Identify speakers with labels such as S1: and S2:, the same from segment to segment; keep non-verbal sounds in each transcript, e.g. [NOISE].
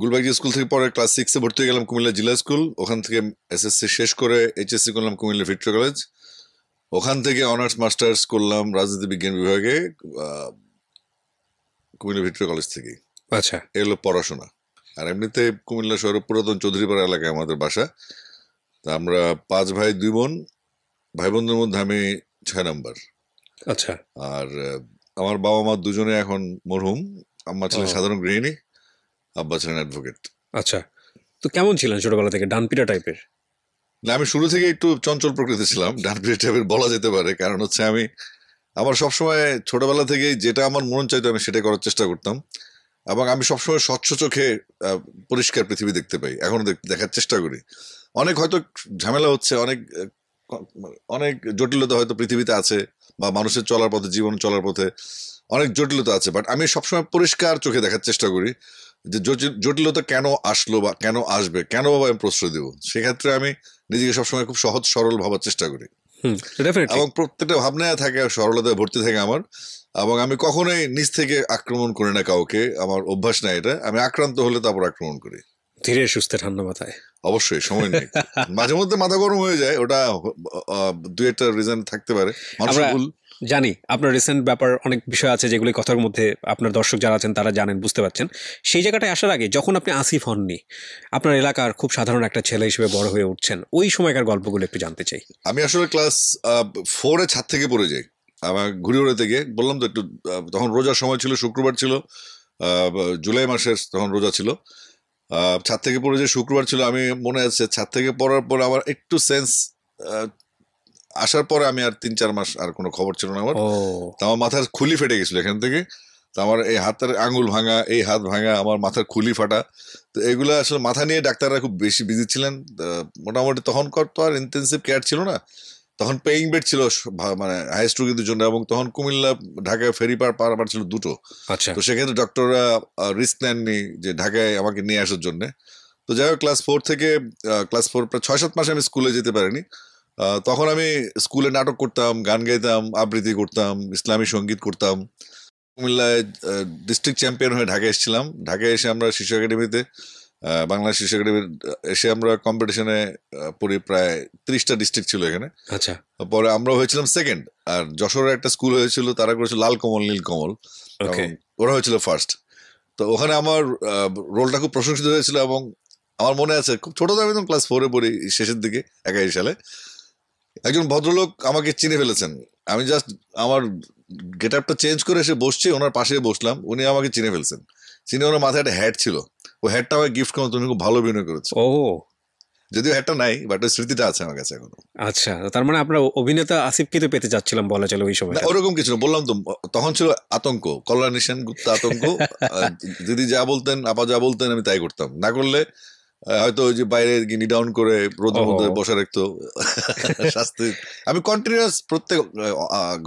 S1: গুলবাগজি school থেকে পরে class সিক্সে ভর্তি হয়ে গেলাম কুমিল্লা জিলা স্কুল ওখান থেকে এসএসসি শেষ করে এইচএসসি করলাম কুমিল্লা ভিক্টোর কলেজ ওখান থেকে অনার্স মাস্টার্স করলাম রাজনীতি বিজ্ঞান বিভাগে কুমিল্লা ভিক্টোর কলেজ থেকে আচ্ছা এগুলো পড়াশোনা আর এমনিতে কুমিল্লা শহরের পুরাতন চৌধুরীপাড়া এলাকায় আমাদের বাসা তা আমরা পাঁচ ভাই দুই বোন ভাই বোনদের মধ্যে আমি ছয় নম্বর আচ্ছা আর আমার বাবা মা দুজনে এখন মরহুম আমার ছেলে সাধারণ গৃহিণী আব্বাস খান অ্যাডভোকেট আচ্ছা তো কেমন ছিলেন ছোটবেলা থেকে ডানপিটা টাইপের না আমি শুরু থেকে একটু চঞ্চল প্রকৃতি ছিলাম ডানপিটা টাইপের বলা যেতে পারে কারণ হচ্ছে আমি আমার সবসময় ছোটবেলা থেকে যেটা আমার মন চাইতো আমি সেটা করার চেষ্টা করতাম এবং আমি সবসময় স্বচ্ছ চোখে পরিষ্কার পৃথিবী দেখতে পাই এখনও দেখার চেষ্টা করি অনেক হয়তো ঝামেলা হচ্ছে অনেক অনেক জটিলতা হয়তো পৃথিবীতে আছে বা মানুষের চলার পথে জীবন চলার পথে অনেক জটিলতা আছে বাট আমি সবসময় পরিষ্কার চোখে দেখার চেষ্টা করি যে জটিলতা কেন আসলো বা কেন আসবে কেন বাবা আমি প্রশ্রয় দেবো সেক্ষেত্রে আমি নিজেকে সবসময় খুব সহজ সরল ভাবার চেষ্টা করি এবং প্রত্যেকটা ভাবনায় থাকে সরলতায় ভর্তি থাকে আমার এবং আমি কখনোই নিজ থেকে আক্রমণ করি না কাউকে আমার অভ্যাস না এটা আমি আক্রান্ত হলে তারপর আক্রমণ করি ধীরে সুস্থে ঠান্ডা মাথায় অবশ্যই সময় নেই মাঝে মধ্যে মাথা গরম হয়ে যায় ওটা দু একটা রিজন থাকতে পারে আমরা
S2: জানি আপনার রিসেন্ট ব্যাপার অনেক বিষয় আছে যেগুলি কথার মধ্যে আপনার দর্শক যারা আছেন তারা জানেন বুঝতে পারছেন সেই জায়গাটায় আসার আগে যখন আপনি আসিফ হননি আপনার এলাকার খুব সাধারণ একটা ছেলে হিসেবে বড় হয়ে
S1: উঠছেন ওই সময়কার গল্পগুলো একটু জানতে চাই আমি আসলে ক্লাস ফোরে ছাদ থেকে পড়ে যাই আমার ঘুরে ঘুরে গিয়ে বললাম তো একটু তখন রোজার সময় ছিল শুক্রবার ছিল জুলাই মাসের তখন রোজা ছিল ছাদ থেকে পড়ে যে শুক্রবার ছিল আমি মনে আছে ছাদ থেকে পড়ার পর আমার একটু সেন্স আসার পরে আমি আর তিন চার মাস আর কোনো খবর ছিল না আমার তা আমার মাথার খুলি ফেটে গেছিল এখান থেকে তো আমার এই হাতের আঙুল ভাঙা এই হাত ভাঙা আমার মাথার খুলি ফাটা তো এগুলো আসলে মাথা নিয়ে ডাক্তাররা খুব বেশি বিজি ছিলেন মোটামুটি তখনকার তো আর ইন্টেন্সিভ কেয়ার ছিল না তখন পেইং বেড ছিল মানে হাইস্ট রোগীদের জন্য এবং তখন কুমিল্লা ঢাকায় ফেরি পার পার ছিল দুটো আচ্ছা তো সেক্ষেত্রে ডক্টররা রিস্ক নেননি যে ঢাকায় আমাকে নিয়ে আসার জন্য তো যাই হোক ক্লাস ফোর থেকে ক্লাস ফোর প্রায় ছয় সাত মাসে আমি স্কুলে যেতে পারিনি তখন আমি স্কুলে নাটক করতাম গান গাইতাম আবৃত্তি করতাম ইসলামী সঙ্গীত করতাম কুমিল্লায় ডিস্ট্রিক্ট চ্যাম্পিয়ন হয়ে ঢাকায় এসেছিলাম ঢাকায় এসে আমরা শিশু একাডেমিতে বাংলা শিশু একাডেমি এসে আমরা কম্পিটিশনে পড়ি প্রায় ত্রিশটা ডিস্ট্রিক্ট ছিল এখানে আচ্ছা পরে আমরা হয়েছিলাম সেকেন্ড আর যশোরের একটা স্কুল হয়েছিল তারা করেছিল লাল কমল নীল কমল ওরা হয়েছিল ফার্স্ট তো ওখানে আমার রোলটা খুব প্রশংসিত হয়েছিল এবং আমার মনে আছে খুব ছোট তো আমি ক্লাস ফোরে পড়ি শেষের দিকে একাই সালে একজন ভদ্রলোক আমাকে চিনে ফেলেছেন আমি জাস্ট আমার গেট আপটা চেঞ্জ করে এসে বসছি ওনার পাশে বসলাম উনি আমাকে চিনে ফেলছেন চিনে ওনার মাথায় একটা হ্যাট ছিল ও হ্যাটটা আমাকে গিফট করো তুমি খুব ভালো অভিনয় করেছো ও যদিও হ্যাটটা নাই বাট ওই স্মৃতিটা আছে আমার কাছে এখনো আচ্ছা তার মানে আমরা অভিনেতা আসিফকে তো পেতে চাচ্ছিলাম বলা চলো ওই সময় ওরকম কিছু বললাম তো তখন ছিল আতঙ্ক কল্যাণ নিশান গুপ্তা আতঙ্ক [LAUGHS] দিদি যা বলতেন আপা যা বলতেন আমি তাই করতাম না করলে হয়তো ওই যে বাইরে গিনি ডাউন করে রোদের মধ্যে বসে রাখতো [LAUGHS] শাস্তি আমি কন্টিনিউয়াস প্রত্যেক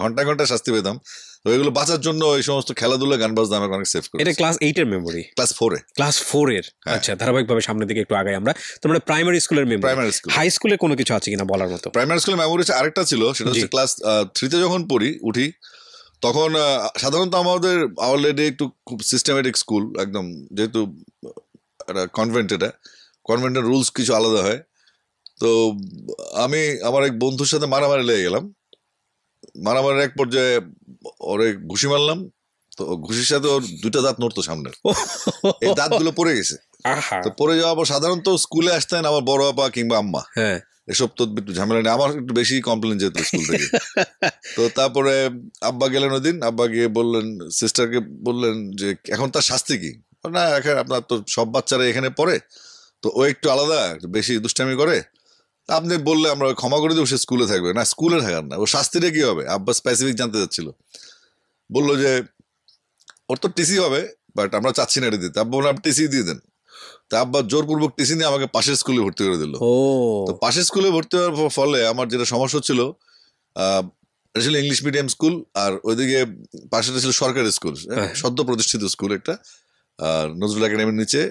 S1: ঘন্টা ঘন্টা শাস্তি পেতাম তো এগুলো বাঁচার জন্য এই সমস্ত খেলাধুলা গান বাজনা আমরা অনেক সেভ করি এটা ক্লাস এইটের মেমোরি
S2: ক্লাস ফোরে ক্লাস ফোরের আচ্ছা ধারাবাহিকভাবে সামনের দিকে একটু আগাই আমরা তো প্রাইমারি স্কুলের মেমোরি প্রাইমারি স্কুল
S1: হাই স্কুলে কোনো কিছু আছে কিনা বলার মতো প্রাইমারি স্কুলের মেমোরি আরেকটা ছিল সেটা হচ্ছে ক্লাস থ্রিতে যখন পড়ি উঠি তখন সাধারণত আমাদের আওয়ার লেডে একটু খুব সিস্টেমেটিক স্কুল একদম যেহেতু একটা কনভেন্ট এটা কনভেন্টের রুলস কিছু আলাদা হয় তো আমি আমার এক বন্ধুর সাথে মারামারি লেগে গেলাম মারামারির এক পর্যায়ে ওরে ঘুষি মারলাম তো ঘুষির সাথে ওর দুইটা দাঁত নড়তো সামনে এই দাঁতগুলো পড়ে গেছে তো পড়ে যাওয়ার পর সাধারণত স্কুলে আসতেন আমার বড় বাবা কিংবা আম্মা হ্যাঁ এসব তো একটু ঝামেলা নেই আমার একটু বেশি কমপ্লেন যেত স্কুল থেকে তো তারপরে আব্বা গেলেন ওই দিন আব্বা গিয়ে বললেন সিস্টারকে বললেন যে এখন তার শাস্তি কি না এখন আপনার তো সব বাচ্চারা এখানে পড়ে তো ও একটু আলাদা বেশি দুষ্টামি করে আপনি বললে আমরা ক্ষমা করে দেবো সে স্কুলে থাকবে না স্কুলে থাকার না ও শাস্তিটা কী হবে আব্বা স্পেসিফিক জানতে চাচ্ছিল বললো যে ওর তো টিসি হবে বাট আমরা চাচ্ছি না এটা দিতে আব্বা বললাম টিসি দিয়ে দেন তা আব্বা জোরপূর্বক টিসি নিয়ে আমাকে পাশের স্কুলে ভর্তি করে দিল তো পাশের স্কুলে ভর্তি হওয়ার ফলে আমার যেটা সমস্যা হচ্ছিল ছিল ইংলিশ মিডিয়াম স্কুল আর ওইদিকে পাশেটা ছিল সরকারি স্কুল হ্যাঁ। সদ্য প্রতিষ্ঠিত স্কুল একটা আর নজরুল একাডেমির নিচে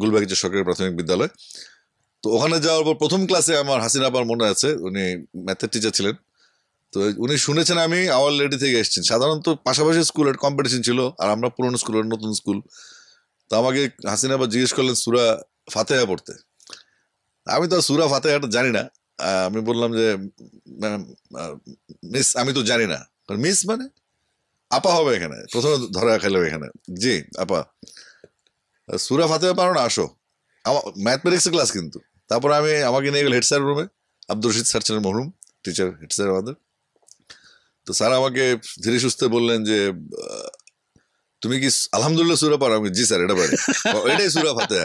S1: গুলবাগিচা সরকারি প্রাথমিক বিদ্যালয় তো ওখানে যাওয়ার পর প্রথম ক্লাসে আমার হাসিনা আবার মনে আছে উনি ম্যাথের টিচার ছিলেন তো উনি শুনেছেন আমি আওয়ার লেডি থেকে এসেছেন সাধারণত পাশাপাশি স্কুলের কম্পিটিশন ছিল আর আমরা পুরনো স্কুলের নতুন স্কুল তো আমাকে হাসিনা আবার জিজ্ঞেস করলেন সুরা ফাতেহা পড়তে আমি তো সুরা ফাতেহাটা জানি না আমি বললাম যে মিস আমি তো জানি না মিস মানে আপা হবে এখানে প্রথমে ধরা খেলো এখানে জি আপা সুরা ফাতেমা পারো না আসো আমার ম্যাথমেটিক্সের ক্লাস কিন্তু তারপর আমি আমাকে নিয়ে গেল হেড স্যার রুমে আব্দুর রশিদ স্যার ছিলেন মহরুম টিচার হেড স্যার আমাদের তো স্যার আমাকে ধীরে সুস্থে বললেন যে তুমি কি আলহামদুলিল্লাহ সুরা পারো আমি জি স্যার এটা পারি এটাই সুরা ফাতে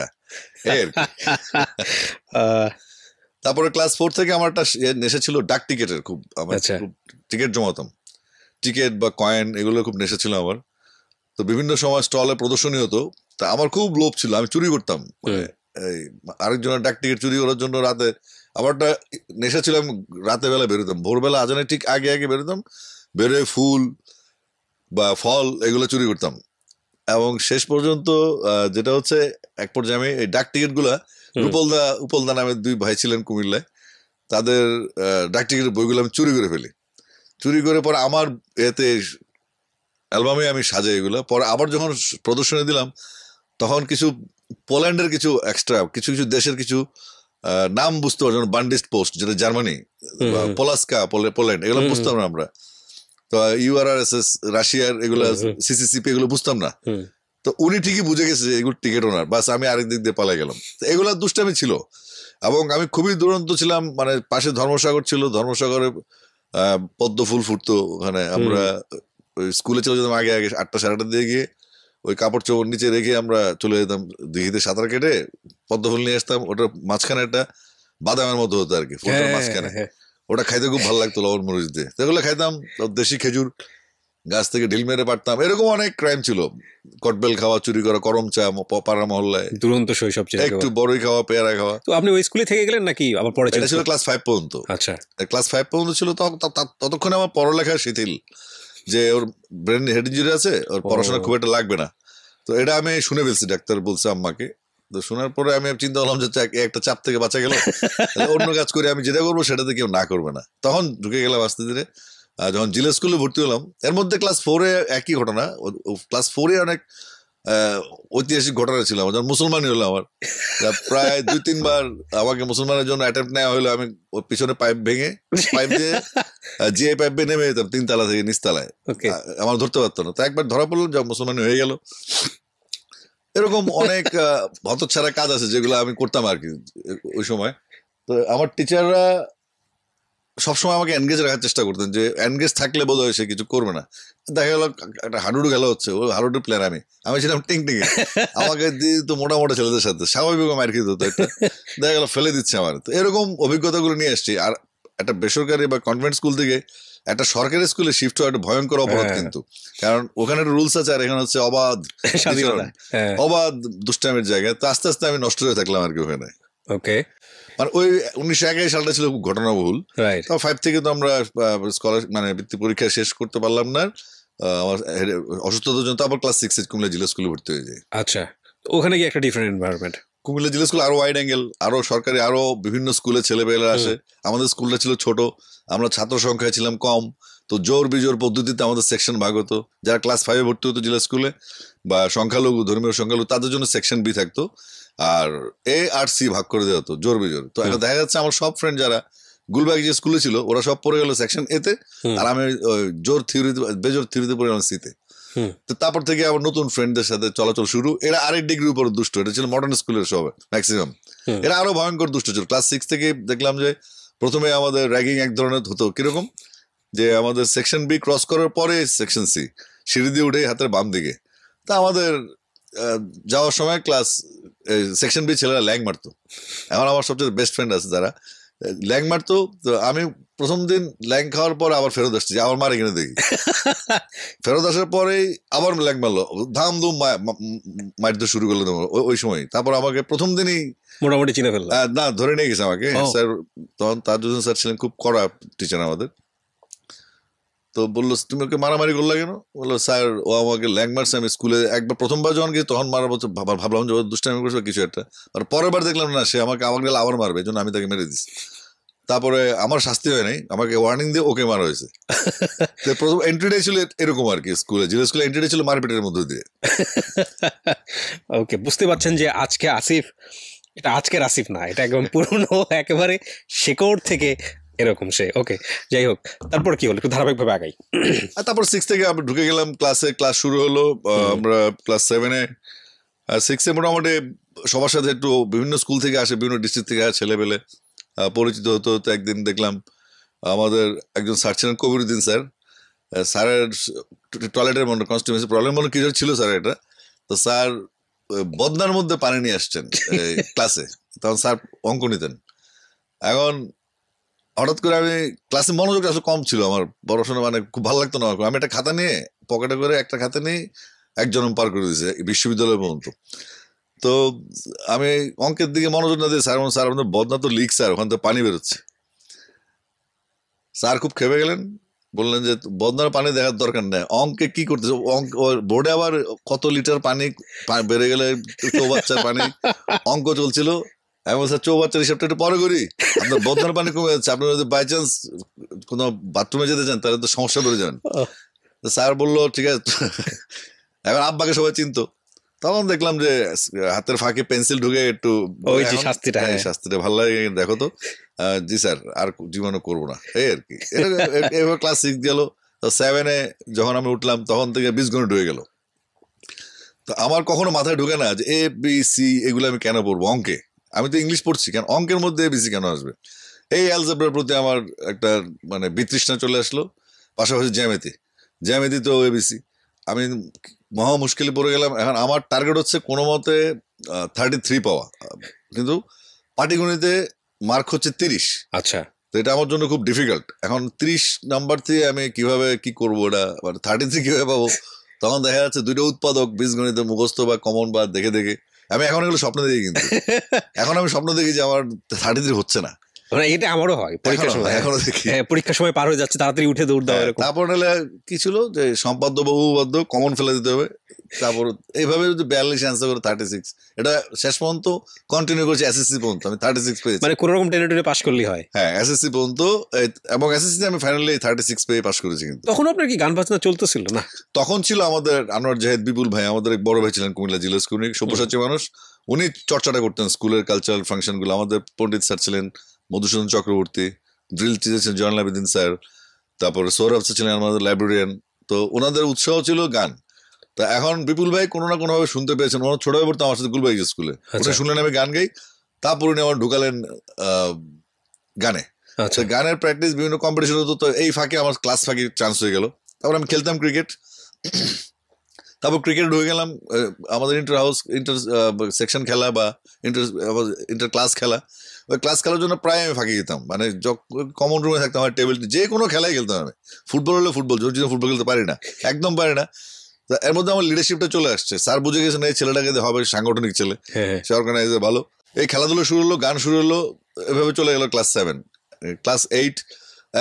S1: এর তারপরে ক্লাস ফোর থেকে আমার একটা ইয়ে নেশা ছিল ডাক টিকেটের খুব আমার আচ্ছা। খুব টিকিট জমাতাম টিকিট বা কয়েন এগুলো খুব নেশা ছিল আমার তো বিভিন্ন সময় স্টলে প্রদর্শনী হতো তা আমার খুব লোভ ছিল আমি চুরি করতাম মানে আরেকজনের ডাক টিকিট চুরি করার জন্য রাতে আবার একটা নেশা ছিল রাতে বেলা বেরোতাম ভোরবেলা আজানে ঠিক আগে আগে বেরোতাম বেরোয় ফুল বা ফল এগুলো চুরি করতাম এবং শেষ পর্যন্ত যেটা হচ্ছে এক পর্যায়ে আমি এই ডাক টিকিটগুলা রূপলদা উপলদা নামের দুই ভাই ছিলেন কুমিল্লায় তাদের ডাক টিকিটের বইগুলো আমি চুরি করে ফেলি চুরি করে পরে আমার এতে অ্যালবামে আমি সাজাই এগুলো পরে আবার যখন প্রদর্শনী দিলাম তখন কিছু পোল্যান্ডের কিছু এক্সট্রা কিছু কিছু দেশের কিছু নাম বুঝতে পারছি যেমন বান্ডিস্ট পোস্ট যেটা জার্মানি পলাস্কা পোল্যান্ড এগুলো বুঝতাম না আমরা তো ইউআরআরএসএস রাশিয়ার এগুলো সিসিসিপি এগুলো বুঝতাম না তো উনি ঠিকই বুঝে গেছে যে এগুলো টিকিট ওনার বাস আমি আরেক দিক দিয়ে পালাই গেলাম এগুলো দুষ্টামি ছিল এবং আমি খুবই দুরন্ত ছিলাম মানে পাশে ধর্মসাগর ছিল ধর্মসাগরে পদ্ম ফুল ফুটতো ওখানে আমরা স্কুলে চলে যেতাম আগে আগে আটটা সাড়ে আটটা দিয়ে গিয়ে ওই কাপড় চোপড় নিচে রেখে আমরা চলে যেতাম দিঘিতে সাঁতার কেটে পদ্মফুল নিয়ে আসতাম ওটা মাঝখানে একটা বাদামের মতো হতো আর কি হ্যাঁ, মাঝখানে হ্যাঁ। ওটা খাইতে খুব ভালো লাগতো লবণ মরিচ দিয়ে সেগুলো খাইতাম দেশি খেজুর গাছ থেকে ঢিল মেরে পারতাম এরকম অনেক ক্রাইম ছিল কটবেল খাওয়া চুরি করা করম চা পাড়া মহল্লায় দুরন্ত শৈশব ছিল একটু
S2: বড়ই খাওয়া পেয়ারা খাওয়া তো আপনি ওই স্কুলে থেকে গেলেন নাকি
S1: আবার পড়া ছিল ক্লাস ফাইভ পর্যন্ত আচ্ছা ক্লাস ফাইভ পর্যন্ত ছিল ততক্ষণে আমার পড়ালেখা শিথিল যে ওর ব্রেন হেড ইঞ্জুরি আছে ওর পড়াশোনা খুব একটা লাগবে না তো এটা আমি শুনে ফেলছি ডাক্তার বলছে আম্মাকে তো শোনার পরে আমি চিন্তা করলাম যে একটা চাপ থেকে বাঁচা গেল অন্য কাজ করে আমি যেটা করবো সেটাতে কেউ না করবে না তখন ঢুকে গেলাম আস্তে ধীরে যখন জিলা স্কুলে ভর্তি হলাম এর মধ্যে ক্লাস ফোরে একই ঘটনা ক্লাস ফোরে অনেক ঐতিহাসিক ঘটনা ছিল আমার যখন মুসলমানই হলো আমার প্রায় দুই তিনবার আমাকে মুসলমানের জন্য অ্যাটেম্প নেওয়া হলো আমি পিছনে পাইপ ভেঙে পাইপ দিয়ে যে পাইপ ভেঙে নেমে যেতাম তিনতলা থেকে নিচতলায় আমার ধরতে পারতো না তো একবার ধরা পড়লো যখন মুসলমানি হয়ে গেল এরকম অনেক ছাড়া কাজ আছে যেগুলো আমি করতাম আর কি ওই সময় তো আমার টিচাররা সবসময় আমাকে এনগেজ রাখার চেষ্টা করতেন যে এনগেজ থাকলে বোধ হয় সে কিছু করবে না দেখা গেল একটা হাডুডু খেলা হচ্ছে ওই হাডুডু প্লেয়ার আমি আমি ছিলাম টিং টিং আমাকে তো মোটা মোটা ছেলেদের সাথে স্বাভাবিক মার খেতে হতো একটা দেখা গেল ফেলে দিচ্ছে আমার তো এরকম অভিজ্ঞতাগুলো নিয়ে এসছি আর একটা বেসরকারি বা কনভেন্ট স্কুল থেকে একটা সরকারি স্কুলে শিফট হওয়া একটা ভয়ঙ্কর অপরাধ হ্যাঁ। কিন্তু কারণ ওখানে রুলস আছে আর এখানে হচ্ছে অবাধ হ্যাঁ। অবাধ দুষ্টামের জায়গায় তো আস্তে আস্তে আমি নষ্ট হয়ে থাকলাম আর কি ওখানে ওকে মানে ওই উনিশশো একাশি সালটা ছিল খুব ঘটনাবহুল তো ফাইভ থেকে তো আমরা স্কলার মানে বৃত্তি পরীক্ষা শেষ করতে পারলাম না আমার অসুস্থতার জন্য আবার ক্লাস সিক্সে কুমিল্লা জিলা স্কুলে ভর্তি হয়ে যায় আচ্ছা ওখানে কি একটা ডিফারেন্ট এনভায়রনমেন্ট কুমিল্লা জিলা স্কুল আরো ওয়াইড অ্যাঙ্গেল আরো সরকারি আরো বিভিন্ন স্কুলে ছেলেপেলেরা আসে আমাদের স্কুলটা ছিল ছোট আমরা ছাত্র সংখ্যায় ছিলাম কম তো জোর বিজোর পদ্ধতিতে আমাদের সেকশন ভাগ হতো যারা ক্লাস ফাইভে ভর্তি হতো জিলা স্কুলে বা সংখ্যালঘু ধর্মীয় সংখ্যালঘু তাদের জন্য সেকশন বি থাকতো আর এ আর সি ভাগ করে দেওয়া হতো জোর বেজোর তো এখন দেখা যাচ্ছে আমার সব ফ্রেন্ড যারা গুলবাগ যে স্কুলে ছিল ওরা সব পড়ে গেল সেকশন এতে আর আমি জোর থিওরিতে বেজোর থিওরিতে পড়ে গেলাম সিতে তো তারপর থেকে আমার নতুন ফ্রেন্ডদের সাথে চলাচল শুরু এরা আরেক ডিগ্রি উপর দুষ্ট এটা ছিল মডার্ন স্কুলের সব ম্যাক্সিমাম এরা আরো ভয়ঙ্কর দুষ্ট ছিল ক্লাস সিক্স থেকে দেখলাম যে প্রথমে আমাদের র্যাগিং এক ধরনের হতো কিরকম যে আমাদের সেকশন বি ক্রস করার পরে সেকশন সি সিঁড়ি দিয়ে উঠে হাতের বাম দিকে তা আমাদের যাওয়ার সময় ক্লাস সেকশন বি ছেলেরা ল্যাং মারতো এখন আমার সবচেয়ে বেস্ট ফ্রেন্ড আছে যারা ল্যাং মারতো তো আমি প্রথম দিন ল্যাং খাওয়ার পর আবার ফেরত আসছি আবার মারে কিনে দেখি [LAUGHS] ফেরত আসার পরেই আবার ল্যাং মারলো ধাম ধুম মারতে শুরু করলো ওই সময় তারপর আমাকে প্রথম দিনই মোটামুটি চিনে ফেললো না ধরে নিয়ে গেছে আমাকে স্যার তখন তার দুজন স্যার ছিলেন খুব কড়া টিচার আমাদের তো বললো তুমি ওকে মারামারি করলে কেন বললো স্যার ও আমাকে ল্যাং মারছে আমি স্কুলে একবার প্রথমবার যখন গিয়ে তখন মারা বছর ভাবলাম যে দুষ্টামি করছিল কিছু একটা আর পরের বার দেখলাম না সে আমাকে আমাকে আবার মারবে জন্য আমি তাকে মেরে দিচ্ছি তারপরে আমার শাস্তি হয় নাই আমাকে ওয়ার্নিং দিয়ে ওকে মারা হয়েছে প্রথম এন্ট্রিডে ছিল এরকম আর কি স্কুলে জিরো স্কুলে এন্ট্রিডে ছিল মারপিটের মধ্যে দিয়ে ওকে বুঝতে পারছেন যে আজকে আসিফ এটা আজকের আসিফ না এটা একদম পুরনো একেবারে
S2: শেকড় থেকে এরকম সে ওকে যাই হোক তারপর কি হলো একটু ধারাবাহিকভাবে আগাই
S1: তারপর সিক্স থেকে আমরা ঢুকে গেলাম ক্লাসে ক্লাস শুরু হলো আমরা ক্লাস সেভেনে সিক্সে মোটামুটি সবার সাথে একটু বিভিন্ন স্কুল থেকে আসে বিভিন্ন ডিস্ট্রিক্ট থেকে আসে ছেলেবেলে পরিচিত হতো হতো একদিন দেখলাম আমাদের একজন স্যার ছিলেন কবিরুদ্দিন স্যার স্যারের টয়লেটের মনে কনস্টিমেন্সি প্রবলেম মনে কিছু ছিল স্যার এটা তো স্যার বদনার মধ্যে পানি নিয়ে আসছেন ক্লাসে তখন স্যার অঙ্ক নিতেন এখন হঠাৎ করে আমি ক্লাসে মনোযোগটা আসলে কম ছিল আমার পড়াশোনা মানে খুব ভালো লাগতো না আমি একটা খাতা নিয়ে পকেটে করে একটা খাতা নিয়ে একজন পার করে দিয়েছে বিশ্ববিদ্যালয় পর্যন্ত তো আমি অঙ্কের দিকে মনোযোগ না দিয়ে স্যার স্যার আমাদের বদনা তো লিক স্যার ওখান থেকে পানি বেরোচ্ছে স্যার খুব খেপে গেলেন বললেন যে বদনার পানি দেখার দরকার নেই অঙ্কে কি করতেছে অঙ্ক বোর্ডে আবার কত লিটার পানি বেড়ে গেলে বাচ্চার পানি [LAUGHS] অঙ্ক চলছিল আমি বলছি চৌবাচ্চার হিসাবটা একটু পরে করি আপনার বদনার পানি কমে যাচ্ছে আপনার যদি বাই চান্স কোনো বাথরুমে যেতে চান তাহলে তো সমস্যা ধরে যাবেন স্যার বললো ঠিক আছে এখন আব্বাকে সবাই চিনতো তখন দেখলাম যে হাতের ফাঁকে পেন্সিল ঢুকে একটু শাস্তিটা হ্যাঁ, হ্যাঁ শাস্তিটা ভালো লাগে দেখো তো জি স্যার আর জীবনে করবো না এই আর কি এভাবে ক্লাস সিক্স গেল সেভেনে যখন আমি উঠলাম তখন থেকে বিশ ঘন্টা ঢুকে গেল তো আমার কখনো মাথায় ঢুকে না যে এ বি সি এগুলো আমি কেন পড়বো অঙ্কে আমি তো ইংলিশ পড়ছি কেন অঙ্কের মধ্যে বেশি কেন আসবে এই অ্যালজেব্রার প্রতি আমার একটা মানে বিতৃষ্ণা চলে আসলো পাশাপাশি জ্যামেতি জ্যামেতি তো এবিসি আমি মহা মুশকিলে পড়ে গেলাম এখন আমার টার্গেট হচ্ছে কোনো মতে থার্টি থ্রি পাওয়া কিন্তু পাটিগণিতে মার্ক হচ্ছে তিরিশ আচ্ছা তো এটা আমার জন্য খুব ডিফিকাল্ট এখন তিরিশ নাম্বার থেকে আমি কিভাবে কি করবো এটা মানে থার্টি থ্রি কীভাবে পাবো তখন দেখা যাচ্ছে দুটো উৎপাদক বীজগণিতে মুখস্থ বা কমন বা দেখে দেখে আমি এখন এগুলো স্বপ্ন দেখি কিন্তু [LAUGHS] এখন আমি স্বপ্ন দেখি যে আমার থার্টি থ্রি হচ্ছে না মানে এটা আমারও হয় পরীক্ষার সময় এখনো দেখি হ্যাঁ, পরীক্ষার সময় পার হয়ে যাচ্ছে তাড়াতাড়ি উঠে দৌড় দেওয়া হ্যাঁ, এরকম তারপর কি ছিল যে সম্পাদ্য বহুবাদ্য কমন ফেলে দিতে হবে তারপর এইভাবে যদি বিয়াল্লিশ অ্যান্সার করে থার্টি সিক্স এটা শেষ পর্যন্ত কন্টিনিউ করছি এসএসসি পর্যন্ত আমি থার্টি সিক্স পেয়েছি মানে কোনো রকম টেনে পাস করলেই হয় হ্যাঁ এসএসসি পর্যন্ত এবং এসএসসি আমি ফাইনালি থার্টি সিক্স পেয়ে পাস করেছি কিন্তু তখন আপনার কি গান বাজনা চলতেছিল না তখন ছিল আমাদের আনোয়ার জাহেদ বিপুল ভাই আমাদের এক বড় ভাই ছিলেন কুমিল্লা জিলা স্কুল সব্যসাচী মানুষ উনি চর্চাটা করতেন স্কুলের কালচারাল ফাংশনগুলো আমাদের পণ্ডিত স্যার ছিলেন মধুসূদন চক্রবর্তী ড্রিল টিচার ছিলেন জয়নাল আবেদিন স্যার তারপর সৌরভ স্যার ছিলেন আমাদের লাইব্রেরিয়ান তো ওনাদের উৎসাহ ছিল গান তা এখন বিপুল ভাই কোনো না কোনোভাবে শুনতে পেয়েছেন ওনার ছোট পড়তো আমার সাথে গুলবাই স্কুলে উনি আচ্ছা। শুনলেন আমি গান গাই তারপরে উনি আমার ঢুকালেন গানে আচ্ছা গানের প্র্যাকটিস বিভিন্ন কম্পিটিশন হতো তো এই ফাঁকে আমার ক্লাস ফাঁকে চান্স হয়ে গেল তারপর আমি খেলতাম ক্রিকেট তারপর ক্রিকেট ঢুকে গেলাম আমাদের ইন্টার হাউস ইন্টার সেকশন খেলা বা ইন্টার ইন্টার ক্লাস খেলা ওই ক্লাস খেলার জন্য প্রায় আমি ফাঁকি যেতাম মানে কমন রুমে থাকতাম আমার টেবিল যে কোনো খেলাই খেলতাম আমি ফুটবল হলে ফুটবল যদি ফুটবল খেলতে পারি না একদম পারি না এর মধ্যে আমার লিডারশিপটা চলে আসছে স্যার বুঝে গেছেন এই ছেলেটাকে হবে সাংগঠনিক ছেলে হ্যাঁ, হ্যাঁ। সে অর্গানাইজার ভালো এই খেলাধুলো শুরু হলো গান শুরু হলো এভাবে চলে গেল ক্লাস সেভেন ক্লাস এইট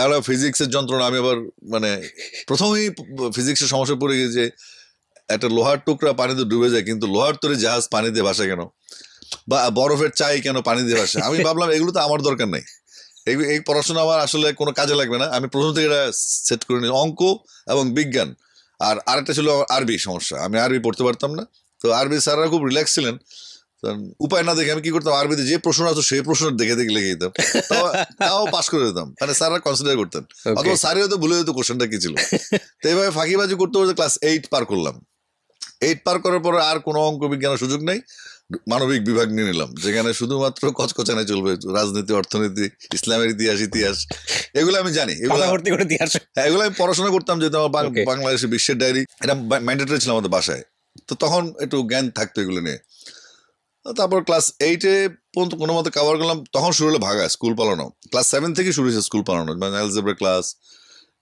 S1: আমরা ফিজিক্সের যন্ত্রণা আমি আবার মানে প্রথমেই ফিজিক্সের সমস্যা পড়ে গিয়ে যে একটা লোহার টুকরা পানিতে ডুবে যায় কিন্তু লোহার তরে জাহাজ পানিতে ভাসে কেন বা বরফের চাই কেন পানি দিয়ে ভাসে আমি ভাবলাম এগুলো তো আমার দরকার নাই এই পড়াশোনা আমার আসলে কোনো কাজে লাগবে না আমি প্রথম থেকে এটা সেট করে নিই অঙ্ক এবং বিজ্ঞান আর আরেকটা ছিল আরবি সমস্যা আমি আরবি পড়তে পারতাম না তো আরবি স্যাররা খুব রিল্যাক্স ছিলেন উপায় না দেখে আমি কি করতাম আরবিতে যে প্রশ্ন আসতো সেই প্রশ্ন দেখে দেখে লিখে দিতাম তাও পাশ করে দিতাম মানে স্যাররা কনসিডার করতেন অথবা স্যারই হয়তো ভুলে যেত কোশ্চেনটা কি ছিল তো এইভাবে ফাঁকিবাজি করতে করতে ক্লাস এইট পার করলাম এইট পার করার পরে আর কোনো অঙ্ক বিজ্ঞানের সুযোগ নেই মানবিক বিভাগ নিয়ে নিলাম যেখানে শুধুমাত্র কচকচানে চলবে রাজনীতি অর্থনীতি ইসলামের ইতিহাস ইতিহাস এগুলো আমি জানি এগুলো হ্যাঁ, আমি পড়াশোনা করতাম যেহেতু আমার বাংলাদেশে বিশ্বের ডায়েরি এটা ম্যান্ডেটরি ছিল আমাদের বাসায় তো তখন একটু জ্ঞান থাকতো এগুলো নিয়ে তারপর ক্লাস এইটে পর্যন্ত কোনো মতো কাভার করলাম তখন শুরু হলো ভাগা স্কুল পালানো ক্লাস সেভেন থেকে শুরু হয়েছে স্কুল পালানো মানে অ্যালজেব্রা ক্লাস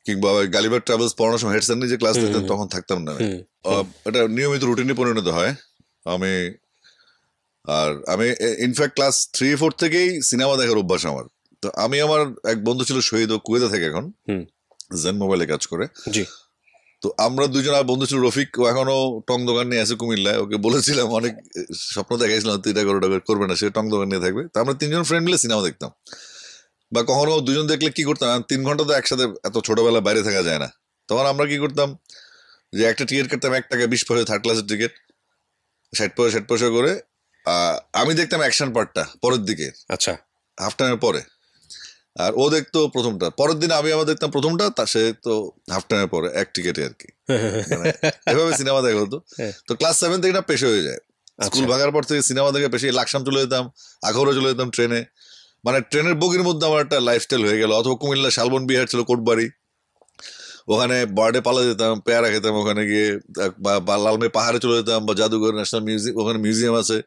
S1: কিংবা গালিবার ট্রাভেলস পড়ানোর সময় হেডসার নিয়ে যে ক্লাস দিতেন তখন থাকতাম না এটা নিয়মিত রুটিনে পরিণত হয় আমি আর আমি ইনফ্যাক্ট ক্লাস থ্রি ফোর থেকেই সিনেমা দেখার অভ্যাস আমার তো আমি আমার এক বন্ধু ছিল শহীদ ও কুয়েতা থেকে এখন জেন মোবাইলে কাজ করে জি তো আমরা দুজন আর বন্ধু ছিল রফিক ও এখনো টং দোকান নিয়ে আছে কুমিল্লায় ওকে বলেছিলাম অনেক স্বপ্ন দেখাইছিলাম তুই এটা করে করবে না সে টং দোকান নিয়ে থাকবে তো আমরা তিনজন ফ্রেন্ড মিলে সিনেমা দেখতাম বা কখনো দুজন দেখলে কি করতাম তিন ঘন্টা তো একসাথে এত ছোটবেলা বাইরে থাকা যায় না তখন আমরা কি করতাম যে একটা টিকিট কাটতাম এক টাকা বিশ পয়সা থার্ড ক্লাসের টিকিট ষাট পয়সা ষাট পয়সা করে আমি দেখতাম অ্যাকশন পার্টটা পরের দিকে আচ্ছা হাফ টাইমের পরে আর ও দেখতো প্রথমটা পরের দিন আমি আমার দেখতাম প্রথমটা তা সে তো হাফ টাইমের পরে এক টিকেটে আর কি মানে এভাবে সিনেমা দেখা হতো হ্যাঁ। তো ক্লাস সেভেন থেকে না পেশে হয়ে যায় স্কুল আচ্ছা। ভাগার পর থেকে সিনেমা দেখে পেশে লাকসাম চলে যেতাম আখরে চলে যেতাম ট্রেনে মানে ট্রেনের বগির মধ্যে আমার একটা লাইফস্টাইল হয়ে গেল অথবা কুমিল্লা শালবন বিহার ছিল কোটবাড়ি ওখানে বার্ডে পালা যেতাম পেয়ারা খেতাম ওখানে গিয়ে বা লালমে পাহাড়ে চলে যেতাম বা জাদুঘর ন্যাশনাল মিউজিয়াম ওখানে মিউজিয়াম আছে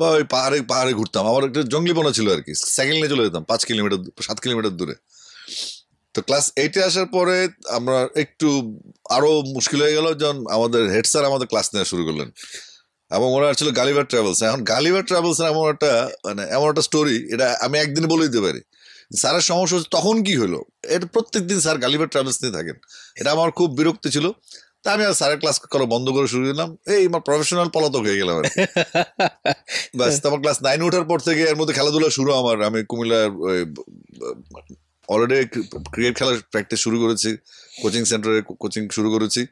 S1: বা ওই পাহাড়ে পাহাড়ে ঘুরতাম আমার একটা জঙ্গলিপনা ছিল আর কি সাইকেল নিয়ে চলে যেতাম পাঁচ কিলোমিটার সাত কিলোমিটার দূরে তো ক্লাস এইটে আসার পরে আমরা একটু আরও মুশকিল হয়ে গেল যখন আমাদের হেড স্যার আমাদের ক্লাস নেওয়া শুরু করলেন এবং ওরা ছিল গালিবার ট্রাভেলস এখন গালিবার ট্রাভেলস এমন একটা মানে এমন একটা স্টোরি এটা আমি একদিনে বলে দিতে পারি স্যারের সমস্যা হচ্ছে তখন কি হলো এটা প্রত্যেক দিন স্যার গালিবার ট্রাভেলস নিয়ে থাকেন এটা আমার খুব বিরক্তি ছিল তা আমি আর স্যারের ক্লাস করা বন্ধ করে শুরু করলাম এই আমার প্রফেশনাল পলাতক হয়ে গেলাম [LAUGHS] ব্যাস তারপর ক্লাস নাইন ওঠার পর থেকে এর মধ্যে খেলাধুলা শুরু আমার আমি কুমিল্লার অলরেডি ক্রিকেট খেলার প্র্যাকটিস শুরু করেছি কোচিং সেন্টারে কোচিং শুরু করেছি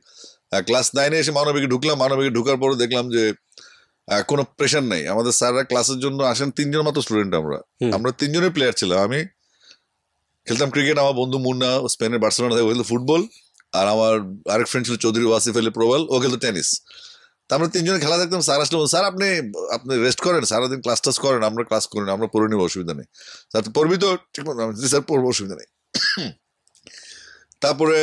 S1: ক্লাস নাইনে এসে মানবিকে ঢুকলাম মানবিকে ঢুকার পরে দেখলাম যে কোনো প্রেশার নেই আমাদের স্যাররা ক্লাসের জন্য আসেন তিনজন মাত্র স্টুডেন্ট আমরা আমরা তিনজনের প্লেয়ার ছিলাম আমি খেলতাম ক্রিকেট আমার বন্ধু মুন্না স্পেনের বার্সেলোনা থেকে ফুটবল আর আমার আরেক ফ্রেন্ড ছিল চৌধুরী ওয়াসিফ আলী প্রবাল ও খেলতো টেনিস তা আমরা তিনজনে খেলা দেখতাম স্যার আসলে স্যার আপনি আপনি রেস্ট করেন সারাদিন ক্লাস টাস করেন আমরা ক্লাস করি আমরা পড়ে নেবো অসুবিধা নেই স্যার পড়বি তো ঠিক মতো স্যার পড়বো অসুবিধা নেই তারপরে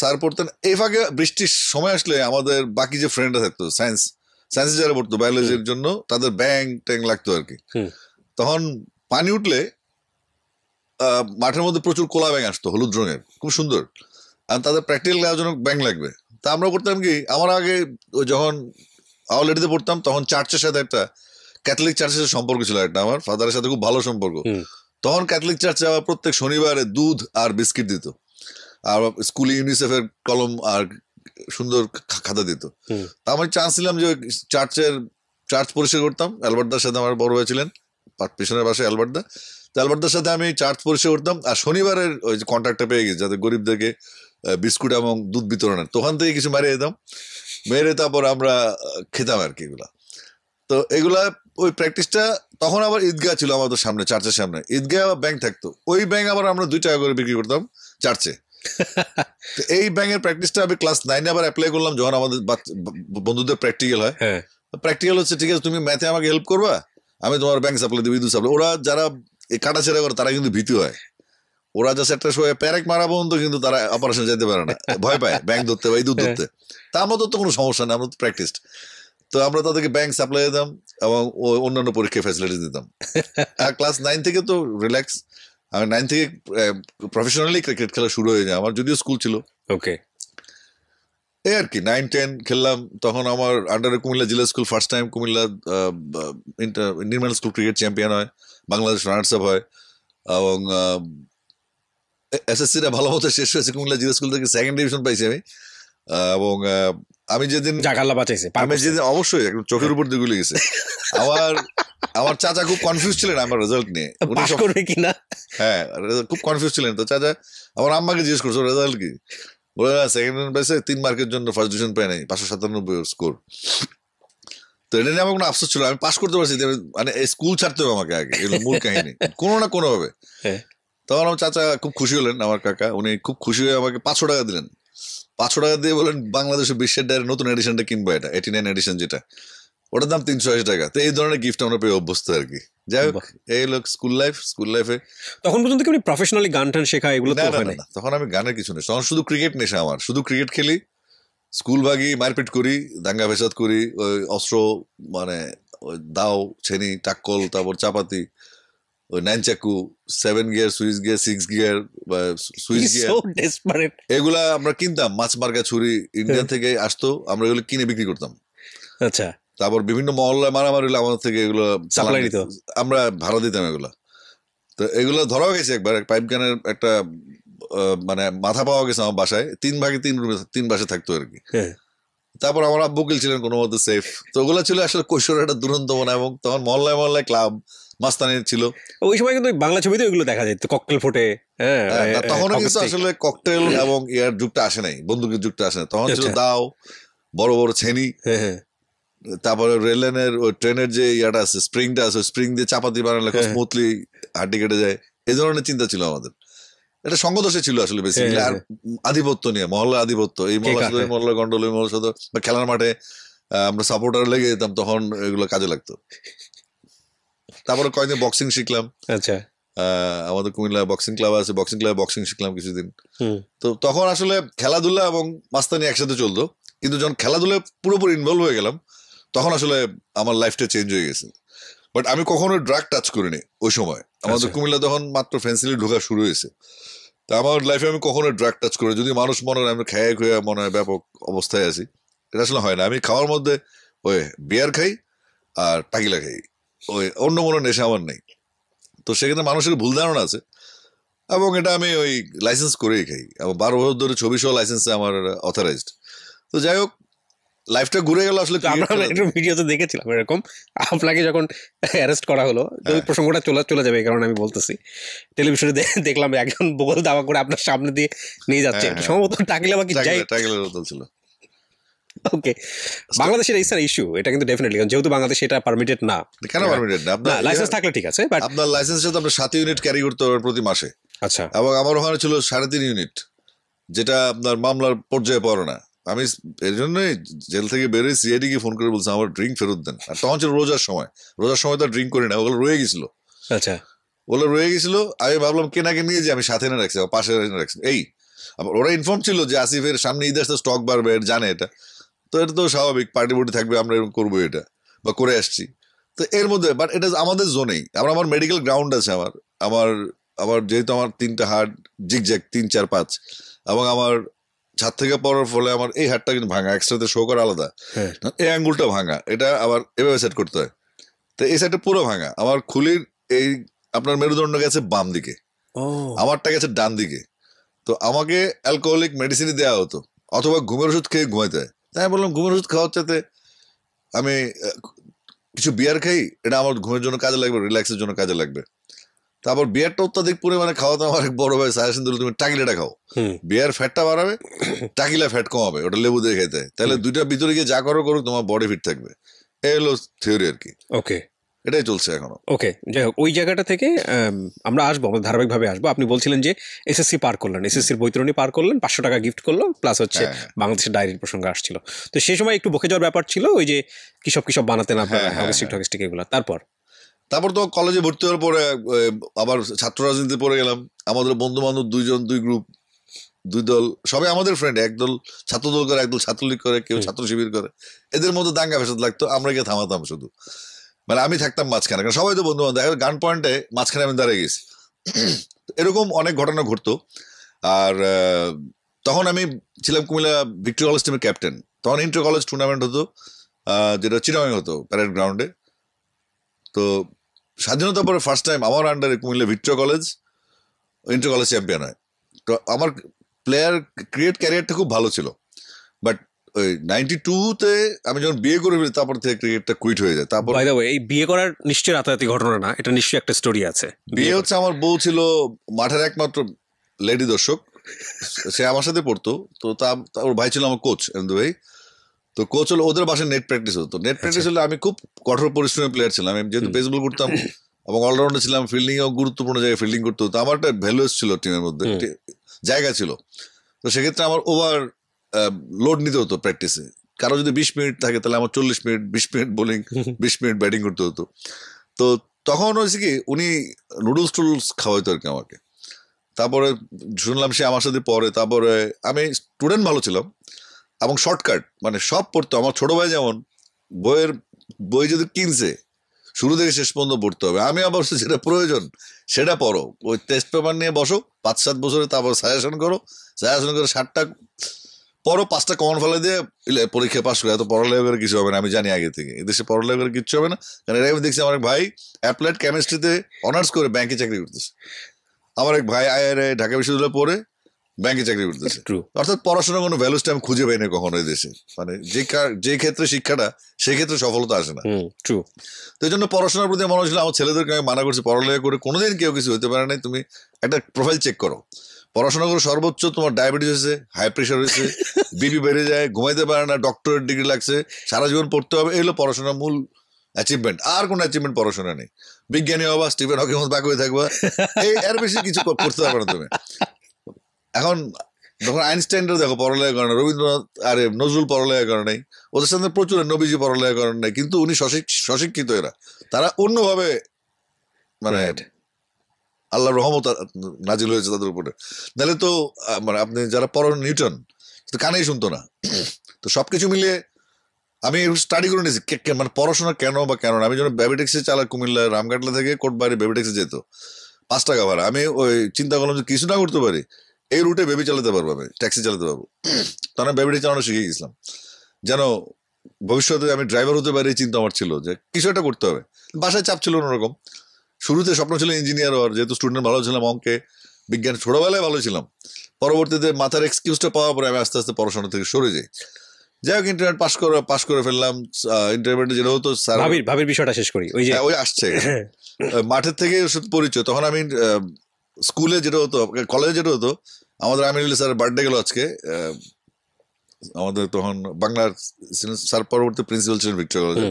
S1: স্যার পড়তেন এই ফাঁকে বৃষ্টির সময় আসলে আমাদের বাকি যে ফ্রেন্ডরা থাকতো সায়েন্স সায়েন্সে যারা পড়তো বায়োলজির জন্য তাদের ব্যাং ট্যাং লাগতো আর কি তখন পানি উঠলে মাঠের মধ্যে প্রচুর কোলা ব্যাং আসতো হলুদ রঙের খুব সুন্দর আর তাদের প্র্যাকটিক্যাল নেওয়ার জন্য ব্যাংক লাগবে তা আমরা করতাম কি আমার আগে যখন আওয়ালেডিতে পড়তাম তখন চার্চের সাথে একটা ক্যাথলিক চার্চের সাথে সম্পর্ক ছিল একটা আমার ফাদারের সাথে খুব ভালো সম্পর্ক তখন ক্যাথলিক চার্চে আবার প্রত্যেক শনিবারে দুধ আর বিস্কিট দিত আর স্কুলে ইউনিসেফের কলম আর সুন্দর খাতা দিত তা আমি চান্স ছিলাম যে চার্চের চার্চ পরিষেবা করতাম অ্যালবার্টদার সাথে আমার বড় হয়েছিলেন পিছনের বাসায় অ্যালবার্টদা তো অ্যালবার্টদার সাথে আমি চার্চ পরিষেবা করতাম আর শনিবারের ওই যে কন্ট্রাক্টটা পেয়ে গেছি যাতে গরিবদেরকে বিস্কুট এবং দুধ বিতরণের তো ওখান থেকে কিছু মেরে দিতাম মেরে তারপর আমরা খেতাম আর কি এগুলা তো এগুলা ওই প্র্যাকটিসটা তখন আবার ঈদগাহ ছিল আমাদের সামনে চার্চের সামনে ঈদগাহ আবার ব্যাংক থাকতো ওই ব্যাংক আবার আমরা দুই টাকা করে বিক্রি করতাম চার্চে [LAUGHS] তো এই ব্যাংকের প্র্যাকটিসটা আমি ক্লাস নাইনে আবার অ্যাপ্লাই করলাম যখন আমাদের বন্ধুদের প্র্যাকটিক্যাল হয় প্র্যাকটিক্যাল হচ্ছে ঠিক আছে তুমি ম্যাথে আমাকে হেল্প করবা আমি তোমার ব্যাংক সাপ্লাই দেবো ইদু সাপ্লাই ওরা যারা কাটা ছেড়া করে তারা কিন্তু ভীতি হয় ওরা যা একটা শোয়ে প্যারেক মারা পর্যন্ত কিন্তু তারা অপারেশন যেতে পারে না ভয় পায় ব্যাংক ধরতে বা ইঁদুর ধরতে তা আমাদের তো কোনো সমস্যা নেই আমরা তো প্র্যাকটিস তো আমরা তাদেরকে ব্যাংক সাপ্লাই দিতাম এবং অন্যান্য পরীক্ষায় ফ্যাসিলিটি দিতাম আর ক্লাস নাইন থেকে তো রিল্যাক্স আমি নাইন থেকে প্রফেশনালি ক্রিকেট খেলা শুরু হয়ে যায় আমার যদিও স্কুল ছিল ওকে এই আর কি নাইন টেন খেললাম তখন আমার আন্ডারে কুমিল্লা জেলা স্কুল ফার্স্ট টাইম কুমিল্লা নির্মাণ স্কুল ক্রিকেট চ্যাম্পিয়ন হয় বাংলাদেশ রানার্স আপ হয় এবং এসএসসিটা ভালো মতো শেষ হয়েছে কুমিল্লা জিরো স্কুল থেকে সেকেন্ড ডিভিশন পাইছি আমি এবং আমি যেদিন জাকাল্লা বাঁচাইছে আমি যেদিন অবশ্যই একদম চোখের উপর দিয়ে গুলি গেছে আমার আমার চাচা খুব কনফিউজ ছিলেন আমার রেজাল্ট নিয়ে উনি করবে কিনা হ্যাঁ খুব কনফিউজ ছিলেন তো চাচা আমার আম্মাকে জিজ্ঞেস করছো রেজাল্ট কি বলে না সেকেন্ড ডিভিশন পাইছে তিন মার্কের জন্য ফার্স্ট ডিভিশন পাই নাই পাঁচশো সাতানব্বই স্কোর তো এটা নিয়ে আমার কোনো আফসোস ছিল আমি পাস করতে পারছি মানে স্কুল ছাড়তে হবে আমাকে আগে এগুলো মূল কাহিনী কোনো না কোনোভাবে হ্যাঁ তখন আমার চাচা খুব খুশি হলেন আমার কাকা উনি খুব খুশি হয়ে আমাকে পাঁচশো টাকা দিলেন পাঁচশো টাকা দিয়ে বলেন বাংলাদেশে বিশ্বের ডায়ের নতুন এডিশনটা কিনবো এটা এটি নাইন এডিশন যেটা ওটার দাম তিনশো আশি টাকা তো এই ধরনের গিফট আমরা পেয়ে অভ্যস্ত আর কি যাই হোক এই লোক স্কুল লাইফ স্কুল লাইফে তখন পর্যন্ত কি প্রফেশনালি গান টান শেখা এগুলো তো হয় না তখন আমি গানের কিছু নেই তখন শুধু ক্রিকেট নেশা আমার শুধু ক্রিকেট খেলি স্কুল ভাগি মারপিট করি দাঙ্গা ভেসাদ করি ওই অস্ত্র মানে ওই দাও ছেনি টাক্কল তারপর চাপাতি nunchaku seven gear switch gear six gear বা সুইচ গিয়ার এগুলা আমরা কিনতাম মাছ মার্কা ছুরি ইন্ডিয়া থেকে আসতো আমরা এগুলো কিনে বিক্রি করতাম আচ্ছা তারপর বিভিন্ন মহল্লায় মারামারি আমাদের থেকে এগুলো সাপ্লাই দিত আমরা ভাড়া দিতাম এগুলা তো এগুলো ধরাও গেছে একবার পাইপ গানের একটা মানে মাথা পাওয়া গেছে আমার বাসায় তিন ভাগে তিন রুমে তিন বাসে থাকতো আর কি হ্যাঁ। তারপর আমার আব্বু ছিলেন কোনো মতো সেফ তো ওগুলো ছিল আসলে কৈশোর একটা দুরন্ত মনে এবং তখন মহল্লায় মহল্লায় ক্লাব মাস্তানি ছিল ওই সময় কিন্তু বাংলা ছবিতে ওইগুলো দেখা যায় ককটেল ফোটে হ্যাঁ, হ্যাঁ তখন কিন্তু আসলে ককটেল এবং ইয়ার যুগটা আসে নাই বন্দুকের যুগটা আসে না তখন ছিল আচ্ছা। দাও বড় বড় ছেনি হ্যাঁ, হ্যাঁ। তারপরে রেললাইনের ওই ট্রেনের যে ইয়াটা আছে স্প্রিংটা আছে স্প্রিং দিয়ে চাপাতি বানালে স্মুথলি হাড্ডি কেটে যায় এই ধরনের চিন্তা ছিল আমাদের এটা সঙ্গদোষে ছিল আসলে বেসিক্যালি আর আধিপত্য নিয়ে মহল্লা আধিপত্য এই মহল্লা শুধু মহল্লা গন্ডল এই মহল্লা শুধু বা খেলার মাঠে আমরা সাপোর্টার লেগে যেতাম তখন এগুলো কাজে লাগতো তারপরে কয়েকদিন বক্সিং শিখলাম আচ্ছা আমাদের কুমিল্লা বক্সিং ক্লাব আছে বক্সিং ক্লাবে বক্সিং শিখলাম কিছুদিন তো তখন আসলে খেলাধুলা এবং মাস্তানি একসাথে চলতো কিন্তু যখন খেলাধুলায় পুরোপুরি ইনভলভ হয়ে গেলাম তখন আসলে আমার লাইফটা চেঞ্জ হয়ে গেছে বাট আমি কখনো ড্রাগ টাচ করিনি ওই সময় আমাদের আচ্ছা। কুমিল্লা তখন মাত্র ফ্যান্সিলি ঢোকা শুরু হয়েছে তা আমার লাইফে আমি কখনো ড্রাগ টাচ করি যদি মানুষ মনে হয় আমি খেয়ে খেয়ে মনে হয় ব্যাপক অবস্থায় আছি এটা আসলে হয় না আমি খাওয়ার মধ্যে ওই বিয়ার খাই আর টাকিলা খাই ওই অন্য কোনো নেশা আমার নেই তো সেক্ষেত্রে মানুষের ভুল ধারণা আছে এবং এটা আমি ওই লাইসেন্স করেই খাই এবং বারো বছর ধরে ছবি সহ লাইসেন্সে আমার অথরাইজড তো যাই হোক লাইফটা ঘুরে গেল আসলে
S2: ভিডিওতে দেখেছিলাম এরকম আপনাকে যখন অ্যারেস্ট করা হলো ওই হ্যাঁ। প্রসঙ্গটা চলে চলে যাবে কারণ আমি বলতেছি টেলিভিশনে দেখলাম একজন বোকল দাবা করে আপনার সামনে দিয়ে নিয়ে যাচ্ছে হ্যাঁ, হ্যাঁ। সম্ভবত টাকলে বা কি
S1: টাকলে ছিল
S2: ওকে বাংলাদেশের এই স্যার ইস্যু এটা কিন্তু ডেফিনেটলি যেহেতু বাংলাদেশে এটা
S1: পারমিটেড না কেন পারমিটেড না আপনার লাইসেন্স থাকলে ঠিক আছে বাট আপনার লাইসেন্স সাত ইউনিট ক্যারি করতে প্রতি মাসে আচ্ছা এবং আমার ওখানে ছিল সাড়ে তিন ইউনিট যেটা আপনার মামলার পর্যায়ে পড়ে না আমি এর জন্যই জেল থেকে বেরোয় সিআইডিকে ফোন করে বলছে আমার ড্রিঙ্ক ফেরত দেন আর তখন ছিল রোজার সময় রোজার সময় তো ড্রিঙ্ক করি না ওগুলো রয়ে গেছিল আচ্ছা ওগুলো রয়ে গেছিল আমি ভাবলাম কেনাকে নিয়ে যে আমি সাথে এনে রাখছি পাশে রাখছি এই ওরা ইনফর্ম ছিল যে আসিফের সামনে ঈদ আসতে স্টক বাড়বে জানে এটা তো এটা তো স্বাভাবিক পার্টি বুটি থাকবে আমরা এরকম করবো এটা বা করে আসছি তো এর মধ্যে বাট এটা আমাদের জোনেই আমার আমার মেডিকেল গ্রাউন্ড আছে আমার আমার আমার যেহেতু আমার তিনটা হাট জ্যাক তিন চার পাঁচ এবং আমার ছাদ থেকে পড়ার ফলে আমার এই হাটটা কিন্তু ভাঙা একসাথে শো করা আলাদা হ্যাঁ। এই আঙ্গুলটা ভাঙা এটা আবার এভাবে সেট করতে হয় তো এই সাইডটা পুরো ভাঙা আমার খুলির এই আপনার মেরুদণ্ড গেছে বাম দিকে আমারটা গেছে ডান দিকে তো আমাকে অ্যালকোহলিক মেডিসিনই দেওয়া হতো অথবা ঘুমের ওষুধ খেয়ে ঘুমাইতে হয় তাই আমি বললাম ঘুমের ওষুধ খাওয়ার চাইতে আমি কিছু বিয়ার খাই এটা আমার ঘুমের জন্য কাজে লাগবে রিল্যাক্সের জন্য কাজে লাগবে তারপর বিয়ারটা অত্যাধিক পরিমাণে খাওয়াতে আমার অনেক বড় ভাই সাজেশন দিল তুমি টাকিলাটা খাও বিয়ার ফ্যাটটা বাড়াবে টাকিলা ফ্যাট কমাবে ওটা লেবু দিয়ে খেতে তাহলে দুইটা ভিতরে গিয়ে যা করো করুক তোমার বডি ফিট থাকবে এই হলো থিওরি আর কি ওকে এটাই চলছে এখনো
S2: ওকে যাই হোক ওই জায়গাটা থেকে আমরা আসবো আমরা ধারাবাহিকভাবে আসবো আপনি বলছিলেন যে এসএসসি পার করলেন এসএসসির বৈতরণী পার করলেন পাঁচশো টাকা গিফট করলো প্লাস হচ্ছে হ্যাঁ, হ্যাঁ। বাংলাদেশের ডায়েরির প্রসঙ্গে আসছিল তো সেই সময় একটু বকে যাওয়ার ব্যাপার ছিল ওই যে কিসব কিসব বানাতে না হ্যাঁ, এগুলো তারপর
S1: তারপর তো কলেজে ভর্তি হওয়ার পরে আবার ছাত্র রাজনীতি পড়ে গেলাম আমাদের বন্ধু বান্ধব দুইজন দুই গ্রুপ দুই দল সবাই আমাদের ফ্রেন্ড একদল ছাত্রদল করে একদল ছাত্রলীগ করে কেউ ছাত্র শিবির করে এদের মধ্যে দাঙ্গা ফেসাদ লাগতো আমরা গিয়ে থামাতাম শুধু মানে আমি থাকতাম মাঝখানে কারণ সবাই তো বন্ধু বান্ধব এখন গান পয়েন্টে মাঝখানে আমি দাঁড়িয়ে গেছি এরকম অনেক ঘটনা ঘটতো আর তখন আমি ছিলাম কুমিল্লা ভিক্টোরিয়া কলেজ টিমের ক্যাপ্টেন তখন ইন্টার কলেজ টুর্নামেন্ট হতো যেটা চিরামে হতো প্যারেড গ্রাউন্ডে তো স্বাধীনতার পরে ফার্স্ট টাইম আমার আন্ডারে Comilla Victoria college inter college champion হয় তো আমার প্লেয়ার ক্রিকেট ক্যারিয়ারটা খুব ভালো ছিল বাট ওই নাইনটি টুতে আমি যখন বিয়ে করে ফেলি তারপর থেকে ক্রিকেটটা কুইট হয়ে যায় তারপর
S2: বাই দ্য এই বিয়ে করার নিশ্চয়ই রাতারাতি ঘটনা না এটা নিশ্চয়ই একটা স্টোরি
S1: আছে বিয়ে হচ্ছে আমার বউ ছিল মাঠের একমাত্র লেডি দর্শক সে আমার সাথে পড়তো তো তা ওর ভাই ছিল আমার কোচ এমদু ভাই তো কোচ হলো ওদের বাসায় নেট প্র্যাকটিস হতো নেট প্র্যাকটিস আচ্ছা। হলে আমি খুব কঠোর পরিশ্রমী প্লেয়ার ছিলাম আমি যেহেতু বেসবল করতাম এবং অলরাউন্ডার ছিলাম ফিল্ডিংও গুরুত্বপূর্ণ জায়গায় ফিল্ডিং করতো হতো আমার একটা ভ্যালুয়েস ছিল টিমের মধ্যে জায়গা ছিল তো সেক্ষেত্রে আমার ওভার লোড নিতে হতো প্র্যাকটিসে কারো যদি বিশ মিনিট থাকে তাহলে আমার চল্লিশ মিনিট বিশ মিনিট বোলিং [LAUGHS] বিশ মিনিট ব্যাটিং করতে হতো তো তখন হয়েছে কি উনি নুডলস টুডলস খাওয়াইতো আর কি আমাকে তারপরে শুনলাম সে আমার সাথে পরে তারপরে আমি স্টুডেন্ট ভালো ছিলাম এবং শর্টকাট মানে সব পড়তো আমার ছোটো ভাই যেমন বইয়ের বই যদি কিনছে শুরু থেকে শেষ পর্যন্ত পড়তে হবে আমি আবার যেটা প্রয়োজন সেটা পড়ো ওই টেস্ট পেপার নিয়ে বসো পাঁচ সাত বছরে তারপর সাজেশন করো সাজেশন করে সাতটা পরও পাঁচটা কমন ফেলে দিয়ে পরীক্ষা পাশ করে এত পড়ালেখা করে কিছু হবে না আমি জানি আগে থেকে এদেশে করে কিছু হবে না কারণ এর আমি দেখছি আমার এক ভাই অ্যাপ্লাইড কেমিস্ট্রিতে অনার্স করে ব্যাঙ্কে চাকরি করতেছে আমার এক ভাই আইআরএ ঢাকা বিশ্ববিদ্যালয়ে পড়ে ব্যাঙ্কে চাকরি করতেছে অর্থাৎ পড়াশোনার কোনো ভ্যালুসটা আমি খুঁজে পাই না কখনো দেশে মানে যে যে ক্ষেত্রে শিক্ষাটা সেই ক্ষেত্রে সফলতা আসে না ট্রু তো এই জন্য পড়াশোনার প্রতি মনে হয়েছিল আমার ছেলেদেরকে আমি মানা করছি পড়ালেখা করে কোনোদিন কেউ কিছু হতে পারে নাই তুমি একটা প্রোফাইল চেক করো পড়াশোনা করে সর্বোচ্চ তোমার ডায়াবেটিস হয়েছে হাই প্রেশার হয়েছে বিপি [LAUGHS] বেড়ে যায় ঘুমাইতে পারে না ডক্টরের ডিগ্রি লাগছে সারা জীবন পড়তে হবে এগুলো পড়াশোনার মূল অ্যাচিভমেন্ট আর কোনো অ্যাচিভমেন্ট পড়াশোনা নেই বিজ্ঞানী হবা স্টিফেন হকি মতো বাকি হয়ে থাকবা এই এর বেশি কিছু করতে পারবে না তুমি এখন যখন আইনস্টাইনরা দেখো পড়ালেখা করে না রবীন্দ্রনাথ আরে নজরুল পড়ালেখা করে নাই ওদের সাথে প্রচুর নবীজি পড়ালেখা করেন নাই কিন্তু উনি সশিক্ষিত এরা তারা অন্যভাবে মানে আল্লাহ রহমত নাজিল হয়েছে তাদের উপরে নাহলে তো মানে আপনি যারা পড়েন নিউটন তো কানেই শুনতো না তো সব কিছু মিলিয়ে আমি স্টাডি করে নিয়েছি মানে পড়াশোনা কেন বা কেন আমি যখন ব্যাবিটেক্সে চালা কুমিল্লা রামঘাটলা থেকে কোটবাড়ি ব্যাবিটেক্সে যেত পাঁচ টাকা ভাড়া আমি ওই চিন্তা করলাম যে কিছু না করতে পারি এই রুটে বেবি চালাতে পারবো আমি ট্যাক্সি চালাতে পারবো তখন আমি ব্যাবিটেক্স চালানো শিখে গেছিলাম যেন ভবিষ্যতে আমি ড্রাইভার হতে পারি চিন্তা আমার ছিল যে কিছু একটা করতে হবে বাসায় চাপ ছিল অন্যরকম শুরুতে স্বপ্ন ছিল ইঞ্জিনিয়ার হওয়ার যেহেতু স্টুডেন্ট ভালো ছিলাম অঙ্কে বিজ্ঞান ছোটোবেলায় ভালো ছিলাম পরবর্তীতে মাথার এক্সকিউজটা পাওয়ার পরে আমি আস্তে আস্তে পড়াশোনা থেকে সরে যাই যাই হোক ইন্টারমিডিয়েট পাস করে পাস করে ফেললাম ইন্টারমিডিয়েট যেটা হতো স্যার ভাবির বিষয়টা শেষ করি ওই যে হ্যাঁ, ওই আসছে মাঠের থেকে ওষুধ পরিচয় তখন আমি স্কুলে যেটা হতো কলেজে যেটা হতো আমাদের আমি স্যার বার্থডে গেল আজকে আমাদের তখন বাংলার স্যার পরবর্তী প্রিন্সিপাল ছিলেন ভিক্টোরিয়া কলেজ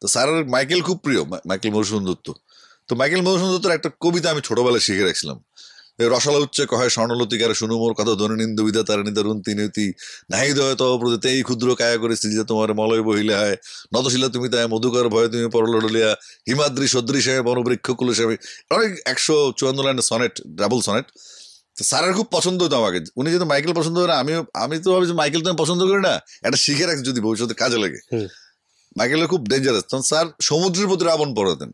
S1: তো স্যারের মাইকেল খুব প্রিয় মাইকেল মধুসূদন দত্ত তো মাইকেল মধুসূদন একটা কবিতা আমি ছোটবেলায় শিখে রাখছিলাম রসালা উচ্চে কহে স্বর্ণলতিকার মোর কথা ধননিন্দু বিধা তার রুন্তি নীতি নাহি দয় তো প্রদীতে এই ক্ষুদ্র কায়া করে যে তোমার মলয় বহিলে হয় নতশিলা তুমি তাই মধুকর ভয় তুমি পরলডলিয়া হিমাদ্রি সদৃশে বনবৃক্ষ কুলস্বামী অনেক একশো চুয়ান্ন লাইনের সনেট ডাবল সনেট তো স্যারের খুব পছন্দ হতো আমাকে উনি যেহেতু মাইকেল পছন্দ করে আমি আমি তো ভাবি মাইকেল তো আমি পছন্দ করি না এটা শিখে রাখছি যদি ভবিষ্যতে কাজে লাগে মাইকেলের খুব ডেঞ্জারাস তখন স্যার সমুদ্রের প্রতি রাবণ পড়াতেন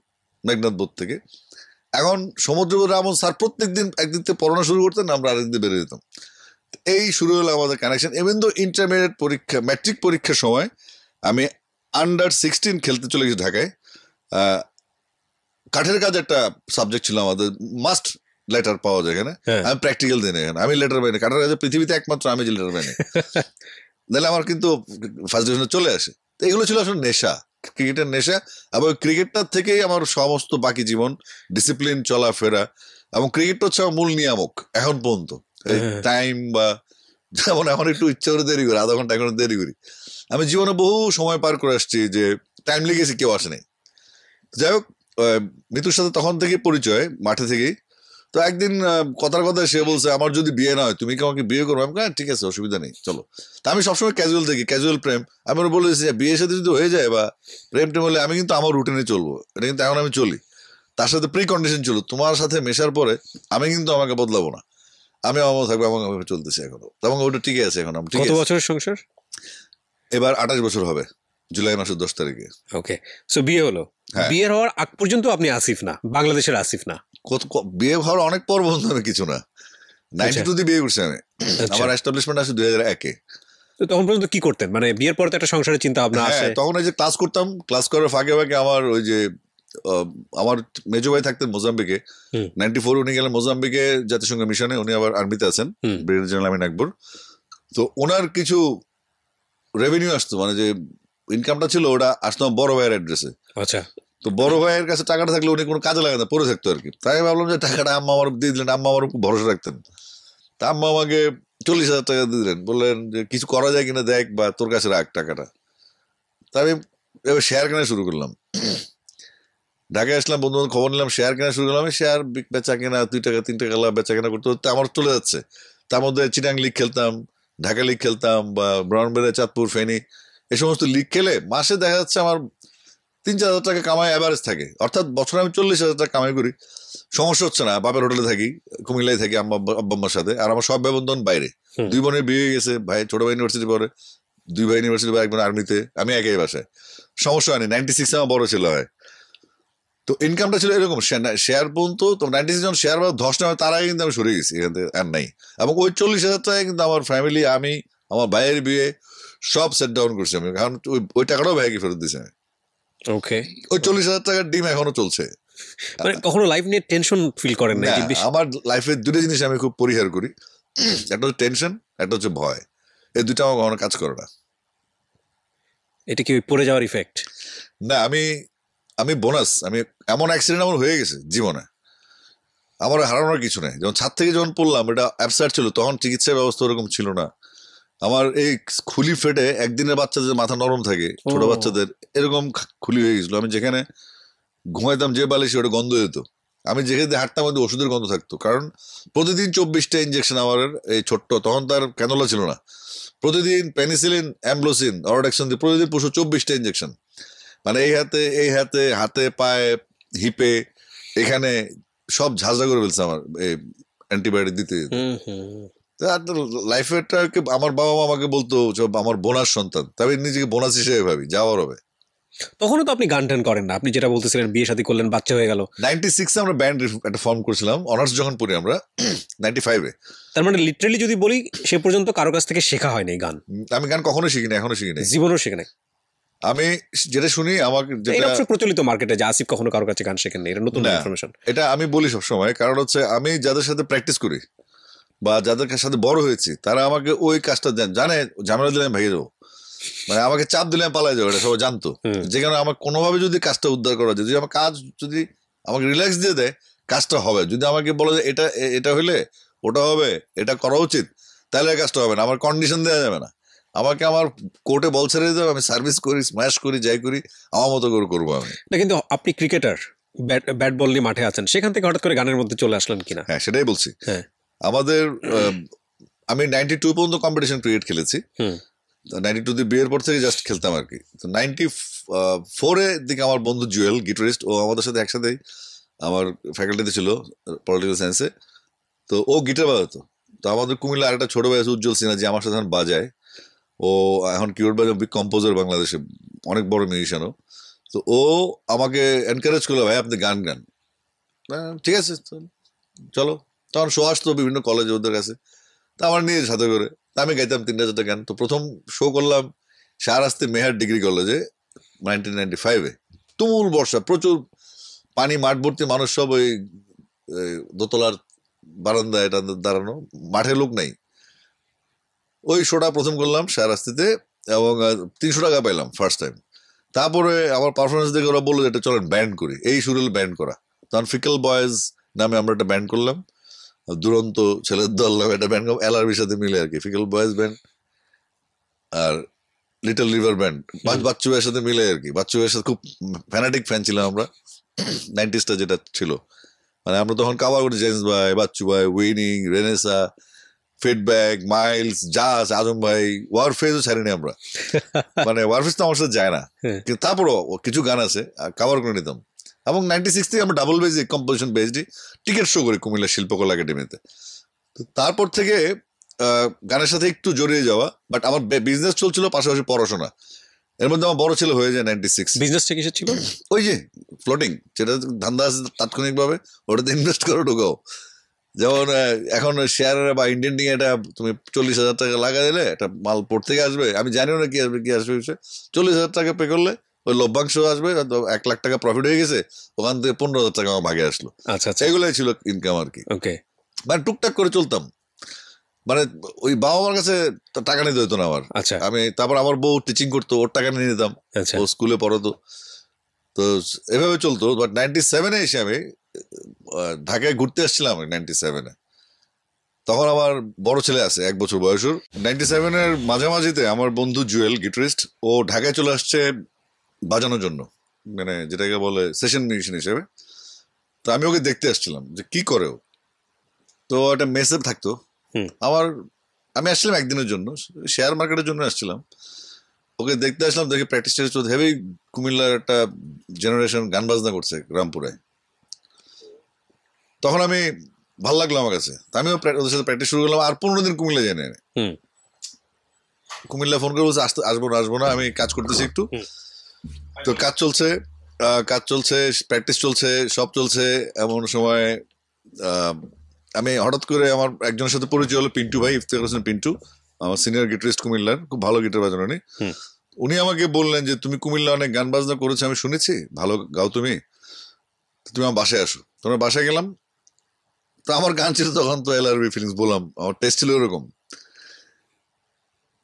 S1: মেঘনাথ বোধ থেকে এখন সমুদ্র রামন স্যার প্রত্যেক দিন একদিন থেকে পড়ানো শুরু করতেন আমরা আরেকদিন বেরিয়ে যেতাম এই শুরু হলো আমাদের কানেকশন ইভেন দো ইন্টারমিডিয়েট পরীক্ষা ম্যাট্রিক পরীক্ষার সময় আমি আন্ডার সিক্সটিন খেলতে চলে গেছি ঢাকায় কাঠের কাজ একটা সাবজেক্ট ছিল আমাদের মাস্ট লেটার পাওয়া যায় এখানে হ্যাঁ। আমি প্র্যাকটিক্যাল দিন এখানে আমি লেটার পাইনি কাঠের কাজে পৃথিবীতে একমাত্র আমি যে লেটার পাইনি [LAUGHS] তাহলে আমার কিন্তু ফার্স্ট ডিভিশনে চলে আসে তো এগুলো ছিল আসলে নেশা ক্রিকেটের নেশা এবং ক্রিকেটটার থেকেই আমার সমস্ত বাকি জীবন ডিসিপ্লিন চলাফেরা এবং ক্রিকেট হচ্ছে আমার মূল নিয়ামক এখন পর্যন্ত টাইম হ্যাঁ। বা যেমন এখন একটু ইচ্ছা করে দেরি করি আধা ঘন্টা এখন দেরি করি আমি জীবনে বহু সময় পার করে আসছি যে টাইম লেগেছে কেউ আসেনি যাই হোক মৃত্যুর সাথে তখন থেকে পরিচয় মাঠে থেকেই তো একদিন কথার কথা সে বলছে আমার যদি বিয়ে না হয় তুমি কি আমাকে বিয়ে করবো আমি হ্যাঁ ঠিক আছে অসুবিধা নেই চলো তা আমি সবসময় ক্যাজুয়াল দেখি ক্যাজুয়াল প্রেম আমি ওর বলে যে হ্যাঁ, বিয়ের সাথে যদি হয়ে যায় বা প্রেম টেম হলে আমি কিন্তু আমার রুটিনে চলবো এটা কিন্তু এখন আমি চলি তার সাথে প্রি কন্ডিশন ছিল তোমার সাথে মেশার পরে আমি কিন্তু আমাকে বদলাবো না আমি আমার থাকবো এবং আমি চলতেছি এখনো এবং ওটা ঠিকই আছে এখন আমি কত বছরের সংসার এবার আঠাশ বছর হবে জুলাই মাসের দশ তারিখে ওকে সো বিয়ে হলো হ্যাঁ। বিয়ের হওয়ার আগ পর্যন্ত আপনি আসিফ না বাংলাদেশের আসিফ না বিয়ে হওয়ার অনেক পর বন্ধনের কিছু না আচ্ছা। নাইনটি টু দিয়ে বিয়ে করছি আমি আচ্ছা। আমার এস্টাবলিশমেন্ট আছে দুই হাজার একে তখন পর্যন্ত কি করতেন মানে বিয়ের পর একটা সংসারের চিন্তা ভাবনা হ্যাঁ, আসে তখন ওই যে ক্লাস করতাম ক্লাস করার ফাঁকে ফাঁকে আমার ওই যে আমার মেজো ভাই থাকতেন মোজাম্বিকে নাইনটি ফোর উনি গেলেন মোজাম্বিকে জাতিসংঘ মিশনে উনি আবার আর্মিতে আছেন ব্রিগেডিয়ার জেনারেল আমিন আকবর তো ওনার কিছু রেভিনিউ আসতো মানে যে ইনকামটা ছিল ওটা আসতো বড় ভাইয়ের অ্যাড্রেসে আচ্ছা তো বড় ভাইয়ের কাছে টাকাটা থাকলে উনি কোনো কাজে লাগে না পড়ে থাকতো আর কি তাই ভাবলাম যে টাকাটা আম্মা আমার দিয়ে দিলেন আম্মা আমার খুব ভরসা রাখতেন তা আম্মা আমাকে চল্লিশ হাজার টাকা দিয়ে দিলেন বললেন যে কিছু করা যায় কিনা দেখ বা তোর কাছে রাখ টাকাটা তা আমি এবার শেয়ার কেনা শুরু করলাম ঢাকায় আসলাম বন্ধু বান্ধব খবর নিলাম শেয়ার কেনা শুরু করলাম আমি শেয়ার বেচা কেনা দুই টাকা তিন টাকা লাভ বেচা কেনা করতে করতে আমার চলে যাচ্ছে তার মধ্যে চিটাং লিগ খেলতাম ঢাকা লিগ খেলতাম বা ব্রাউনবেড়া চাঁদপুর ফেনি এ সমস্ত লিগ খেলে মাসে দেখা যাচ্ছে আমার তিন চার হাজার টাকা কামাই অ্যাভারেজ থাকে অর্থাৎ বছরে আমি চল্লিশ হাজার টাকা কামাই করি সমস্যা হচ্ছে না বাপের হোটেলে থাকি কুমিল্লায় থাকি আব্বাম্মার সাথে আর আমার সব ব্যবন্ধন বাইরে দুই বোনের বিয়ে হয়ে গেছে ভাই ছোট ভাই ইউনিভার্সিটি পরে দুই ভাই ইউনিভার্সিটি বা একবার আর্মিতে আমি একাই বাসায় সমস্যা হয়নি নাইনটি সিক্স আমার বড় ছিল হয় তো ইনকামটা ছিল এরকম শেয়ার পর্যন্ত তো নাইনটি সিক্স যখন শেয়ার বা ধস না তারাই কিন্তু আমি সরে গেছি এখান থেকে আর নাই এবং ওই চল্লিশ হাজার টাকায় কিন্তু আমার ফ্যামিলি আমি আমার ভাইয়ের বিয়ে সব সেট ডাউন করছি আমি কারণ ওই ওই টাকাটাও ভাইকে ফেরত দিয়েছি আমি ওকে ওই চল্লিশ হাজার টাকার ডিম এখনো চলছে মানে
S2: কখনো লাইফ নিয়ে টেনশন ফিল করেন না আমার
S1: লাইফের দুটো জিনিস আমি খুব পরিহার করি একটা হচ্ছে টেনশন একটা হচ্ছে ভয় এই দুটো আমার কখনো কাজ করে না এটা কি পড়ে যাওয়ার ইফেক্ট না আমি আমি বোনাস আমি এমন অ্যাক্সিডেন্ট আমার হয়ে গেছে জীবনে আমার হারানোর কিছু নেই যখন ছাদ থেকে যখন পড়লাম এটা অ্যাবসার ছিল তখন চিকিৎসা ব্যবস্থা ওরকম ছিল না আমার এই খুলি ফেটে একদিনের বাচ্চাদের মাথা নরম থাকে ছোট বাচ্চাদের এরকম খুলি হয়ে গেছিল আমি যেখানে ঘুমাইতাম যে বালিশ ওটা গন্ধ যেত আমি যেখানে হাঁটতাম মধ্যে ওষুধের গন্ধ থাকতো কারণ প্রতিদিন চব্বিশটা ইঞ্জেকশন আমার এই ছোট্ট তখন তার ক্যানোলা ছিল না প্রতিদিন প্যানিসিলিন অ্যাম্বলোসিন অরোডাকশন দিয়ে প্রতিদিন পুরো চব্বিশটা ইঞ্জেকশন মানে এই হাতে এই হাতে হাতে পায়ে হিপে এখানে সব ঝাঁঝা করে ফেলছে আমার এই অ্যান্টিবায়োটিক দিতে লাইফে একটা আমার বাবা মা আমাকে বলতো আমার বোনাস সন্তান তবে নিজেকে বোনাস হিসেবে ভাবি যাওয়ার হবে তখনও তো আপনি গান টান করেন না আপনি যেটা বলতেছিলেন বিয়ে শাদী করলেন বাচ্চা হয়ে গেল নাইনটি সিক্সে আমরা ব্যান্ড একটা ফর্ম করেছিলাম অনার্স যখন পড়ি আমরা
S2: নাইনটি [CLEARS THROAT] ফাইভে তার মানে লিটারেলি যদি বলি সে পর্যন্ত কারো কাছ থেকে শেখা হয়নি গান আমি গান
S1: কখনো শিখিনি এখনো শিখিনি জীবনেও শিখিনি আমি যেটা শুনি আমার যেটা প্রচলিত মার্কেটে যে আসিফ কখনো কারো কাছে গান শেখেন না এটা নতুন ইনফরমেশন এটা আমি বলি সবসময় কারণ হচ্ছে আমি যাদের সাথে প্র্যাকটিস করি বা যাদের সাথে বড় হয়েছি তারা আমাকে ওই কাজটা দেন জানে ঝামেলা দিলে আমি ভেঙে যাবো মানে আমাকে চাপ দিলে আমি পালাই যাবো এটা সবাই জানতো যে কারণে আমার কোনোভাবে যদি কাজটা উদ্ধার করা যায় যদি আমার কাজ যদি আমাকে রিল্যাক্স দিয়ে দেয় কাজটা হবে যদি আমাকে বলে যে এটা এটা হইলে ওটা হবে এটা করা উচিত তাহলে কাজটা হবে না আমার কন্ডিশন দেওয়া যাবে না আমাকে আমার কোর্টে বল ছেড়ে দেবে আমি সার্ভিস করি স্ম্যাশ করি যাই করি আমার মতো করে করবো আমি না কিন্তু আপনি ক্রিকেটার
S2: ব্যাট বল নিয়ে মাঠে আছেন সেখান থেকে হঠাৎ করে গানের মধ্যে চলে আসলেন কিনা হ্যাঁ সেটাই বলছি
S1: হ্যাঁ। আমাদের আমি নাইনটি টু পর্যন্ত কম্পিটিশন ক্রিকেট খেলেছি নাইনটি টু দিয়ে বিয়ের পর থেকে জাস্ট খেলতাম আর কি তো নাইনটি ফোরের দিকে আমার বন্ধু জুয়েল গিটারিস্ট ও আমাদের সাথে একসাথেই আমার ফ্যাকাল্টিতে ছিল পলিটিক্যাল সায়েন্সে তো ও গিটার বাজাতো তো আমাদের কুমিল্লা আরেকটা ছোটো ভাই আছে উজ্জ্বল সিনহা যে আমার সাথে এখন বাজায় ও এখন কিউর বাজায় বিগ কম্পোজার বাংলাদেশে অনেক বড় মিউজিশিয়ানও তো ও আমাকে এনকারেজ করলো ভাই আপনি গান গান হ্যাঁ, ঠিক আছে চলো তখন শো আসতো বিভিন্ন কলেজে ওদের কাছে তা আমার নিয়ে সাথে করে তা আমি গাইতাম তিনটা চারটা গান তো প্রথম শো করলাম আসতে মেহার ডিগ্রি কলেজে নাইনটিন নাইনটি ফাইভে তুমুল বর্ষা প্রচুর পানি মাঠ ভর্তি মানুষ সব ওই দোতলার বারান্দায় দাঁড়ানো মাঠে লোক নাই ওই শোটা প্রথম করলাম শাহরাস্তিতে এবং তিনশো টাকা পাইলাম ফার্স্ট টাইম তারপরে আমার পারফরমেন্স দেখে ওরা বললো এটা চলেন ব্যান্ড করি এই সুরেল ব্যান্ড করা তখন ফিকেল বয়েজ নামে আমরা একটা ব্যান্ড করলাম দুরন্ত ছেলের দল নামে একটা ব্যান্ড এলআরবির সাথে মিলে আর কি ফিকল বয়েজ ব্যান্ড আর লিটল রিভার ব্যান্ড পাঁচ বাচ্চু ভাইয়ের সাথে মিলে আর কি বাচ্চু ভাইয়ের সাথে খুব ফ্যানাটিক ফ্যান ছিলাম আমরা নাইনটিসটা যেটা ছিল মানে আমরা তখন কাবার করি জেন্স ভাই বাচ্চু ভাই উইনিং রেনেসা ফিডব্যাক মাইলস জাস আজম ভাই ওয়ারফেজও ছাড়িনি আমরা [LAUGHS] মানে ওয়ারফেজ তো আমার সাথে যায় না হ্যাঁ। কিন্তু তারপরও কিছু গান আছে কাবার করে নিতাম এবং নাইনটি সিক্স থেকে আমরা ডাবল বেজি কম্পোজিশন বেজডি টিকিট শো করি কুমিল্লা শিল্পকলা একাডেমিতে তো তারপর থেকে গানের সাথে একটু জড়িয়ে যাওয়া বাট আমার বিজনেস চলছিল পাশাপাশি পড়াশোনা এর মধ্যে আমার বড় ছেলে হয়ে যায় নাইনটি সিক্স বিজনেস কিসের ছিল ওই যে ফ্লোটিং যেটা ধান্দা আছে তাৎক্ষণিকভাবে ওটাতে ইনভেস্ট করে ঢুকাও যেমন এখন শেয়ারের বা ইন্ডিয়ান এটা তুমি চল্লিশ হাজার টাকা লাগা দিলে একটা মাল পড়তে আসবে আমি জানিও না কী আসবে কী আসবে চল্লিশ হাজার টাকা পে করলে ওই লভ্যাংশ আসবে এক লাখ টাকা প্রফিট হয়ে গেছে ওখান থেকে পনেরো হাজার টাকা আমার ভাগে আসলো আচ্ছা আচ্ছা এগুলোই ছিল ইনকাম আর কি ওকে মানে টুকটাক করে চলতাম মানে ওই বাবা মার কাছে টাকা নিতে হতো না আমার আচ্ছা আমি তারপর আমার বউ টিচিং করতো ওর টাকা নিয়ে নিতাম আচ্ছা। ও স্কুলে পড়াতো তো এভাবে চলতো বাট নাইনটি সেভেনে এসে আমি ঢাকায় ঘুরতে আসছিলাম নাইনটি সেভেনে তখন আমার বড় ছেলে আছে এক বছর বয়সের নাইনটি সেভেনের মাঝামাঝিতে আমার বন্ধু জুয়েল গিটারিস্ট ও ঢাকায় চলে আসছে বাজানোর জন্য মানে যেটাকে বলে সেশন মিউজিশিয়ান হিসেবে তো আমি ওকে দেখতে আসছিলাম যে কি করে ও তো একটা মেসেজ থাকতো আমার আমি আসছিলাম একদিনের জন্য শেয়ার মার্কেটের জন্য আসছিলাম ওকে দেখতে আসলাম দেখি প্র্যাকটিস টেস্ট হেভি কুমিল্লার একটা জেনারেশন গান বাজনা করছে রামপুরে তখন আমি ভাল লাগলো আমার কাছে আমিও ওদের সাথে প্র্যাকটিস শুরু করলাম আর পনেরো দিন কুমিল্লা জানি কুমিল্লা ফোন করে বলছে আসতে আসবো না আসবো না আমি কাজ করতেছি একটু তো কাজ চলছে কাজ চলছে প্র্যাকটিস চলছে সব চলছে এমন সময় আমি হঠাৎ করে আমার একজনের সাথে পরিচয় হলো পিন্টু ভাই ইফতে করেছেন পিন্টু আমার সিনিয়র গিটারিস্ট কুমিল্লার খুব ভালো গিটার বাজান উনি উনি আমাকে বললেন যে তুমি কুমিল্লা অনেক গান বাজনা করেছো আমি শুনেছি ভালো গাও তুমি তুমি আমার বাসায় আসো তোমার বাসায় গেলাম তো আমার গান ছিল তখন তো এল বি ফিলিংস বললাম আমার টেস্ট ছিল ওরকম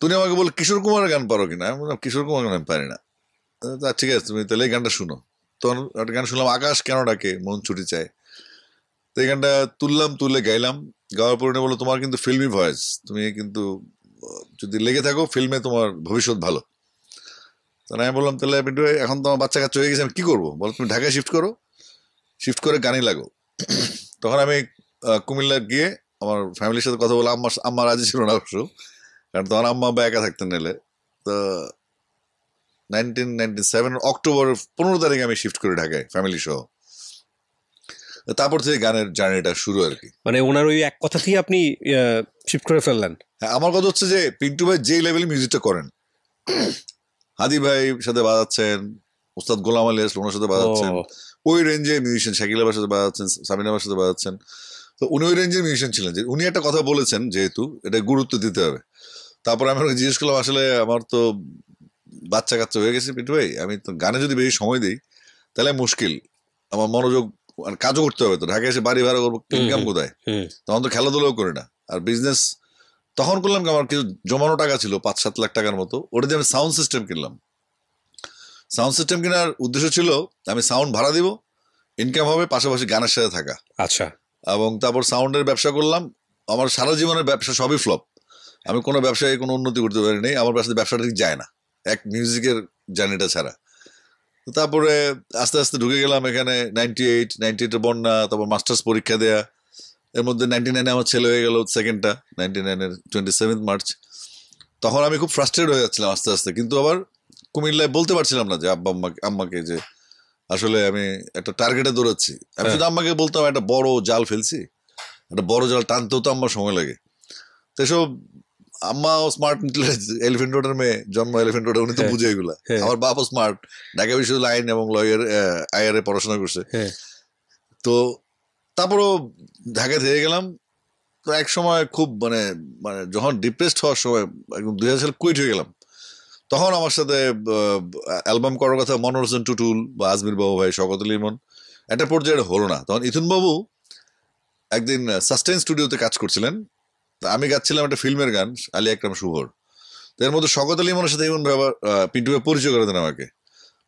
S1: তুমি আমাকে বল কিশোর কুমারের গান পারো কিনা আমি কিশোর কুমার গান আমি পারি না তা ঠিক আছে তুমি তাহলে এই গানটা শুনো তখন একটা গান শুনলাম আকাশ কেন ডাকে মন ছুটি চায় তো এই গানটা তুললাম তুলে গাইলাম গাওয়ার পরে বলো তোমার কিন্তু ফিল্মি ভয়েস তুমি কিন্তু যদি লেগে থাকো ফিল্মে তোমার ভবিষ্যৎ ভালো তখন আমি বললাম তাহলে মিন্টু এখন তোমার বাচ্চা কাচ্চা হয়ে গেছে আমি কী করবো বলো তুমি ঢাকায় শিফট করো শিফট করে গানই লাগো তখন আমি কুমিল্লা গিয়ে আমার ফ্যামিলির সাথে কথা বলে আম্মা আম্মা রাজি ছিল না অবশ্য কারণ তখন আম্মা বা একা থাকতেন এলে তো নাইনটিন অক্টোবর পনেরো তারিখে আমি শিফট করি ঢাকায় ফ্যামিলি সহ তারপর থেকে গানের জার্নিটা শুরু আর কি মানে ওনার ওই এক কথাতেই আপনি শিফট করে ফেললেন হ্যাঁ, আমার কথা হচ্ছে যে পিন্টু ভাই যে লেভেলে মিউজিকটা করেন হাদি ভাই সাথে বাজাচ্ছেন ওস্তাদ গোলাম আলী আসলে ওনার সাথে বাজাচ্ছেন ওই রেঞ্জের মিউজিশিয়ান শাকিল আবার সাথে বাজাচ্ছেন সামিন আবার সাথে বাজাচ্ছেন তো উনি ওই রেঞ্জের মিউজিশিয়ান ছিলেন যে উনি একটা কথা বলেছেন যেহেতু এটা গুরুত্ব দিতে হবে তারপর আমি জিজ্ঞেস করলাম আসলে আমার তো বাচ্চা কাচ্চা হয়ে গেছে পিটু ভাই আমি তো গানে যদি বেশি সময় দিই তাহলে মুশকিল আমার মনোযোগ আর মানে কাজও করতে হবে তো ঢাকায় এসে বাড়ি ভাড়া করবো ইনকাম কোথায় তখন তো খেলাধুলাও করে না আর বিজনেস তখন করলাম কি আমার কিছু জমানো টাকা ছিল পাঁচ সাত লাখ টাকার মতো ওটা দিয়ে আমি সাউন্ড সিস্টেম কিনলাম সাউন্ড সিস্টেম কেনার উদ্দেশ্য ছিল আমি সাউন্ড ভাড়া দিব ইনকাম হবে পাশাপাশি গানের সাথে থাকা আচ্ছা এবং তারপর সাউন্ডের ব্যবসা করলাম আমার সারা জীবনের ব্যবসা সবই ফ্লপ আমি কোনো ব্যবসায় কোনো উন্নতি করতে পারিনি আমার ব্যবসাটা ঠিক যায় না এক মিউজিকের জার্নিটা ছাড়া তারপরে আস্তে আস্তে ঢুকে গেলাম এখানে নাইনটি এইট নাইনটি এইটের বন্যা তারপর মাস্টার্স পরীক্ষা দেয়া এর মধ্যে নাইনটি নাইনে আমার ছেলে হয়ে গেল সেকেন্ডটা নাইনটি নাইনের টোয়েন্টি সেভেন্থ মার্চ তখন আমি খুব ফ্রাস্ট্রেটেড হয়ে যাচ্ছিলাম আস্তে আস্তে কিন্তু আবার কুমিল্লায় বলতে পারছিলাম না যে আব্বা আম্মাকে আম্মাকে যে আসলে আমি একটা টার্গেটে দৌড়াচ্ছি আমি হ্যাঁ। শুধু আম্মাকে বলতাম একটা বড় জাল ফেলছি একটা বড় জাল টানতেও তো আমার সময় লাগে তো এসব আম্মাও স্মার্ট এলিফেন্ট রোডের মেয়ে জন্ম এলিফেন্ট রোডে উনি তো হ্যাঁ, বুঝে এগুলা হ্যাঁ। আমার বাপও স্মার্ট ঢাকা বিশ্ববিদ্যালয় আইন এবং লয়ের আইয়ারে পড়াশোনা করছে হ্যাঁ। তো তারপরও ঢাকা থেকে গেলাম তো এক সময় খুব মানে মানে যখন ডিপ্রেসড হওয়ার সময় একদম দুই হাজার সালে কুইট হয়ে গেলাম তখন আমার সাথে অ্যালবাম করার কথা মনোর টুটুল বা আজমির বাবু ভাই শকত লিমন একটা পর্যায়ে হলো না তখন ইথুন বাবু একদিন সাস্টেন স্টুডিওতে কাজ করছিলেন আমি গাচ্ছিলাম একটা ফিল্মের গান আলী একরাম শুভর তো এর মধ্যে শকত আলী ইমনের সাথে ইমন ভাই আবার পিন্টু ভাই পরিচয় করে দেন আমাকে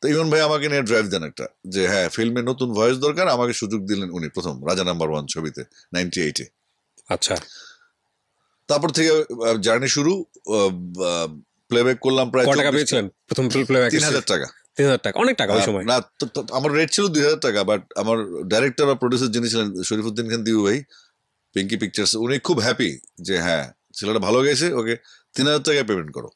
S1: তো ইমন ভাই আমাকে নিয়ে ড্রাইভ দেন একটা যে হ্যাঁ ফিল্মে নতুন ভয়েস দরকার আমাকে সুযোগ দিলেন উনি প্রথম রাজা নাম্বার ওয়ান ছবিতে নাইনটি এইটে আচ্ছা তারপর থেকে জার্নি শুরু প্লেব্যাক করলাম প্রায় টাকা পেয়েছিলেন প্রথম প্লেব্যাক তিন হাজার টাকা তিন হাজার টাকা অনেক টাকা ওই হ্যাঁ, সময় না আমার রেট ছিল দুই হাজার টাকা বাট আমার ডাইরেক্টর বা প্রডিউসার যিনি ছিলেন উদ্দিন খান দিউ ভাই পিঙ্কি পিকচার্স উনি খুব হ্যাপি যে হ্যাঁ ছেলেটা ভালো গেছে ওকে তিন হাজার টাকা পেমেন্ট করো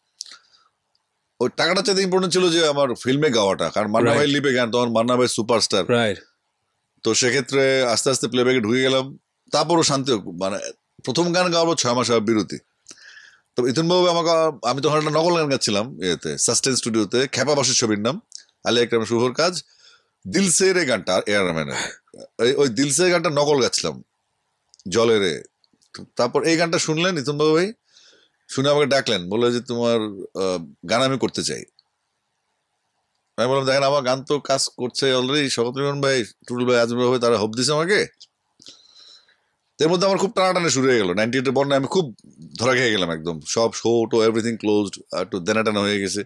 S1: ওই টাকাটা চাইতে ইম্পর্টেন্ট ছিল যে আমার ফিল্মে গাওয়াটা কারণ মান্না ভাই লিপে গান তখন মান্না ভাই সুপারস্টার তো সেক্ষেত্রে আস্তে আস্তে প্লেব্যাকে ঢুকে গেলাম তারপরও শান্তি মানে প্রথম গান গাওয়াবো ছয় মাস বিরতি তো ইতনবাবু আমাকে আমি তখন একটা নকল গান গাচ্ছিলাম ইয়েতে সাস্টেন স্টুডিওতে খেপা বাসের ছবির নাম আলিয়া একরাম শুভর কাজ দিলসের গানটা এয়ার ওই দিলসের গানটা নকল গাচ্ছিলাম রে তারপর এই গানটা শুনলেন ইতমবাবু ভাই শুনে আমাকে ডাকলেন বললো যে তোমার গান আমি করতে চাই আমি বললাম দেখেন আমার গান তো কাজ করছে অলরেডি শকতরঞ্জন ভাই টুটুল ভাই আজমুল ভাই তারা হোপ দিছে আমাকে এর মধ্যে আমার খুব টানাটানি শুরু হয়ে গেল নাইনটি এইটের বর্ণে আমি খুব ধরা খেয়ে গেলাম একদম সব শো টো এভরিথিং ক্লোজড একটু দেনাটানা হয়ে গেছে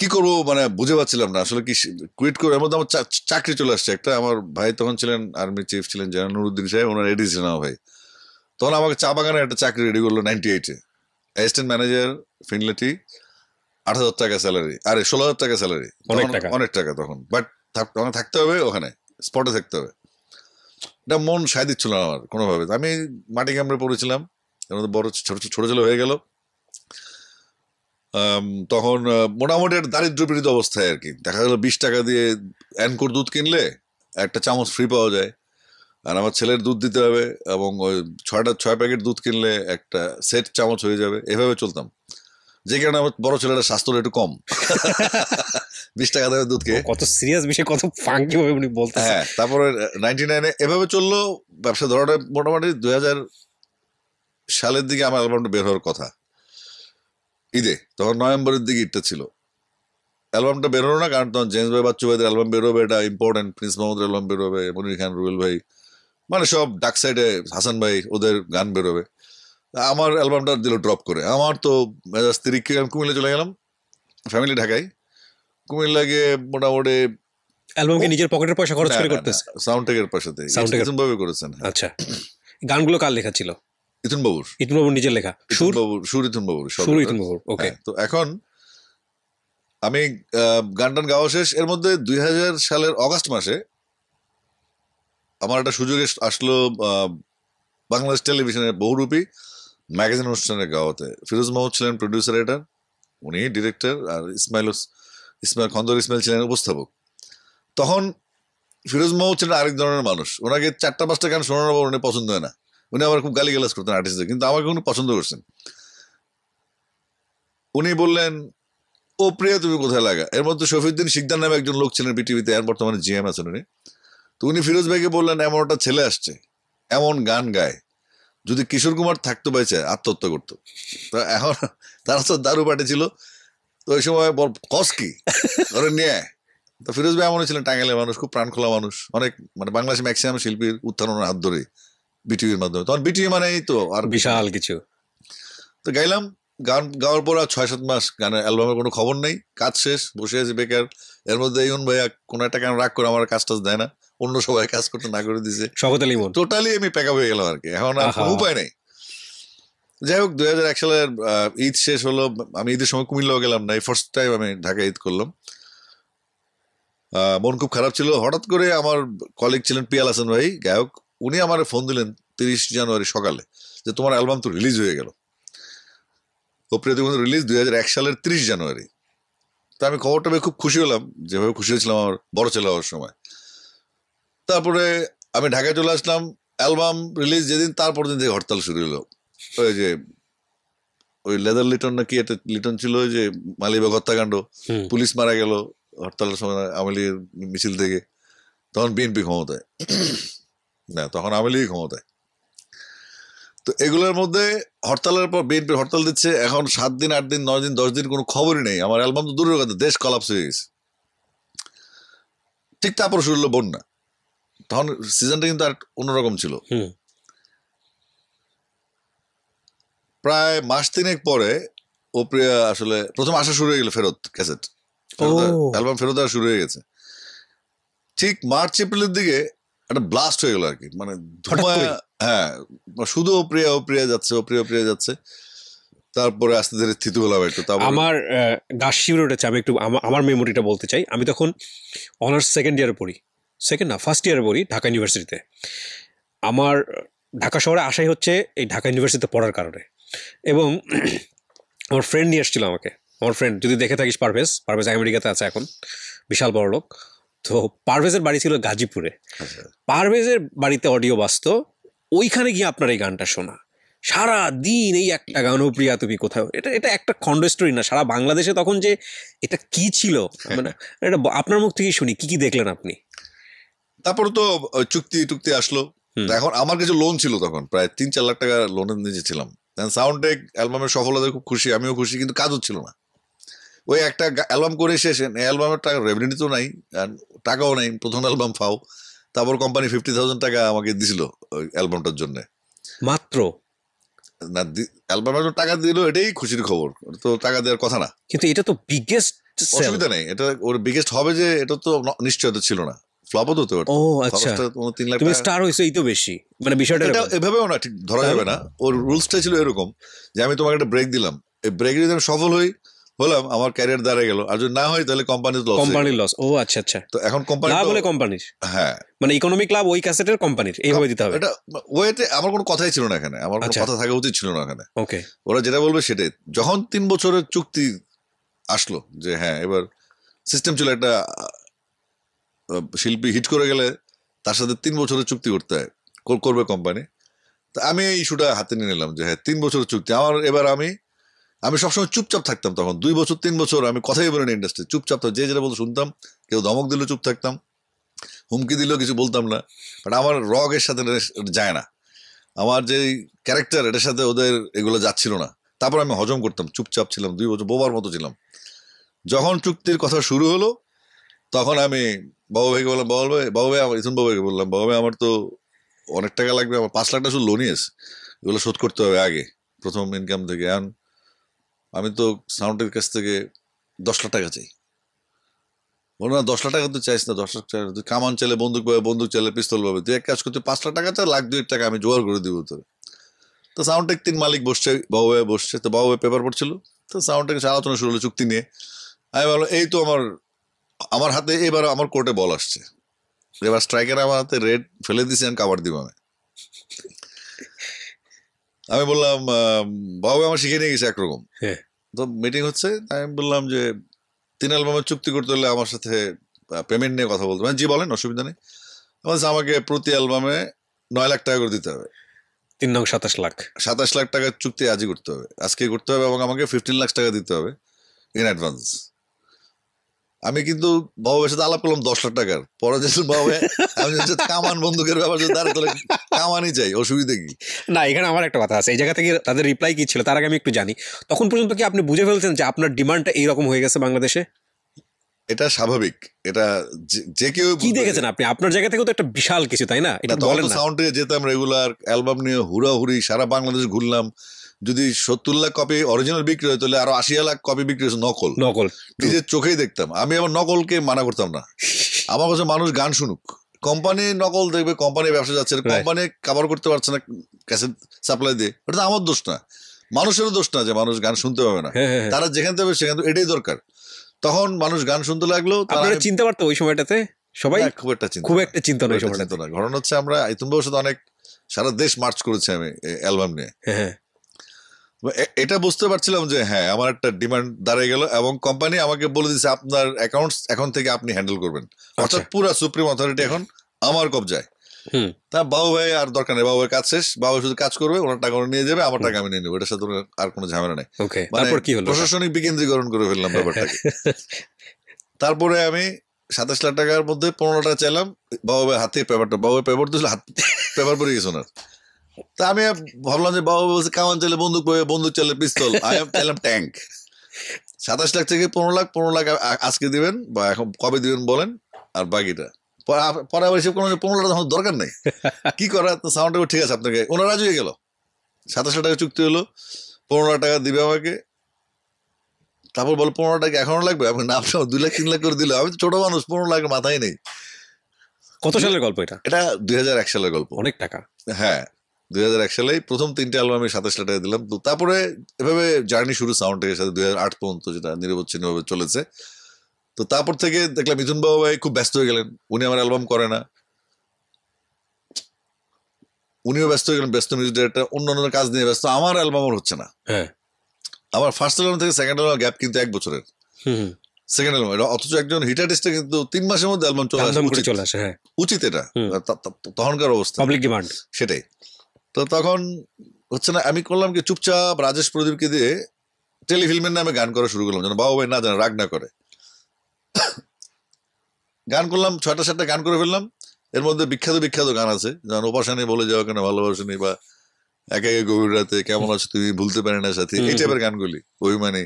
S1: কি করবো মানে বুঝে পাচ্ছিলাম না আসলে কি কুইট করবো এর মধ্যে আমার চাকরি চলে আসছে একটা আমার ভাই তখন ছিলেন আর্মি চিফ ছিলেন জেনারেল নুরুদ্দিন সাহেব ওনার এডি ছিলেন ভাই তখন আমাকে চা বাগানে একটা চাকরি রেডি করলো নাইনটি এইটে অ্যাসিস্ট্যান্ট ম্যানেজার ফিনলেটি আট হাজার টাকা স্যালারি আরে ষোলো হাজার টাকা স্যালারি অনেক টাকা অনেক টাকা তখন বাট তখন থাকতে হবে ওখানে স্পটে থাকতে হবে এটা মন সায় দিচ্ছিল না আমার কোনোভাবে আমি মাটি কামড়ে পড়েছিলাম মধ্যে বড় ছোট ছোট ছেলে হয়ে গেল তখন মোটামুটি একটা দারিদ্র পীড়িত অবস্থায় আর কি দেখা গেলো বিশ টাকা দিয়ে অ্যানকোর দুধ কিনলে একটা চামচ ফ্রি পাওয়া যায় আর আমার ছেলের দুধ দিতে হবে এবং ওই ছয়টা ছয় প্যাকেট দুধ কিনলে একটা সেট চামচ হয়ে যাবে এভাবে চলতাম যে কারণে আমার বড় ছেলেটা স্বাস্থ্যটা একটু কম [LAUGHS] বিশ টাকা দেবে দুধ খেয়ে কত সিরিয়াস বিষয় কত ফাঙ্কি হবে উনি বলতে হ্যাঁ তারপরে নাইনটি নাইনে এভাবে চললো ব্যবসা ধরাটা মোটামুটি দুই হাজার সালের দিকে আমার অ্যালবামটা বের হওয়ার কথা ঈদে তখন নভেম্বরের দিকে ঈদটা ছিল অ্যালবামটা বেরোলো না কারণ তখন জেন্স ভাই বাচ্চু ভাইদের অ্যালবাম বেরোবে এটা ইম্পর্টেন্ট প্রিন্স মোহাম্মদের অ্যালবাম বেরোবে মনির খান রুবেল ভাই মানে সব ডাক সাইডে হাসান ভাই ওদের গান বেরোবে আমার অ্যালবামটা দিল ড্রপ করে আমার তো স্ত্রীকে আমি কুমিল্লা চলে গেলাম ফ্যামিলি ঢাকায় কুমিল্লা গিয়ে মোটামুটি অ্যালবামকে নিজের পকেটের পয়সা খরচ করে করতেছে সাউন্ড টেকের পয়সাতে সাউন্ড টেকের ভাবে করেছেন আচ্ছা গানগুলো কার লেখা ছিল ইথুন বাবুর ইথুন বাবুর নিজের লেখা সুর বাবুর সুর ইথুন বাবুর সুর ইথুন বাবুর ওকে হ্যাঁ, তো এখন আমি গান টান গাওয়া শেষ এর মধ্যে দুই হাজার সালের অগাস্ট মাসে আমার একটা সুযোগ আসলো বাংলাদেশ টেলিভিশনের বহুরূপী ম্যাগাজিন অনুষ্ঠানের গাওয়াতে ফিরোজ মাহমুদ ছিলেন প্রডিউসার এটা উনি ডিরেক্টর আর ইসমাইল ইসমাইল খন্দর ইসমাইল ছিলেন উপস্থাপক তখন ফিরোজ মাহমুদ ছিলেন আরেক ধরনের মানুষ ওনাকে চারটা পাঁচটা গান শোনানো উনি পছন্দ হয় না উনি আমার খুব গালি গালাজ করতেন আর্টিস্টদের কিন্তু আমাকে উনি পছন্দ করছেন উনি বললেন ও প্রিয়া তুমি কোথায় লাগা এর মধ্যে শফিউদ্দিন শিকদার নামে একজন লোক ছিলেন পৃথিবীতে আর বর্তমানে জিএম আছেন উনি তো উনি ফিরোজ ভাইকে বললেন এমন একটা ছেলে আসছে এমন গান গায় যদি কিশোর কুমার থাকতো পাইছে আত্মহত্যা করতো তো এখন তারা তো দারু ছিল তো ওই সময় বল কস কি ধরে নিয়ে তো ফিরোজ ভাই এমন ছিলেন টাঙ্গাইলের মানুষ খুব প্রাণখোলা মানুষ অনেক মানে বাংলাদেশ ম্যাক্সিমাম শিল্পীর উত্থানের হাত ধরে বিটিভির মাধ্যমে তখন বিটিভি মানে এই তো আর বিশাল কিছু তো গাইলাম গান গাওয়ার পর আর ছয় সাত মাস গানের অ্যালবামের কোনো খবর নেই কাজ শেষ বসে আছি বেকার এর মধ্যে ইউন ভাইয়া কোনো একটা গান রাগ করে আমার কাজ টাজ দেয় না অন্য সবাই কাজ করতে না করে দিছে টোটালি আমি প্যাক হয়ে গেলাম আর কি এখন আর কোনো উপায় নেই যাই হোক দুই হাজার এক সালের ঈদ শেষ হলো আমি ঈদের সময় কুমিল্লাও গেলাম না এই ফার্স্ট টাইম আমি ঢাকা ঈদ করলাম মন খুব খারাপ ছিল হঠাৎ করে আমার কলিগ ছিলেন পিয়াল হাসান ভাই গায়ক উনি আমার ফোন দিলেন তিরিশ জানুয়ারি সকালে যে তোমার অ্যালবাম তো রিলিজ হয়ে গেল তো বন্ধু রিলিজ দুই হাজার এক সালের তিরিশ জানুয়ারি তা আমি খবরটা পেয়ে খুব খুশি হলাম যেভাবে খুশি হয়েছিলাম আমার বড় ছেলে হওয়ার সময় তারপরে আমি ঢাকায় চলে আসলাম অ্যালবাম রিলিজ যেদিন তারপর দিন থেকে হরতাল শুরু হলো ওই যে ওই লেদার লিটন নাকি একটা লিটন ছিল ওই যে মালিবাগ হত্যাকাণ্ড পুলিশ মারা গেল হরতালের সময় আওয়ামী মিছিল থেকে তখন বিএনপি ক্ষমতায় না তখন আওয়ামী লীগ ক্ষমতায় তো এগুলোর মধ্যে হরতালের পর বিএনপি হরতাল দিচ্ছে এখন সাত দিন আট দিন নয় দিন দশ দিন কোনো খবরই নেই আমার অ্যালবাম তো দূরের কথা দেশ কলাপস হয়ে গেছে ঠিক তারপর শুরু হলো বন্যা তখন সিজনটা কিন্তু আর অন্যরকম ছিল প্রায় মাস তিনেক পরে ও প্রিয়া আসলে প্রথম আসা শুরু হয়ে গেল ফেরত ক্যাসেট অ্যালবাম ফেরত আর শুরু হয়ে গেছে ঠিক মার্চ এপ্রিলের দিকে একটা ব্লাস্ট হয়ে গেল আর কি মানে হ্যাঁ মানে শুধু প্রিয়া প্রিয়া যাচ্ছে ও প্রিয়া প্রিয়া যাচ্ছে তারপরে আস্তে ধীরে থিতু হলাম একটু
S2: আমার দাসী উঠেছে আমি একটু আমার মেমোরিটা বলতে চাই আমি তখন অনার্স সেকেন্ড ইয়ারে পড়ি সেকেন্ড না ফার্স্ট ইয়ারে পড়ি ঢাকা ইউনিভার্সিটিতে আমার ঢাকা শহরে আসাই হচ্ছে এই ঢাকা ইউনিভার্সিটিতে পড়ার কারণে এবং [CLEARS THROAT] আমার ফ্রেন্ড নিয়ে এসেছিল আমাকে আমার ফ্রেন্ড যদি দেখে থাকিস পারভেজ পারভেজ আমেরিকাতে আছে এখন বিশাল বড় লোক তো পারভেজের বাড়ি ছিল গাজীপুরে আচ্ছা। পারভেজের বাড়িতে অডিও বাস্ত ওইখানে গিয়ে আপনার এই গানটা শোনা সারা দিন এই একটা গান প্রিয়া তুমি কোথাও এটা এটা একটা খণ্ড স্টোরি না সারা বাংলাদেশে তখন যে এটা কি ছিল মানে এটা আপনার
S1: মুখ থেকেই শুনি কি কি দেখলেন আপনি তারপর তো চুক্তি টুক্তি আসলো এখন আমার কিছু লোন ছিল তখন প্রায় তিন চার লাখ টাকা লোনের নিয়েছিলাম ছিলাম সাউন্ড টেক অ্যালবামের সফলতায় খুব খুশি আমিও খুশি কিন্তু কাজ হচ্ছিল না ওই একটা অ্যালবাম করে এসেছেন অ্যালবামের টাকা রেভিনিউ তো নাই টাকাও নাই প্রথম অ্যালবাম ফাও তারপর কোম্পানি ফিফটি থাউজেন্ড টাকা আমাকে দিছিল ওই অ্যালবামটার জন্যে মাত্র না অ্যালবামের জন্য টাকা দিল এটাই খুশির খবর তো টাকা দেওয়ার কথা না কিন্তু এটা তো বিগেস্ট অসুবিধা নেই এটা ওর বিগেস্ট হবে যে এটা তো নিশ্চয়তা ছিল না ফ্লপও তো ও আচ্ছা তিন লাখ তুমি স্টার হয়েছে এই তো বেশি মানে বিষয়টা এটা এভাবেও না ঠিক ধরা যাবে না ওর রুলসটা ছিল এরকম যে আমি তোমাকে একটা ব্রেক দিলাম এই ব্রেক যদি আমি সফল হই হলাম আমার ক্যারিয়ার দাঁড়িয়ে গেল আর যদি না হয় তাহলে কোম্পানির লস কোম্পানির লস ও আচ্ছা আচ্ছা তো এখন কোম্পানি লাভ বলে কোম্পানির হ্যাঁ মানে ইকোনমিক লাভ ওই ক্যাসেটের কোম্পানির এইভাবে দিতে হবে এটা ওয়েতে আমার কোনো কথাই ছিল না এখানে আমার কোনো আচ্ছা। কথা থাকা উচিত ছিল না এখানে ওকে ওরা যেটা বলবে সেটাই যখন তিন বছরের চুক্তি আসলো যে হ্যাঁ এবার সিস্টেম ছিল একটা শিল্পী হিট করে গেলে তার সাথে তিন বছরের চুক্তি করতে হয় করবে কোম্পানি তা আমি এই ইস্যুটা হাতে নিয়ে নিলাম যে হ্যাঁ তিন বছরের চুক্তি আমার এবার আমি আমি সবসময় চুপচাপ থাকতাম তখন দুই বছর তিন বছর আমি কথাই বলিনি ইন্ডাস্ট্রি চুপচাপ যে যেটা বলতো শুনতাম কেউ ধমক দিলেও চুপ থাকতাম হুমকি দিলেও কিছু বলতাম না বাট আমার রগের সাথে যায় না আমার যে ক্যারেক্টার এটার সাথে ওদের এগুলো যাচ্ছিল না তারপর আমি হজম করতাম চুপচাপ ছিলাম দুই বছর বোবার মতো ছিলাম যখন চুক্তির কথা শুরু হলো তখন আমি বাবু ভাইকে বললাম বাবা ভাই বাবু ভাই আমার ইথুন বাবু ভাইকে বললাম বাবা ভাই আমার তো অনেক টাকা লাগবে আমার পাঁচ লাখ টাকা শুধু লোনই এগুলো শোধ করতে হবে আগে প্রথম ইনকাম থেকে অ্যান্ড আমি তো সাউন্ডের কাছ থেকে দশ লাখ টাকা চাই বলো না দশ লাখ টাকা তো চাইস না দশ লাখ টাকা তুই কামান চাইলে বন্দুক পাবে বন্দুক চাইলে পিস্তল পাবে তুই এক কাজ করতে পাঁচ লাখ টাকা চাই লাখ দুই টাকা আমি জোগাড় করে দিব তোর তো সাউন্ডটেক তিন মালিক বসছে বাবু ভাই বসছে তো বাবু ভাই পেপার পড়ছিল তো সাউন্ডটেকের সে আলোচনা শুরু হলো চুক্তি নিয়ে আমি ভাবলাম এই তো আমার আমার হাতে এবার আমার কোর্টে বল আসছে এবার স্ট্রাইকার আমার হাতে রেড ফেলে দিয়েছি আমি কাবার দিব আমি আমি বললাম বাবু আমার শিখে নিয়ে গেছে একরকম হ্যাঁ। তো মিটিং হচ্ছে আমি বললাম যে তিন অ্যালবামের চুক্তি করতে হলে আমার সাথে পেমেন্ট নিয়ে কথা বলতে মানে জি বলেন অসুবিধা নেই বলছে আমাকে প্রতি অ্যালবামে নয় লাখ টাকা করে দিতে হবে তিন নং সাতাশ লাখ সাতাশ লাখ টাকার চুক্তি আজই করতে হবে আজকে করতে হবে এবং আমাকে ফিফটিন লাখ টাকা দিতে হবে ইন অ্যাডভান্স আমি কিন্তু বাবার সাথে আলাপ করলাম দশ লাখ টাকার পরে যে বাবা আমি কামান বন্দুকের ব্যাপার যদি তারা তাহলে
S2: কামানই চাই অসুবিধা কি না এখানে আমার একটা কথা আছে এই জায়গা থেকে তাদের রিপ্লাই কি ছিল তার আগে আমি একটু জানি তখন পর্যন্ত কি আপনি বুঝে ফেলছেন যে আপনার ডিমান্ডটা এইরকম হয়ে গেছে বাংলাদেশে এটা স্বাভাবিক
S1: এটা যে কেউ কি দেখেছেন আপনি আপনার জায়গা থেকে তো একটা বিশাল কিছু তাই না এটা বলেন না সাউন্ডে যেতাম রেগুলার অ্যালবাম নিয়ে হুড়াহুড়ি সারা বাংলাদেশ ঘুরলাম যদি সত্তর লাখ কপি অরিজিনাল বিক্রি হয় তাহলে আরো আশি লাখ কপি বিক্রি হয়েছে নকল নকল নিজের চোখেই দেখতাম আমি আমার নকলকে মানা করতাম না [LAUGHS] আমার কাছে মানুষ গান শুনুক কোম্পানি নকল দেখবে কোম্পানি ব্যবসা যাচ্ছে কোম্পানি কাভার করতে পারছে না ক্যাসেট সাপ্লাই দিয়ে ওটা আমার দোষ না মানুষেরও দোষ না যে মানুষ গান শুনতে পাবে না হ্যাঁ, হ্যাঁ, হ্যাঁ। তারা যেখান থেকে সেখান থেকে এটাই দরকার তখন মানুষ গান শুনতে লাগলো আপনারা চিনতে পারতো ওই সময়টাতে সবাই খুব একটা খুব একটা চিন্তা নয় সময়টা না ঘটনা হচ্ছে আমরা ইতুম্বাবুর অনেক সারা দেশ মার্চ করেছি আমি অ্যালবাম নিয়ে হ্যাঁ, হ্যাঁ। এটা বুঝতে পারছিলাম যে হ্যাঁ আমার একটা ডিমান্ড দাঁড়িয়ে গেল এবং কোম্পানি আমাকে বলে দিচ্ছে আপনার অ্যাকাউন্টস এখন থেকে আপনি হ্যান্ডেল করবেন আচ্ছা। অর্থাৎ পুরো সুপ্রিম অথরিটি এখন আমার কবজায় তা বাবু ভাই আর দরকার নেই বাবু ভাই কাজ শেষ বাবু শুধু কাজ করবে ওনার টাকা নিয়ে যাবে আমার টাকা আমি নিয়ে নেবো এটার সাথে আর কোনো ঝামেলা নেই মানে তারপর কি হলো প্রশাসনিক বিকেন্দ্রীকরণ করে ফেললাম ব্যাপারটা [LAUGHS] তারপরে আমি সাতাশ লাখ টাকার মধ্যে পনেরো টাকা চাইলাম বাবু ভাই হাতে পেপারটা বাবু পেপার দিয়েছিল হাত পেপার পড়ে গেছে ওনার তা আমি ভাবলাম যে বাবু বলছে কামান চাইলে বন্দুক পাবে বন্দুক চাইলে পিস্তল আই চাইলাম ট্যাঙ্ক সাতাশ লাখ থেকে পনেরো লাখ পনেরো লাখ আজকে দিবেন বা এখন কবে দিবেন বলেন আর বাকিটা পরে আবার হিসেব করলাম যে পনেরোটা আমার দরকার নেই [LAUGHS] কি করা তো সাউন্ড ঠিক আছে আপনাকে ওনারা রাজি হয়ে গেল সাতাশশো টাকা চুক্তি হলো পনেরো টাকা দিবে আমাকে তারপর বল পনেরো টাকা এখনো লাগবে আমি না দুই লাখ তিন লাখ করে দিল আমি তো ছোটো মানুষ পনেরো লাখ মাথায় নেই কত সালের গল্প এটা এটা দুই সালের গল্প অনেক টাকা হ্যাঁ দুই হাজার এক সালে প্রথম তিনটে অ্যালবাম আমি সাতাশ টাকা দিলাম তো তারপরে এভাবে জার্নি শুরু সাউন্ডের সাথে দুই হাজার আট পর্যন্ত যেটা নিরবচ্ছিন্নভাবে চলেছে তো তারপর থেকে দেখলাম মিথুন বাবু ভাই খুব ব্যস্ত হয়ে গেলেন উনি আমার অ্যালবাম করে না উনিও ব্যস্ত হয়ে গেলেন ব্যস্ত মিউজিক ডিরেক্টর অন্য অন্য কাজ নিয়ে ব্যস্ত আমার অ্যালবাম আর হচ্ছে না হ্যাঁ। আমার ফার্স্ট অ্যালবাম থেকে সেকেন্ড অ্যালবাম গ্যাপ কিন্তু এক বছরের সেকেন্ড অ্যালবাম অথচ একজন হিট কিন্তু তিন মাসের মধ্যে অ্যালবাম চলে আসে চলে আসে হ্যাঁ উচিত এটা তখনকার অবস্থা পাবলিক ডিমান্ড সেটাই তো তখন হচ্ছে না আমি করলাম কি চুপচাপ রাজেশ প্রদীপকে দিয়ে টেলিফিল্মের নামে গান করা শুরু করলাম যেন বাবা ভাই না জানে রাগ না করে গান করলাম ছয়টা সাতটা গান করে ফেললাম এর মধ্যে বিখ্যাত বিখ্যাত গান আছে যেমন উপাসানি বলে যাও কেন ভালোবাসনি বা একে একে গভীর রাতে কেমন আছো তুমি ভুলতে পারি না সাথে এই টাইপের গানগুলি অভিমানী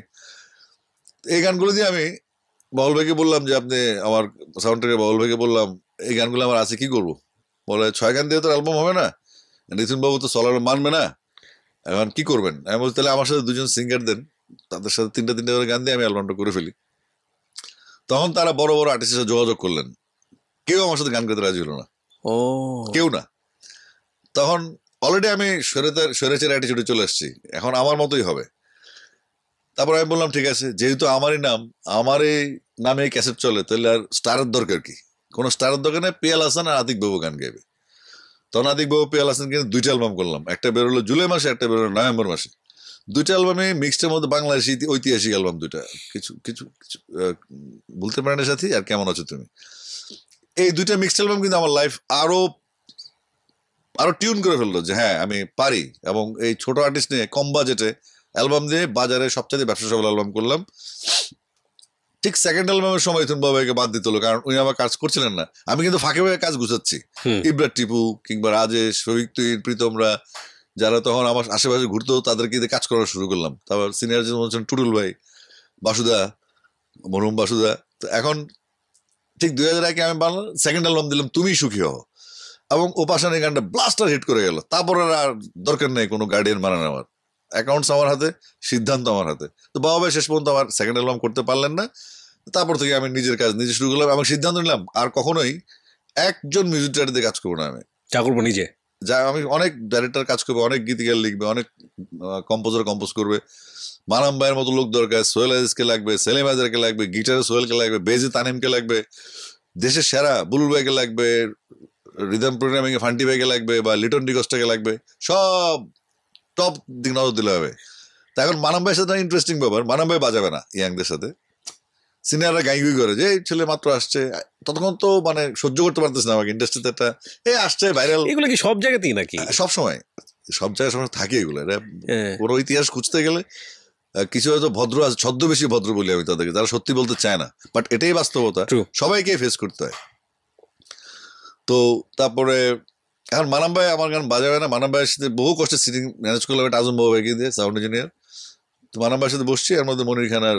S1: এই গানগুলো দিয়ে আমি বাউল ভাইকে বললাম যে আপনি আমার সাউন্ড ট্রেকের বাউল ভাইকে বললাম এই গানগুলো আমার আছে কি করবো বলে ছয় গান দিয়ে তো অ্যালবাম হবে না বাবু তো চলার মানবে না এখন কি করবেন আমি বলছি তাহলে আমার সাথে দুজন সিঙ্গার দেন তাদের সাথে তিনটা তিনটা করে গান দিয়ে আমি অ্যালবামটা করে ফেলি তখন তারা বড় বড় আর্টিস্টের সাথে যোগাযোগ করলেন কেউ আমার সাথে গান করতে রাজি হলো না ও কেউ না তখন অলরেডি আমি সৈরতের সৈরাচের অ্যাটিচিউডে চলে এসেছি এখন আমার মতোই হবে তারপর আমি বললাম ঠিক আছে যেহেতু আমারই নাম আমারই নামে ক্যাসেট চলে তাহলে আর স্টারের দরকার কি কোনো স্টারের দরকার নেই পিয়াল হাসান আর আতিক বাবু গান গাইবে তখন আতিক বাবু পিয়াল হাসান কিন্তু দুইটা অ্যালবাম করলাম একটা বেরোলো জুলাই মাসে একটা বেরোলো নভেম্বর মাসে দুইটা অ্যালবামে মিক্সডের মধ্যে বাংলাদেশি ঐতিহাসিক অ্যালবাম দুইটা কিছু কিছু কিছু বলতে পারেন সাথে আর কেমন আছো তুমি এই দুইটা মিক্সড অ্যালবাম কিন্তু আমার লাইফ আরও আরও টিউন করে ফেললো যে হ্যাঁ আমি পারি এবং এই ছোট আর্টিস্ট নিয়ে কম বাজেটে অ্যালবাম দিয়ে বাজারে সবচেয়ে ব্যবসা সফল অ্যালবাম করলাম ঠিক সেকেন্ড অ্যালবামের সময় তুমি বাবাকে বাদ দিতে হলো কারণ উনি আমার কাজ করছিলেন না আমি কিন্তু ফাঁকে ফাঁকে কাজ গুছাচ্ছি ইব্রাট টিপু কিংবা রাজেশ শহীদ তুই প্রীতমরা যারা তখন আমার আশেপাশে ঘুরতো তাদেরকে দিয়ে কাজ করা শুরু করলাম তারপর সিনিয়র যেমন হচ্ছেন টুটুল ভাই বাসুদা মরুম বাসুদা তো এখন ঠিক দুই হাজার একে আমি বানালাম সেকেন্ড অ্যালবাম দিলাম তুমি সুখী হও এবং এই গানটা ব্লাস্টার হিট করে গেল তারপর আর দরকার নেই কোনো গার্ডিয়ান মানান আমার অ্যাকাউন্টস আমার হাতে সিদ্ধান্ত আমার হাতে তো বাবা ভাই শেষ পর্যন্ত আমার সেকেন্ড অ্যালবাম করতে পারলেন না তারপর থেকে আমি নিজের কাজ নিজে শুরু করলাম এবং সিদ্ধান্ত নিলাম আর কখনোই একজন মিউজিক দিয়ে কাজ করবো না আমি যা করবো নিজে যা আমি অনেক ডাইরেক্টর কাজ করবে অনেক গীতিকার লিখবে অনেক কম্পোজার কম্পোজ করবে মানাম ভাইয়ের মতো লোক দরকার সোহেল আজিজকে লাগবে সেলিম আজারকে লাগবে গিটারে সোহেলকে লাগবে বেজি তানিমকে লাগবে দেশের সেরা বুলুল ভাইকে লাগবে রিদম প্রোগ্রামিংয়ে ফান্টি ভাইকে লাগবে বা লিটন ডিগোস্টাকে লাগবে সব টপ দিক নজর দিলে হবে তা এখন মানাম ভাইয়ের সাথে ইন্টারেস্টিং ব্যাপার মানাম ভাই বাজাবে না ইয়াংদের সাথে সিনিয়ররা গাই গুই করে যে এই ছেলে মাত্র আসছে ততক্ষণ তো মানে সহ্য করতে পারতেছে না আমাকে ইন্ডাস্ট্রিতে একটা এ আসছে ভাইরাল এগুলো কি সব জায়গাতেই নাকি সব সময় সব জায়গায় সময় থাকে এগুলো এটা কোনো হ্যাঁ। ইতিহাস খুঁজতে গেলে কিছু হয়তো ভদ্র আছে ছদ্ম বেশি ভদ্র বলি আমি তাদেরকে তারা সত্যি বলতে চায় না বাট এটাই বাস্তবতা সবাইকে ফেস করতে হয় তো তারপরে এখন মানাম ভাই আমার গান বাজাবে না মানাম ভাইয়ের সাথে বহু কষ্টে সিটিং ম্যানেজ করলাম এটা আজম বাবু ভাইকে দিয়ে সাউন্ড ইঞ্জিনিয়ার তো মানাম ভাইয়ের সাথে বসছি এর মধ্যে মনির খান আর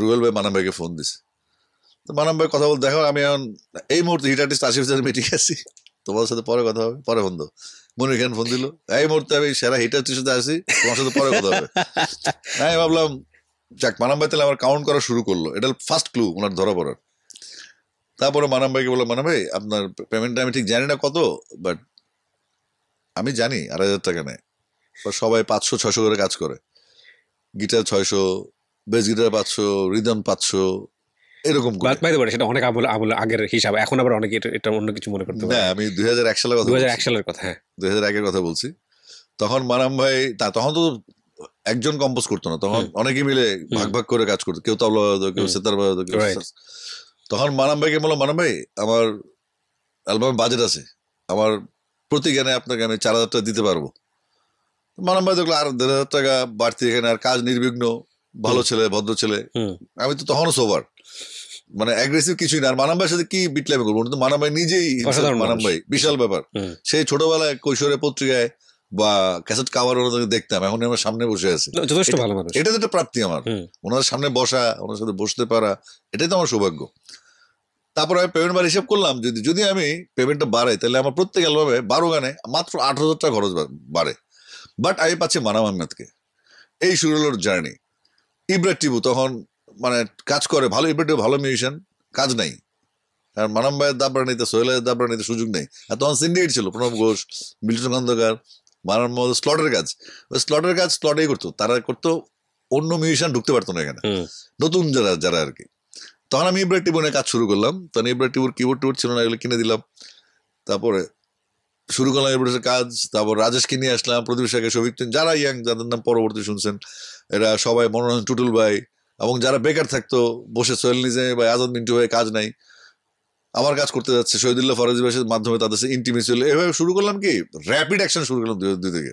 S1: রুয়েল ভাই মানাম ভাইকে ফোন দিছে তো মানাম ভাই কথা বলতে দেখো আমি এখন এই মুহূর্তে হিট আর্টিস্ট আসিফ জানের মিটিং আছি তোমার সাথে পরে কথা হবে পরে বন্ধ মনির খান ফোন দিল এই মুহূর্তে আমি সেরা হিট আর্টিস্ট সাথে আসি তোমার সাথে পরে কথা হবে হ্যাঁ আমি ভাবলাম যাক মানাম ভাই তাহলে আমার কাউন্ট করা শুরু করলো এটা ফার্স্ট ক্লু ওনার ধরা পড়ার তারপরে মানাম ভাইকে বললাম মানাম ভাই আপনার পেমেন্টটা আমি ঠিক জানি না কত বাট আমি জানি আড়াই হাজার টাকা নেয় সবাই পাঁচশো ছশো করে কাজ করে গিটার ছয়শো বেস গিটার পাঁচশো রিদম পাঁচশো এরকম বাদ পাইতে পারে সেটা অনেক আমল আমল আগের হিসাব এখন আবার অনেকে এটা অন্য কিছু মনে করতে না হ্যাঁ, আমি দুই হাজার এক সালের কথা দুই হাজার এক সালের কথা হ্যাঁ দুই হাজার একের কথা বলছি তখন মানাম ভাই তা তখন তো একজন কম্পোজ করতো না তখন অনেকে মিলে ভাগ ভাগ করে কাজ করতো কেউ তাবলা বাজাতো কেউ সেতার বাজাতো কেউ তখন মানাম ভাইকে বললাম মানাম ভাই আমার অ্যালবামে বাজেট আছে আমার প্রতি গানে আপনাকে আমি চার হাজার টাকা দিতে পারবো মানব ভাই দেখলো আর দেড় হাজার টাকা বাড়তি এখানে আর কাজ নির্বিঘ্ন ভালো ছেলে ভদ্র ছেলে আমি তো তখনও সোবার মানে অ্যাগ্রেসিভ কিছুই না আর মানাম ভাইয়ের সাথে কি বিটলামি করবো কিন্তু মানাম ভাই নিজেই মানাম ভাই বিশাল ব্যাপার সেই ছোটবেলায় কৈশোরে পত্রিকায় বা ক্যাসেট কাভার ওনাদেরকে দেখতাম এখন আমার সামনে বসে আছি যথেষ্ট ভালো মানুষ এটা তো একটা প্রাপ্তি আমার ওনাদের সামনে বসা ওনার সাথে বসতে পারা এটাই তো আমার সৌভাগ্য তারপর আমি পেমেন্ট বার হিসেব করলাম যদি যদি আমি পেমেন্টটা বাড়াই তাহলে আমার প্রত্যেক অ্যালবামে বারো গানে মাত্র আট হাজার টাকা খরচ বাড়ে বাট আই পাচ্ছে মানাম আহমেদকে এই শুরু জার্নি ইব্রাহ টিপু তখন মানে কাজ করে ভালো ইব্রাহ টিপু ভালো মিউজিশিয়ান কাজ নাই আর মানাম ভাইয়ের দাবড়া নিতে সোহেলের দাবড়া নিতে সুযোগ নেই আর তখন সিন্ডিকেট ছিল প্রণব ঘোষ মিল্টন খন্দকার মানাম স্লটের কাজ ওই স্লটের কাজ স্লটেই করতো তারা করতো অন্য মিউজিশিয়ান ঢুকতে পারতো না এখানে নতুন যারা যারা আর কি তখন আমি ইব্রাহ টিপু নিয়ে কাজ শুরু করলাম তখন ইব্রাহ টিপুর কিবোর্ড টিবোর্ড ছিল না এগুলো কিনে দিলাম তারপরে শুরু করলাম এবারের কাজ তারপর রাজেশকে নিয়ে আসলাম প্রদীপ সাকে সৌভিক যারা ইয়াং যাদের নাম পরবর্তী শুনছেন এরা সবাই মনোরঞ্জন টুটুল ভাই এবং যারা বেকার থাকতো বসে সোহেল নিজে বা আজাদ মিন্টু হয়ে কাজ নাই আমার কাজ করতে যাচ্ছে শহীদুল্লাহ ফরাজি ভাষের মাধ্যমে তাদের সাথে ইন্টিমেসি হলো এভাবে শুরু করলাম কি র্যাপিড অ্যাকশন শুরু করলাম দুই থেকে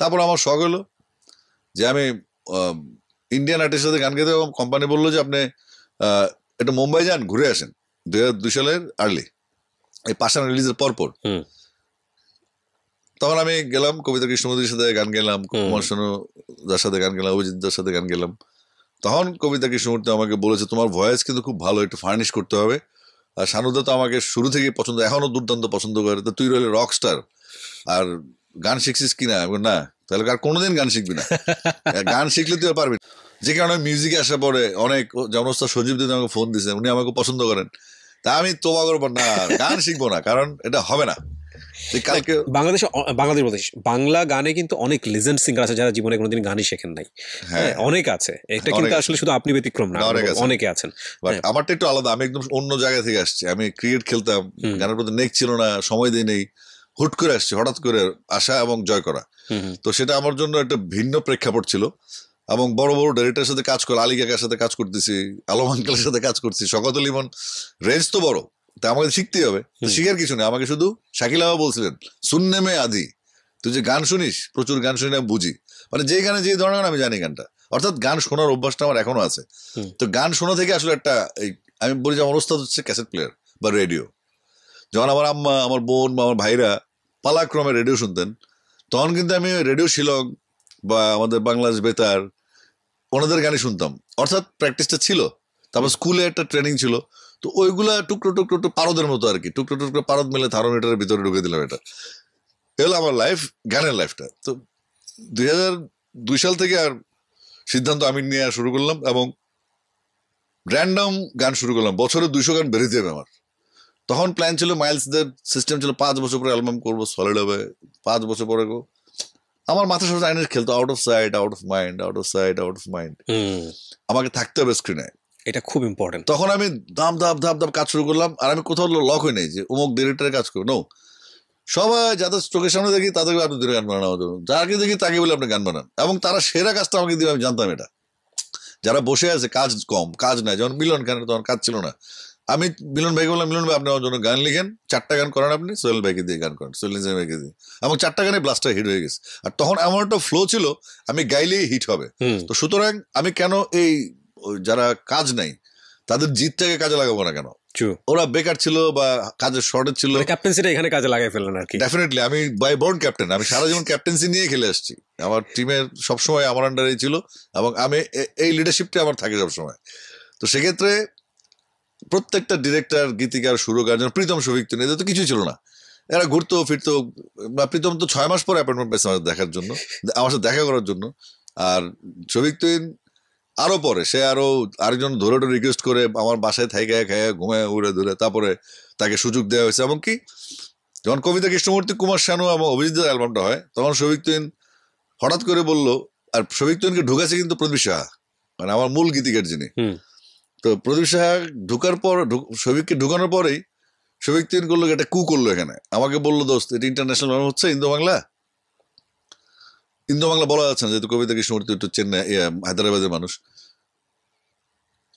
S1: তারপর আমার শখ হলো যে আমি ইন্ডিয়ান আর্টিস্টের সাথে গান গেতে এবং কোম্পানি বললো যে আপনি এটা মুম্বাই যান ঘুরে আসেন দুই সালের আর্লি এই পাশান রিলিজের পরপর তখন আমি গেলাম কবিতা কৃষ্ণমূর্তির সাথে গান গেলাম কুমার শানু যার সাথে গান গেলাম অভিজিৎ যার সাথে গান গেলাম তখন কবিতা কৃষ্ণমূর্তি আমাকে বলেছে তোমার ভয়েস কিন্তু খুব ভালো একটু ফার্নিশ করতে হবে আর শানুদা তো আমাকে শুরু থেকে পছন্দ এখনও দুর্দান্ত পছন্দ করে তো তুই রইলে রক স্টার আর গান শিখছিস কিনা না তাহলে আর কোনোদিন গান শিখবি না [LAUGHS] গান শিখলে তুই পারবি যে কারণে মিউজিকে আসার পরে অনেক যেমন সজীব দিদি আমাকে ফোন দিয়েছেন উনি আমাকে পছন্দ করেন তা আমি তোবা করবো না গান শিখবো না কারণ এটা হবে না যে কালকে বাংলাদেশে বাংলাদেশ
S2: বলতে বাংলা গানে কিন্তু অনেক লেজেন্ড সিঙ্গার আছে যারা জীবনে কোনোদিন গানই শেখেন নাই হ্যাঁ, হ্যাঁ অনেক
S1: আছে এটা কিন্তু আসলে শুধু আপনি
S2: ব্যতিক্রম না অনেকে
S1: আছেন বাট হ্যাঁ। আমারটা একটু আলাদা আমি একদম অন্য জায়গা থেকে আসছি আমি ক্রিকেট খেলতাম গানের প্রতি নেক ছিল না সময় দিই নেই হুট করে আসছে হঠাৎ করে আসা এবং জয় করা তো সেটা আমার জন্য একটা ভিন্ন প্রেক্ষাপট ছিল এবং বড় বড় ডাইরেক্টরের সাথে কাজ করে আলী কাকার সাথে কাজ করতেছি আলম আঙ্কেলের সাথে কাজ করছি শকত লিমন রেঞ্জ তো বড় তা আমাকে শিখতেই হবে শিখার কিছু নেই আমাকে শুধু শাকিল আমা বলছিলেন শূন্য মে আদি তুই যে গান শুনিস প্রচুর গান শুনি আমি বুঝি মানে যে গানে যে ধরনের গান আমি জানি গানটা অর্থাৎ গান শোনার অভ্যাসটা আমার এখনো আছে তো গান শোনা থেকে আসলে একটা এই আমি বলি যে আমার ওস্তাদ হচ্ছে ক্যাসেট প্লেয়ার বা রেডিও যখন আমার আম্মা আমার বোন বা আমার ভাইরা পালাক্রমে রেডিও শুনতেন তখন কিন্তু আমি রেডিও শিলং বা আমাদের বাংলাদেশ বেতার ওনাদের গানই শুনতাম অর্থাৎ প্র্যাকটিসটা ছিল তারপর স্কুলে একটা ট্রেনিং ছিল তো ওইগুলা টুকরো টুকরো টুকরো পারদের মতো আর কি টুকরো টুকরো পারদ মিলে থার্মোমিটারের ভিতরে ঢুকে দিলাম এটা এগুলো আমার লাইফ জ্ঞানের লাইফটা তো দুই হাজার দুই সাল থেকে আর সিদ্ধান্ত আমি নিয়ে শুরু করলাম এবং র্যান্ডম গান শুরু করলাম বছরে দুইশো গান বেরিয়ে যাবে আমার তখন প্ল্যান ছিল মাইলসদের সিস্টেম ছিল পাঁচ বছর পরে অ্যালবাম করবো সলিড হবে পাঁচ বছর পরে গো আমার মাথা সাথে আইনের খেলতো out of sight out of mind out of sight out of mind আমাকে থাকতে হবে স্ক্রিনে এটা খুব ইম্পর্টেন্ট তখন আমি দাম দাম ধাপ ধাপ কাজ শুরু করলাম আর আমি কোথাও লক হয়ে নেই যে অমুক ডিরেক্টরের কাজ করবো নো সবাই যাদের চোখের সামনে দেখি তাদেরকে আপনি দূরে গান বানান আমাদের যাকে দেখি তাকে বলে আপনি গান বানান এবং তারা সেরা কাজটা আমাকে দিবে আমি জানতাম এটা যারা বসে আছে কাজ কম কাজ নাই যখন মিলন খানের তখন কাজ ছিল না আমি মিলন ভাইকে বললাম মিলন ভাই আপনি আমার জন্য গান লিখেন চারটা গান করান আপনি সোহেল ভাইকে দিয়ে গান করেন সোহেল নিজাম ভাইকে দিয়ে এবং চারটা গানে ব্লাস্টার হিট হয়ে গেছে আর তখন এমন একটা ফ্লো ছিল আমি গাইলেই হিট হবে তো সুতরাং আমি কেন এই যারা কাজ নাই তাদের জিতটাকে কাজে লাগাবো না কেন ওরা বেকার ছিল বা কাজের শর্টেজ ছিল ক্যাপ্টেন্সিটা মানে এখানে কাজে লাগাই ফেললেন আর কি ডেফিনেটলি আমি বাই বর্ন ক্যাপ্টেন আমি সারা জীবন ক্যাপ্টেন্সি নিয়ে খেলে আসছি আমার টিমের সবসময় আমার আন্ডারেই ছিল এবং আমি এই লিডারশিপটা আমার থাকে সবসময় তো সেক্ষেত্রে প্রত্যেকটা ডিরেক্টর গীতিকার সুরকার যেন প্রীতম সুভিক এদের তো কিছুই ছিল না এরা ঘুরতো ফিরতো বা প্রীতম তো ছয় মাস পর অ্যাপয়েন্টমেন্ট পেয়েছে আমাদের দেখার জন্য আমার সাথে দেখা করার জন্য আর সৌভিক তুইন আরো পরে সে আরো আরেকজন ধরে রিকোয়েস্ট করে আমার বাসায় থাইকা খাইয়া ঘুমায় উড়ে ধরে তারপরে তাকে সুযোগ দেওয়া হয়েছে এমনকি যখন কবিতা কৃষ্ণমূর্তি কুমার শানু এবং অভিজিৎ অ্যালবামটা হয় তখন শফিক তুইন হঠাৎ করে বলল আর শফিক তুইনকে ঢুকাছে কিন্তু প্রদীপ সাহা মানে আমার মূল গীতিকার যিনি তো প্রদীপ সাহা ঢুকার পর শফিককে ঢুকানোর পরেই শফিক তুইন করলো একটা কু করলো এখানে আমাকে বললো দোস্ত এটা ইন্টারন্যাশনাল হচ্ছে ইন্দো বাংলা ইন্দো বাংলা বলা যাচ্ছে না যেহেতু কবিতা কৃষ্ণমূর্তি একটু চেন্নাই ইয়ে, হায়দ্রাবাদের মানুষ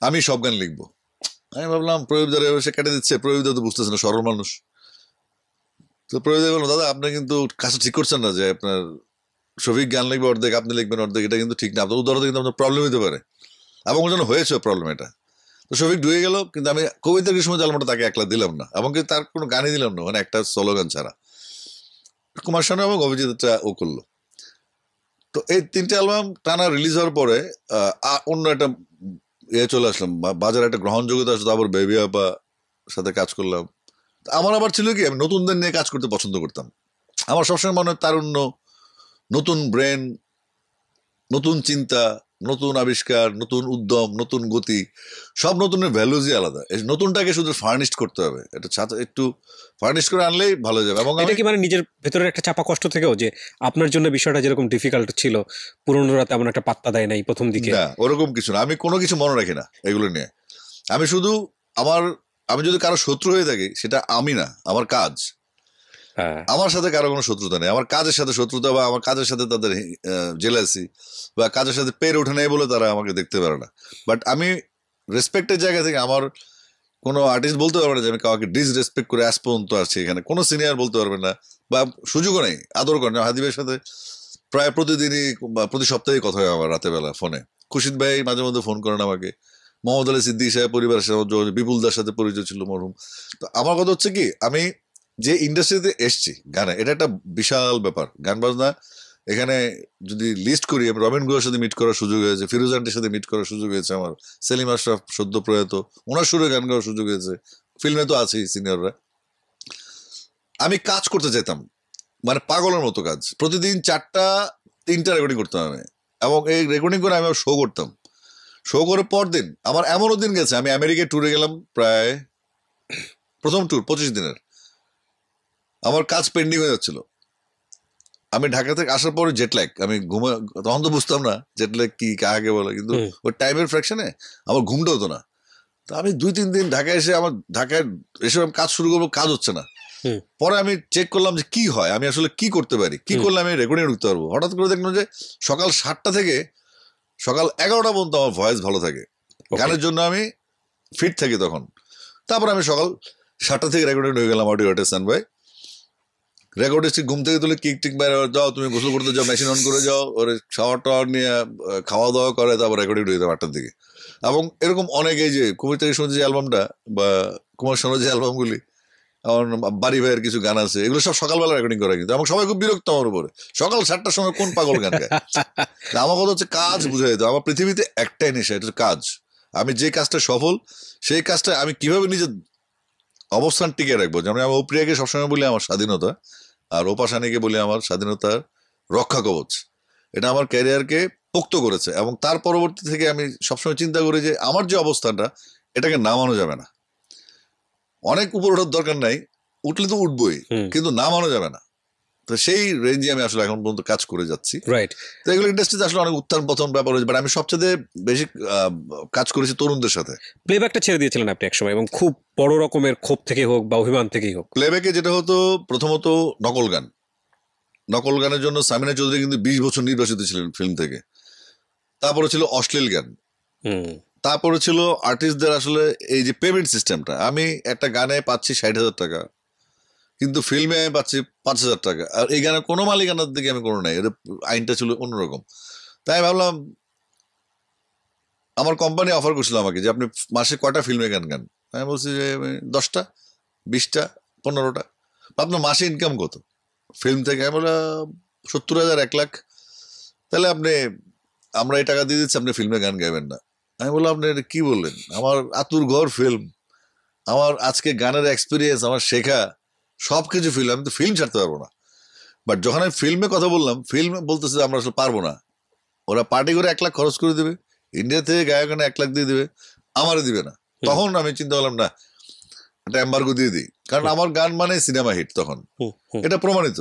S1: আমি সব গান লিখবো আমি ভাবলাম প্রয়োগদার সে কেটে দিচ্ছে প্রয়োগদা তো বুঝতেছে না সরল মানুষ তো প্রয়োগদা বললাম দাদা আপনি কিন্তু কাজটা ঠিক করছেন না যে আপনার সভিক গান লিখবে অর্ধেক আপনি লিখবেন অর্ধেক এটা কিন্তু ঠিক না আপনার উদাহরণ কিন্তু আপনার প্রবলেম হতে পারে এবং যেন হয়েছে প্রবলেম এটা তো সভিক ডুবে গেল কিন্তু আমি কবিতা কৃষ্ণ জালমাটা তাকে একলা দিলাম না কিন্তু তার কোনো গানই দিলাম না মানে একটা সলো গান ছাড়া কুমার শানু এবং অভিজিৎটা ও করলো তো এই তিনটে অ্যালবাম টানা রিলিজ হওয়ার পরে অন্য একটা ইয়ে চলে আসলাম বাজারে একটা গ্রহণযোগ্যতা আসলো আবার বেবি আপা সাথে কাজ করলাম আমার আবার ছিল কি আমি নতুনদের নিয়ে কাজ করতে পছন্দ করতাম আমার সবসময় মনে হয় তারুণ্য নতুন ব্রেন নতুন চিন্তা নতুন আবিষ্কার নতুন উদ্যম নতুন গতি সব নতুনের ভ্যালুজই আলাদা নতুনটাকে শুধু ফার্নিশ করতে হবে এটা ছাত্র একটু ফার্নিশ করে আনলেই ভালো যাবে এবং এটা কি মানে নিজের ভেতরের একটা চাপা
S2: কষ্ট থেকেও যে আপনার জন্য বিষয়টা যেরকম ডিফিকাল্ট ছিল পুরনোরা তেমন একটা পাত্তা দেয় নাই প্রথম দিকে না
S1: ওরকম কিছু না আমি কোনো কিছু মনে রাখি না এগুলো নিয়ে আমি শুধু আমার আমি যদি কারো শত্রু হয়ে থাকি সেটা আমি না আমার কাজ হ্যাঁ। আমার সাথে কারো কোনো শত্রুতা নেই আমার কাজের সাথে শত্রুতা বা আমার কাজের সাথে তাদের জেলাসি বা কাজের সাথে পেরে ওঠে নেই বলে তারা আমাকে দেখতে পারে না বাট আমি রেসপেক্টের জায়গা থেকে আমার কোনো আর্টিস্ট বলতে পারবে না যে আমি কাউকে ডিসরেসপেক্ট করে আস পর্যন্ত আসছি এখানে কোনো সিনিয়র বলতে পারবে না বা সুযোগও নেই আদর করেন হাদিবের সাথে প্রায় প্রতিদিনই বা প্রতি সপ্তাহেই কথা হয় আমার রাতেবেলা ফোনে খুশিদ ভাই মাঝে মধ্যে ফোন করেন আমাকে মোহাম্মদ আলী সিদ্দিক সাহেব পরিবারের সাথে বিপুল দার সাথে পরিচয় ছিল মরহুম তো আমার কথা হচ্ছে কি আমি যে ইন্ডাস্ট্রিতে এসছি গানে এটা একটা বিশাল ব্যাপার গান বাজনা এখানে যদি লিস্ট করি আমি রবীন গুহার সাথে মিট করার সুযোগ হয়েছে ফিরোজ আন্টির সাথে মিট করার সুযোগ হয়েছে আমার সেলিম আশরাফ সদ্য প্রয়াত ওনার সুরে গান গাওয়ার সুযোগ হয়েছে ফিল্মে তো আছেই সিনিয়ররা আমি কাজ করতে যেতাম মানে পাগলের মতো কাজ প্রতিদিন চারটা তিনটা রেকর্ডিং করতাম আমি এবং এই রেকর্ডিং করে আমি শো করতাম শো করার পর দিন আমার এমনও দিন গেছে আমি আমেরিকায় ট্যুরে গেলাম প্রায় প্রথম ট্যুর পঁচিশ দিনের আমার কাজ পেন্ডিং হয়ে যাচ্ছিল আমি ঢাকা থেকে আসার পরে জেট আমি ঘুমে তখন তো বুঝতাম না জেট কি কাকে বলে কিন্তু ওই টাইমের ফ্র্যাকশনে আমার ঘুমটা হতো না তো আমি দুই তিন দিন ঢাকায় এসে আমার ঢাকায় এসে আমি কাজ শুরু করবো কাজ হচ্ছে না পরে আমি চেক করলাম যে কি হয় আমি আসলে কি করতে পারি কি করলে আমি রেকর্ডিং ঢুকতে পারবো হঠাৎ করে দেখলাম যে সকাল সাতটা থেকে সকাল এগারোটা পর্যন্ত আমার ভয়েস ভালো থাকে গানের জন্য আমি ফিট থাকি তখন তারপর আমি সকাল সাতটা থেকে রেকর্ডিং হয়ে গেলাম অডিও বাই রেকর্ডিস্ট ঘুম থেকে তুলে কিক টিক বাইরে যাও তুমি গোসল করতে যাও মেশিন অন করে যাও ওর শাওয়ার টাওয়ার নিয়ে খাওয়া দাওয়া করে তারপর রেকর্ডিং ঢুকে যাবে আটটার দিকে এবং এরকম অনেক এই যে কুমির থেকে শুনছি যে অ্যালবামটা বা কুমার শোনো যে অ্যালবামগুলি আমার বাড়ি ভাইয়ের কিছু গান আছে এগুলো সব সকালবেলা রেকর্ডিং করা কিন্তু এবং সবাই খুব বিরক্ত আমার উপরে সকাল সাতটার সময় কোন পাগল গান গায় আমার কথা হচ্ছে কাজ বুঝে যেত আমার পৃথিবীতে একটাই নেশা এটা কাজ আমি যে কাজটা সফল সেই কাজটা আমি কিভাবে নিজের অবস্থান টিকে রাখবো যেমন আমি ওপ্রিয়াকে সবসময় বলি আমার স্বাধীনতা আর ওপাশানিকে বলি আমার স্বাধীনতার রক্ষা কবচ এটা আমার ক্যারিয়ারকে পোক্ত করেছে এবং তার পরবর্তী থেকে আমি সবসময় চিন্তা করি যে আমার যে অবস্থানটা এটাকে নামানো যাবে না অনেক উপর ওঠার দরকার নাই উঠলে তো উঠবই কিন্তু নামানো যাবে না তো সেই রেঞ্জে আমি আসলে এখন পর্যন্ত কাজ করে যাচ্ছি রাইট তো এগুলো ইন্ডাস্ট্রিতে আসলে অনেক উত্থান পতন ব্যাপার হয়েছে বাট আমি সবচেয়ে বেশি কাজ করেছি তরুণদের সাথে প্লেব্যাকটা ছেড়ে দিয়েছিলেন আপনি একসময় এবং খুব বড় রকমের ক্ষোভ থেকে হোক বা অভিমান থেকেই হোক প্লেব্যাকে যেটা হতো প্রথমত নকল গান নকল গানের জন্য সামিনা চৌধুরী কিন্তু বিশ বছর নির্বাচিত ছিলেন ফিল্ম থেকে তারপরে ছিল অশ্লীল গান তারপরে ছিল আর্টিস্টদের আসলে এই যে পেমেন্ট সিস্টেমটা আমি একটা গানে পাচ্ছি ষাট হাজার টাকা কিন্তু ফিল্মে আমি পাচ্ছি পাঁচ হাজার টাকা আর এই গানের কোনো মালিকানার দিকে আমি কোনো নাই এটা আইনটা ছিল অন্যরকম তাই ভাবলাম আমার কোম্পানি অফার করছিল আমাকে যে আপনি মাসে কটা ফিল্মে গান গান আমি বলছি যে আমি দশটা বিশটা পনেরোটা আপনার মাসে ইনকাম কত ফিল্ম থেকে আমি বললাম সত্তর হাজার এক লাখ তাহলে আপনি আমরা এই টাকা দিয়ে দিচ্ছি আপনি ফিল্মে গান গাইবেন না আমি বললাম আপনি এটা কী বললেন আমার আতুর ঘর ফিল্ম আমার আজকে গানের এক্সপিরিয়েন্স আমার শেখা সব কিছু ফিল আমি তো ফিল্ম ছাড়তে পারবো না বাট যখন আমি ফিল্মে কথা বললাম ফিল্ম বলতেছে আমরা আসলে পারবো না ওরা পার্টি করে এক লাখ খরচ করে দেবে ইন্ডিয়া থেকে গায়কানে এক লাখ দিয়ে দেবে আমারও দিবে না তখন আমি চিন্তা করলাম না একটা এম্বার্গো দিয়ে দিই কারণ আমার গান মানে সিনেমা হিট তখন এটা প্রমাণিত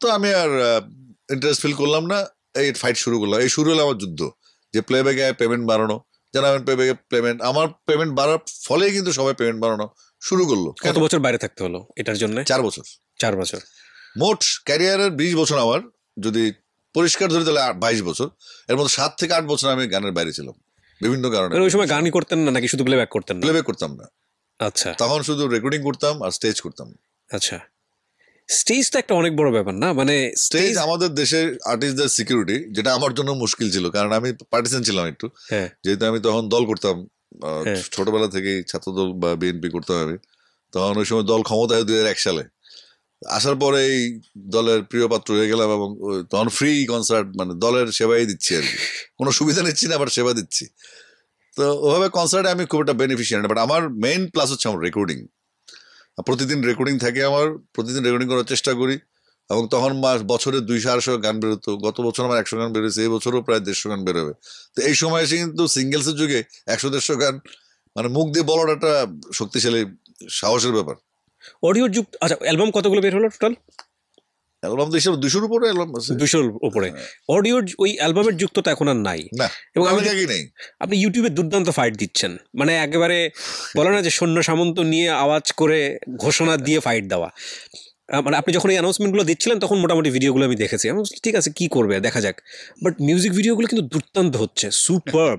S1: তো আমি আর ইন্টারেস্ট ফিল করলাম না এই ফাইট শুরু করলাম এই শুরু হলো আমার যুদ্ধ যে প্লেব্যাকে পেমেন্ট বাড়ানো যেন আমি প্লেব্যাকে পেমেন্ট আমার পেমেন্ট বাড়ার ফলেই কিন্তু সবাই পেমেন্ট বাড়ানো শুরু করলো কত বছর বাইরে থাকতে হলো এটার জন্য চার বছর চার বছর মোট ক্যারিয়ারের বিশ বছর আমার যদি পরিষ্কার ধরে তাহলে বাইশ বছর এর মধ্যে সাত থেকে আট বছর আমি গানের বাইরে ছিলাম বিভিন্ন কারণে ওই সময় গানই করতেন না নাকি শুধু প্লেব্যাক করতেন প্লেব্যাক করতাম না আচ্ছা তখন শুধু রেকর্ডিং করতাম আর স্টেজ করতাম আচ্ছা স্টেজ তো একটা অনেক বড় ব্যাপার না মানে স্টেজ আমাদের দেশের আর্টিস্টদের সিকিউরিটি যেটা আমার জন্য মুশকিল ছিল কারণ আমি পার্টিসান ছিলাম একটু হ্যাঁ। যেহেতু আমি তখন দল করতাম হ্যাঁ। ছোটবেলা থেকেই দল বা বিএনপি করতাম আমি তখন ওই সময় দল ক্ষমতায় দুই এক সালে আসার পরে এই দলের প্রিয় পাত্র হয়ে গেলাম এবং তখন ফ্রি কনসার্ট মানে দলের সেবাই দিচ্ছি আর কি কোনো সুবিধা নিচ্ছি না আবার সেবা দিচ্ছি তো ওভাবে কনসার্টে আমি খুব একটা বেনিফিশিয়ারি বাট আমার মেইন প্লাস হচ্ছে আমার রেকর্ডিং প্রতিদিন রেকর্ডিং থাকে আমার প্রতিদিন রেকর্ডিং করার চেষ্টা করি এবং তখন মাস বছরে দুইশো আড়াইশো গান বেরোতো গত বছর আমার একশো গান বেরোয়েছে এই বছরও প্রায় দেড়শো গান বেরোবে তো এই সময় এসে কিন্তু সিঙ্গেলসের যুগে একশো দেড়শো গান মানে মুখ দিয়ে বলাটা একটা শক্তিশালী সাহসের ব্যাপার অডিও যুগ আচ্ছা অ্যালবাম কতগুলো বের হলো টোটাল অ্যালবাম তো হিসেবে দুশোর উপরে
S2: অ্যালবাম আছে দুশোর উপরে হ্যাঁ। অডিওর ওই অ্যালবামের যুক্ত তো এখন আর নাই না এবং আমি দেখি নেই আপনি ইউটিউবে দুর্দান্ত ফাইট দিচ্ছেন মানে একেবারে বলে না যে সৈন্য সামন্ত নিয়ে আওয়াজ করে ঘোষণা দিয়ে ফাইট দেওয়া মানে আপনি যখন এই অ্যানাউন্সমেন্টগুলো দিচ্ছিলেন তখন মোটামুটি ভিডিওগুলো আমি দেখেছি আমি ঠিক আছে কি করবে দেখা যাক বাট মিউজিক ভিডিওগুলো কিন্তু দুর্দান্ত হচ্ছে সুপার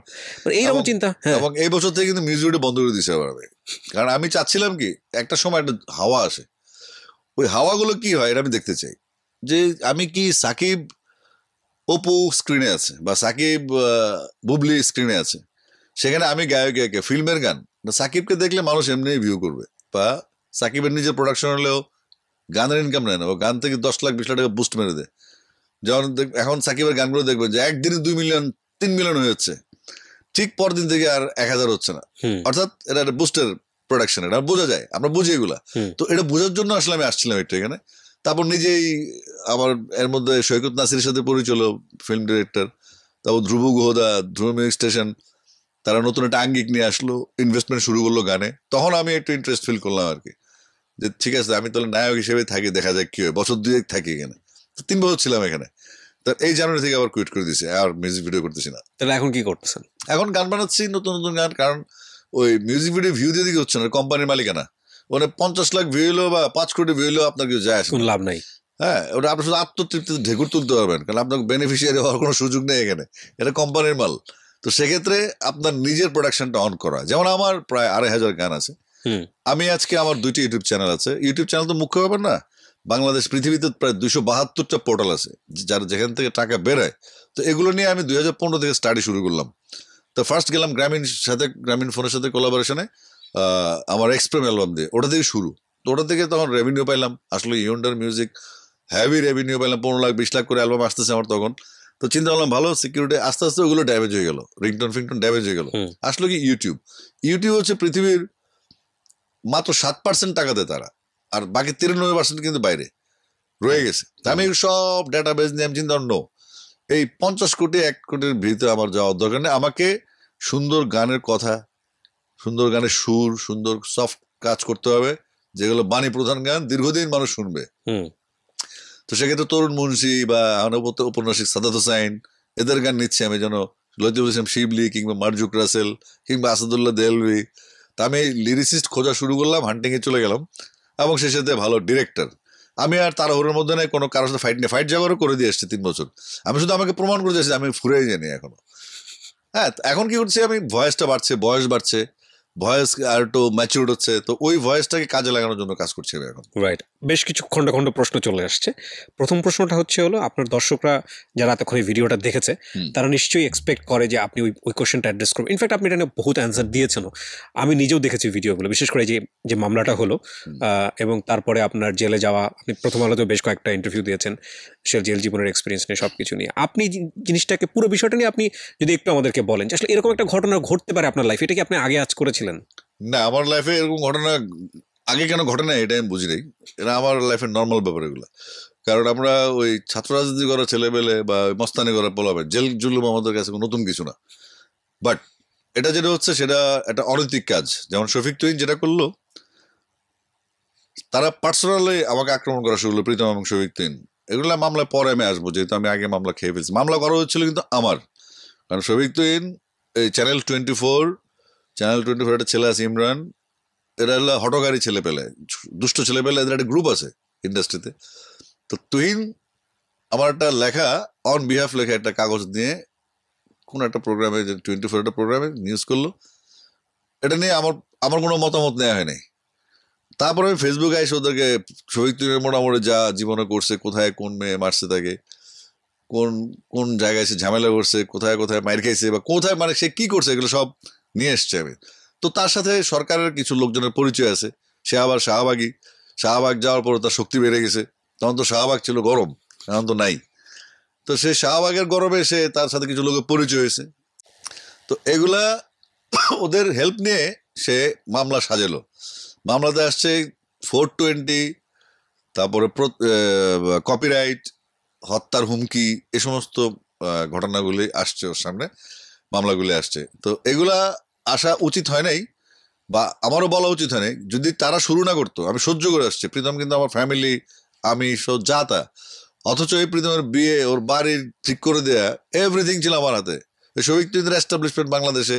S1: মানে এইরকম চিন্তা হ্যাঁ এই বছর থেকে কিন্তু মিউজিক ভিডিও বন্ধ করে দিয়েছে আবার আমি কারণ আমি চাচ্ছিলাম কি একটা সময় একটা হাওয়া আসে ওই হাওয়াগুলো কি হয় এটা আমি দেখতে চাই যে আমি কি সাকিব অপু স্ক্রিনে আছে বা সাকিব বুবলি স্ক্রিনে আছে সেখানে আমি গায়ক গায়কে ফিল্মের গান সাকিবকে দেখলে মানুষ এমনি ভিউ করবে বা সাকিবের নিজের প্রোডাকশন হলেও গানের ইনকাম নেয় না ও গান থেকে দশ লাখ বিশ লাখ টাকা বুস্ট মেরে দেয় যেমন এখন সাকিবের গানগুলো দেখবেন যে একদিনে দুই মিলিয়ন তিন মিলিয়ন হয়ে যাচ্ছে ঠিক পরদিন থেকে আর এক হাজার হচ্ছে না অর্থাৎ এটা একটা বুস্টের প্রোডাকশন এটা বোঝা যায় আমরা বুঝি এগুলা তো এটা বোঝার জন্য আসলে আমি আসছিলাম একটু এখানে তারপর নিজেই আমার এর মধ্যে সৈকত নাসিরের সাথে পরিচয় ফিল্ম ডিরেক্টর তারপর ধ্রুব গুহদা ধ্রুব মিউজিক স্টেশন তারা নতুন একটা আঙ্গিক নিয়ে আসলো ইনভেস্টমেন্ট শুরু করলো গানে তখন আমি একটু ইন্টারেস্ট ফিল করলাম আর কি যে ঠিক আছে আমি তাহলে নায়ক হিসেবে থাকি দেখা যায় কি হয় বছর দুয়েক থাকি এখানে তো তিন বছর ছিলাম এখানে তো এই জানুয়ারি থেকে আবার কুইট করে দিয়েছি আর মিউজিক ভিডিও করতেছি না তাহলে এখন কি করতেছেন এখন গান বানাচ্ছি নতুন নতুন গান কারণ ওই মিউজিক ভিডিও ভিউ দিয়ে দিকে হচ্ছে না কোম্পানির মালিকানা ওখানে পঞ্চাশ লাখ ভিউ হলো বা পাঁচ কোটি ভিউ হলো আপনার কিছু যায় কোনো লাভ নাই হ্যাঁ ওটা আপনার শুধু আত্মতৃপ্তি ঢেকুর তুলতে পারবেন কারণ আপনার বেনিফিশিয়ারি হওয়ার কোনো সুযোগ নেই এখানে এটা কোম্পানির মাল তো সেক্ষেত্রে আপনার নিজের প্রোডাকশনটা অন করা যেমন আমার প্রায় আড়াই হাজার গান আছে আমি আজকে আমার দুইটি ইউটিউব চ্যানেল আছে ইউটিউব চ্যানেল তো মুখ্য ব্যাপার না বাংলাদেশ পৃথিবীতে প্রায় দুশো বাহাত্তরটা পোর্টাল আছে যার যেখান থেকে টাকা বেরোয় তো এগুলো নিয়ে আমি দুই হাজার থেকে স্টাডি শুরু করলাম তো ফার্স্ট গেলাম গ্রামীণ সাথে গ্রামীণ ফোনের সাথে কোলাবোরেশনে আমার এক্সপ্রেম অ্যালবাম দিয়ে ওটা থেকে শুরু তো ওটা থেকে তখন রেভিনিউ পাইলাম আসলে ইউন্ডার মিউজিক হ্যাভি রেভিনিউ পাইলাম পনেরো লাখ বিশ লাখ করে অ্যালবাম আসতেছে আমার তখন তো চিন্তা করলাম ভালো সিকিউরিটি আস্তে আস্তে ওগুলো ড্যামেজ হয়ে গেল রিংটন ফিংটন ড্যামেজ হয়ে গেল আসলো কি ইউটিউব ইউটিউব হচ্ছে পৃথিবীর মাত্র সাত পার্সেন্ট টাকা দেয় তারা আর বাকি তিরানব্বই পার্সেন্ট কিন্তু বাইরে রয়ে গেছে আমি সব বেস নিয়ে আমি চিন্তা নো এই পঞ্চাশ কোটি এক কোটির ভিতরে আমার যাওয়ার দরকার নেই আমাকে সুন্দর গানের কথা সুন্দর গানের সুর সুন্দর সফট কাজ করতে হবে যেগুলো বাণী প্রধান গান দীর্ঘদিন মানুষ শুনবে তো সেক্ষেত্রে তরুণ মুন্সি বা অনবত উপন্যাসিক সাদাত হোসাইন এদের গান নিচ্ছি আমি যেন লতিফ হোসেন শিবলি কিংবা মার্জুক রাসেল কিংবা আসাদুল্লাহ দেলভি তা আমি লিরিসিস্ট খোঁজা শুরু করলাম হান্টিংয়ে চলে গেলাম এবং সে সাথে ভালো ডিরেক্টর আমি আর তাড়াহুড়োর মধ্যে নেই কোনো কারোর সাথে ফাইট নেই ফাইট যাবারও করে দিয়ে এসেছি তিন বছর আমি শুধু আমাকে প্রমাণ করে দিয়েছি আমি ফুরেই জানি এখনো হ্যাঁ এখন কি করছি আমি ভয়েসটা বাড়ছে বয়স বাড়ছে ভয়েস আর একটু ম্যাচিউর হচ্ছে তো ওই ভয়েসটাকে কাজে লাগানোর জন্য কাজ করছি আমি এখন রাইট
S2: বেশ কিছু খণ্ড খণ্ড প্রশ্ন চলে আসছে প্রথম প্রশ্নটা হচ্ছে হলো আপনার দর্শকরা যারা এতক্ষণ এই ভিডিওটা দেখেছে তারা নিশ্চয়ই এক্সপেক্ট করে যে আপনি ওই ওই কোয়েশ্চেনটা অ্যাড্রেস করবেন ইনফ্যাক্ট আপনি এটা নিয়ে বহুত অ্যান্সার দিয়েছেন আমি নিজেও দেখেছি ভিডিওগুলো বিশেষ করে যে যে মামলাটা হলো এবং তারপরে আপনার জেলে যাওয়া আপনি প্রথম আলোতেও বেশ কয়েকটা ইন্টারভিউ দিয়েছেন সে জেল জীবনের এক্সপিরিয়েন্স নিয়ে সব কিছু নিয়ে আপনি জিনিসটাকে পুরো বিষয়টা নিয়ে আপনি যদি একটু আমাদেরকে বলেন আসলে এরকম একটা ঘটনা ঘটতে পারে আপনার লাইফে এটা কি আপনি আগে আজ করেছিলেন
S1: না আমার লাইফে এরকম ঘটনা আগে কেন ঘটে না এটা আমি বুঝি নাই এটা আমার লাইফের নর্মাল ব্যাপার এগুলো কারণ আমরা ওই ছাত্র রাজনীতি করা ছেলেবেলে বা মস্তানি করা পোলাবে জেল জুলুম আমাদের কাছে নতুন কিছু না বাট এটা যেটা হচ্ছে সেটা একটা অনৈতিক কাজ যেমন শফিক তুই যেটা করলো তারা পার্সোনালি আমাকে আক্রমণ করা শুরু করলো প্রীতম এবং শফিক তিন এগুলো মামলায় পরে আমি আসবো যেহেতু আমি আগে মামলা খেয়ে ফেলছি মামলা করা হচ্ছিল কিন্তু আমার কারণ শফিক তুইন এই channel twenty four channel twenty four একটা ছেলে আছে ইমরান এরা হলো হটকারী ছেলে পেলে দুষ্ট ছেলে পেলে এদের একটা গ্রুপ আছে ইন্ডাস্ট্রিতে তো তুহিন আমার একটা লেখা অন বিহাফ লেখা একটা কাগজ নিয়ে কোন একটা প্রোগ্রামে টোয়েন্টি ফোর একটা প্রোগ্রামে নিউজ করলো এটা নিয়ে আমার আমার কোনো মতামত নেওয়া হয়নি তারপরে আমি ফেসবুকে এসে ওদেরকে শহীদ তুহিনের মোটামুটি যা জীবনে করছে কোথায় কোন মেয়ে মারছে তাকে কোন কোন জায়গায় সে ঝামেলা করছে কোথায় কোথায় মাইর খাইছে বা কোথায় মানে সে কী করছে এগুলো সব নিয়ে এসছে আমি তো তার সাথে সরকারের কিছু লোকজনের পরিচয় আছে সে আবার শাহবাগই শাহবাগ যাওয়ার পর তার শক্তি বেড়ে গেছে তখন তো শাহবাগ ছিল গরম এখন তো নাই তো সে শাহবাগের গরমে সে তার সাথে কিছু লোকের পরিচয় হয়েছে তো এগুলা ওদের হেল্প নিয়ে সে মামলা সাজেলো মামলাতে আসছে ফোর টোয়েন্টি তারপরে কপিরাইট হত্যার হুমকি এ সমস্ত ঘটনাগুলি আসছে ওর সামনে মামলাগুলি আসছে তো এগুলা আসা উচিত হয় নাই বা আমারও বলা উচিত হয় নাই যদি তারা শুরু না করতো আমি সহ্য করে আসছি প্রীতম কিন্তু আমার ফ্যামিলি আমি সব যা তা অথচ এই প্রীতমের বিয়ে ওর বাড়ির ঠিক করে দেয়া এভরিথিং ছিল আমার হাতে শহীদ তুনির এস্টাবলিশমেন্ট বাংলাদেশে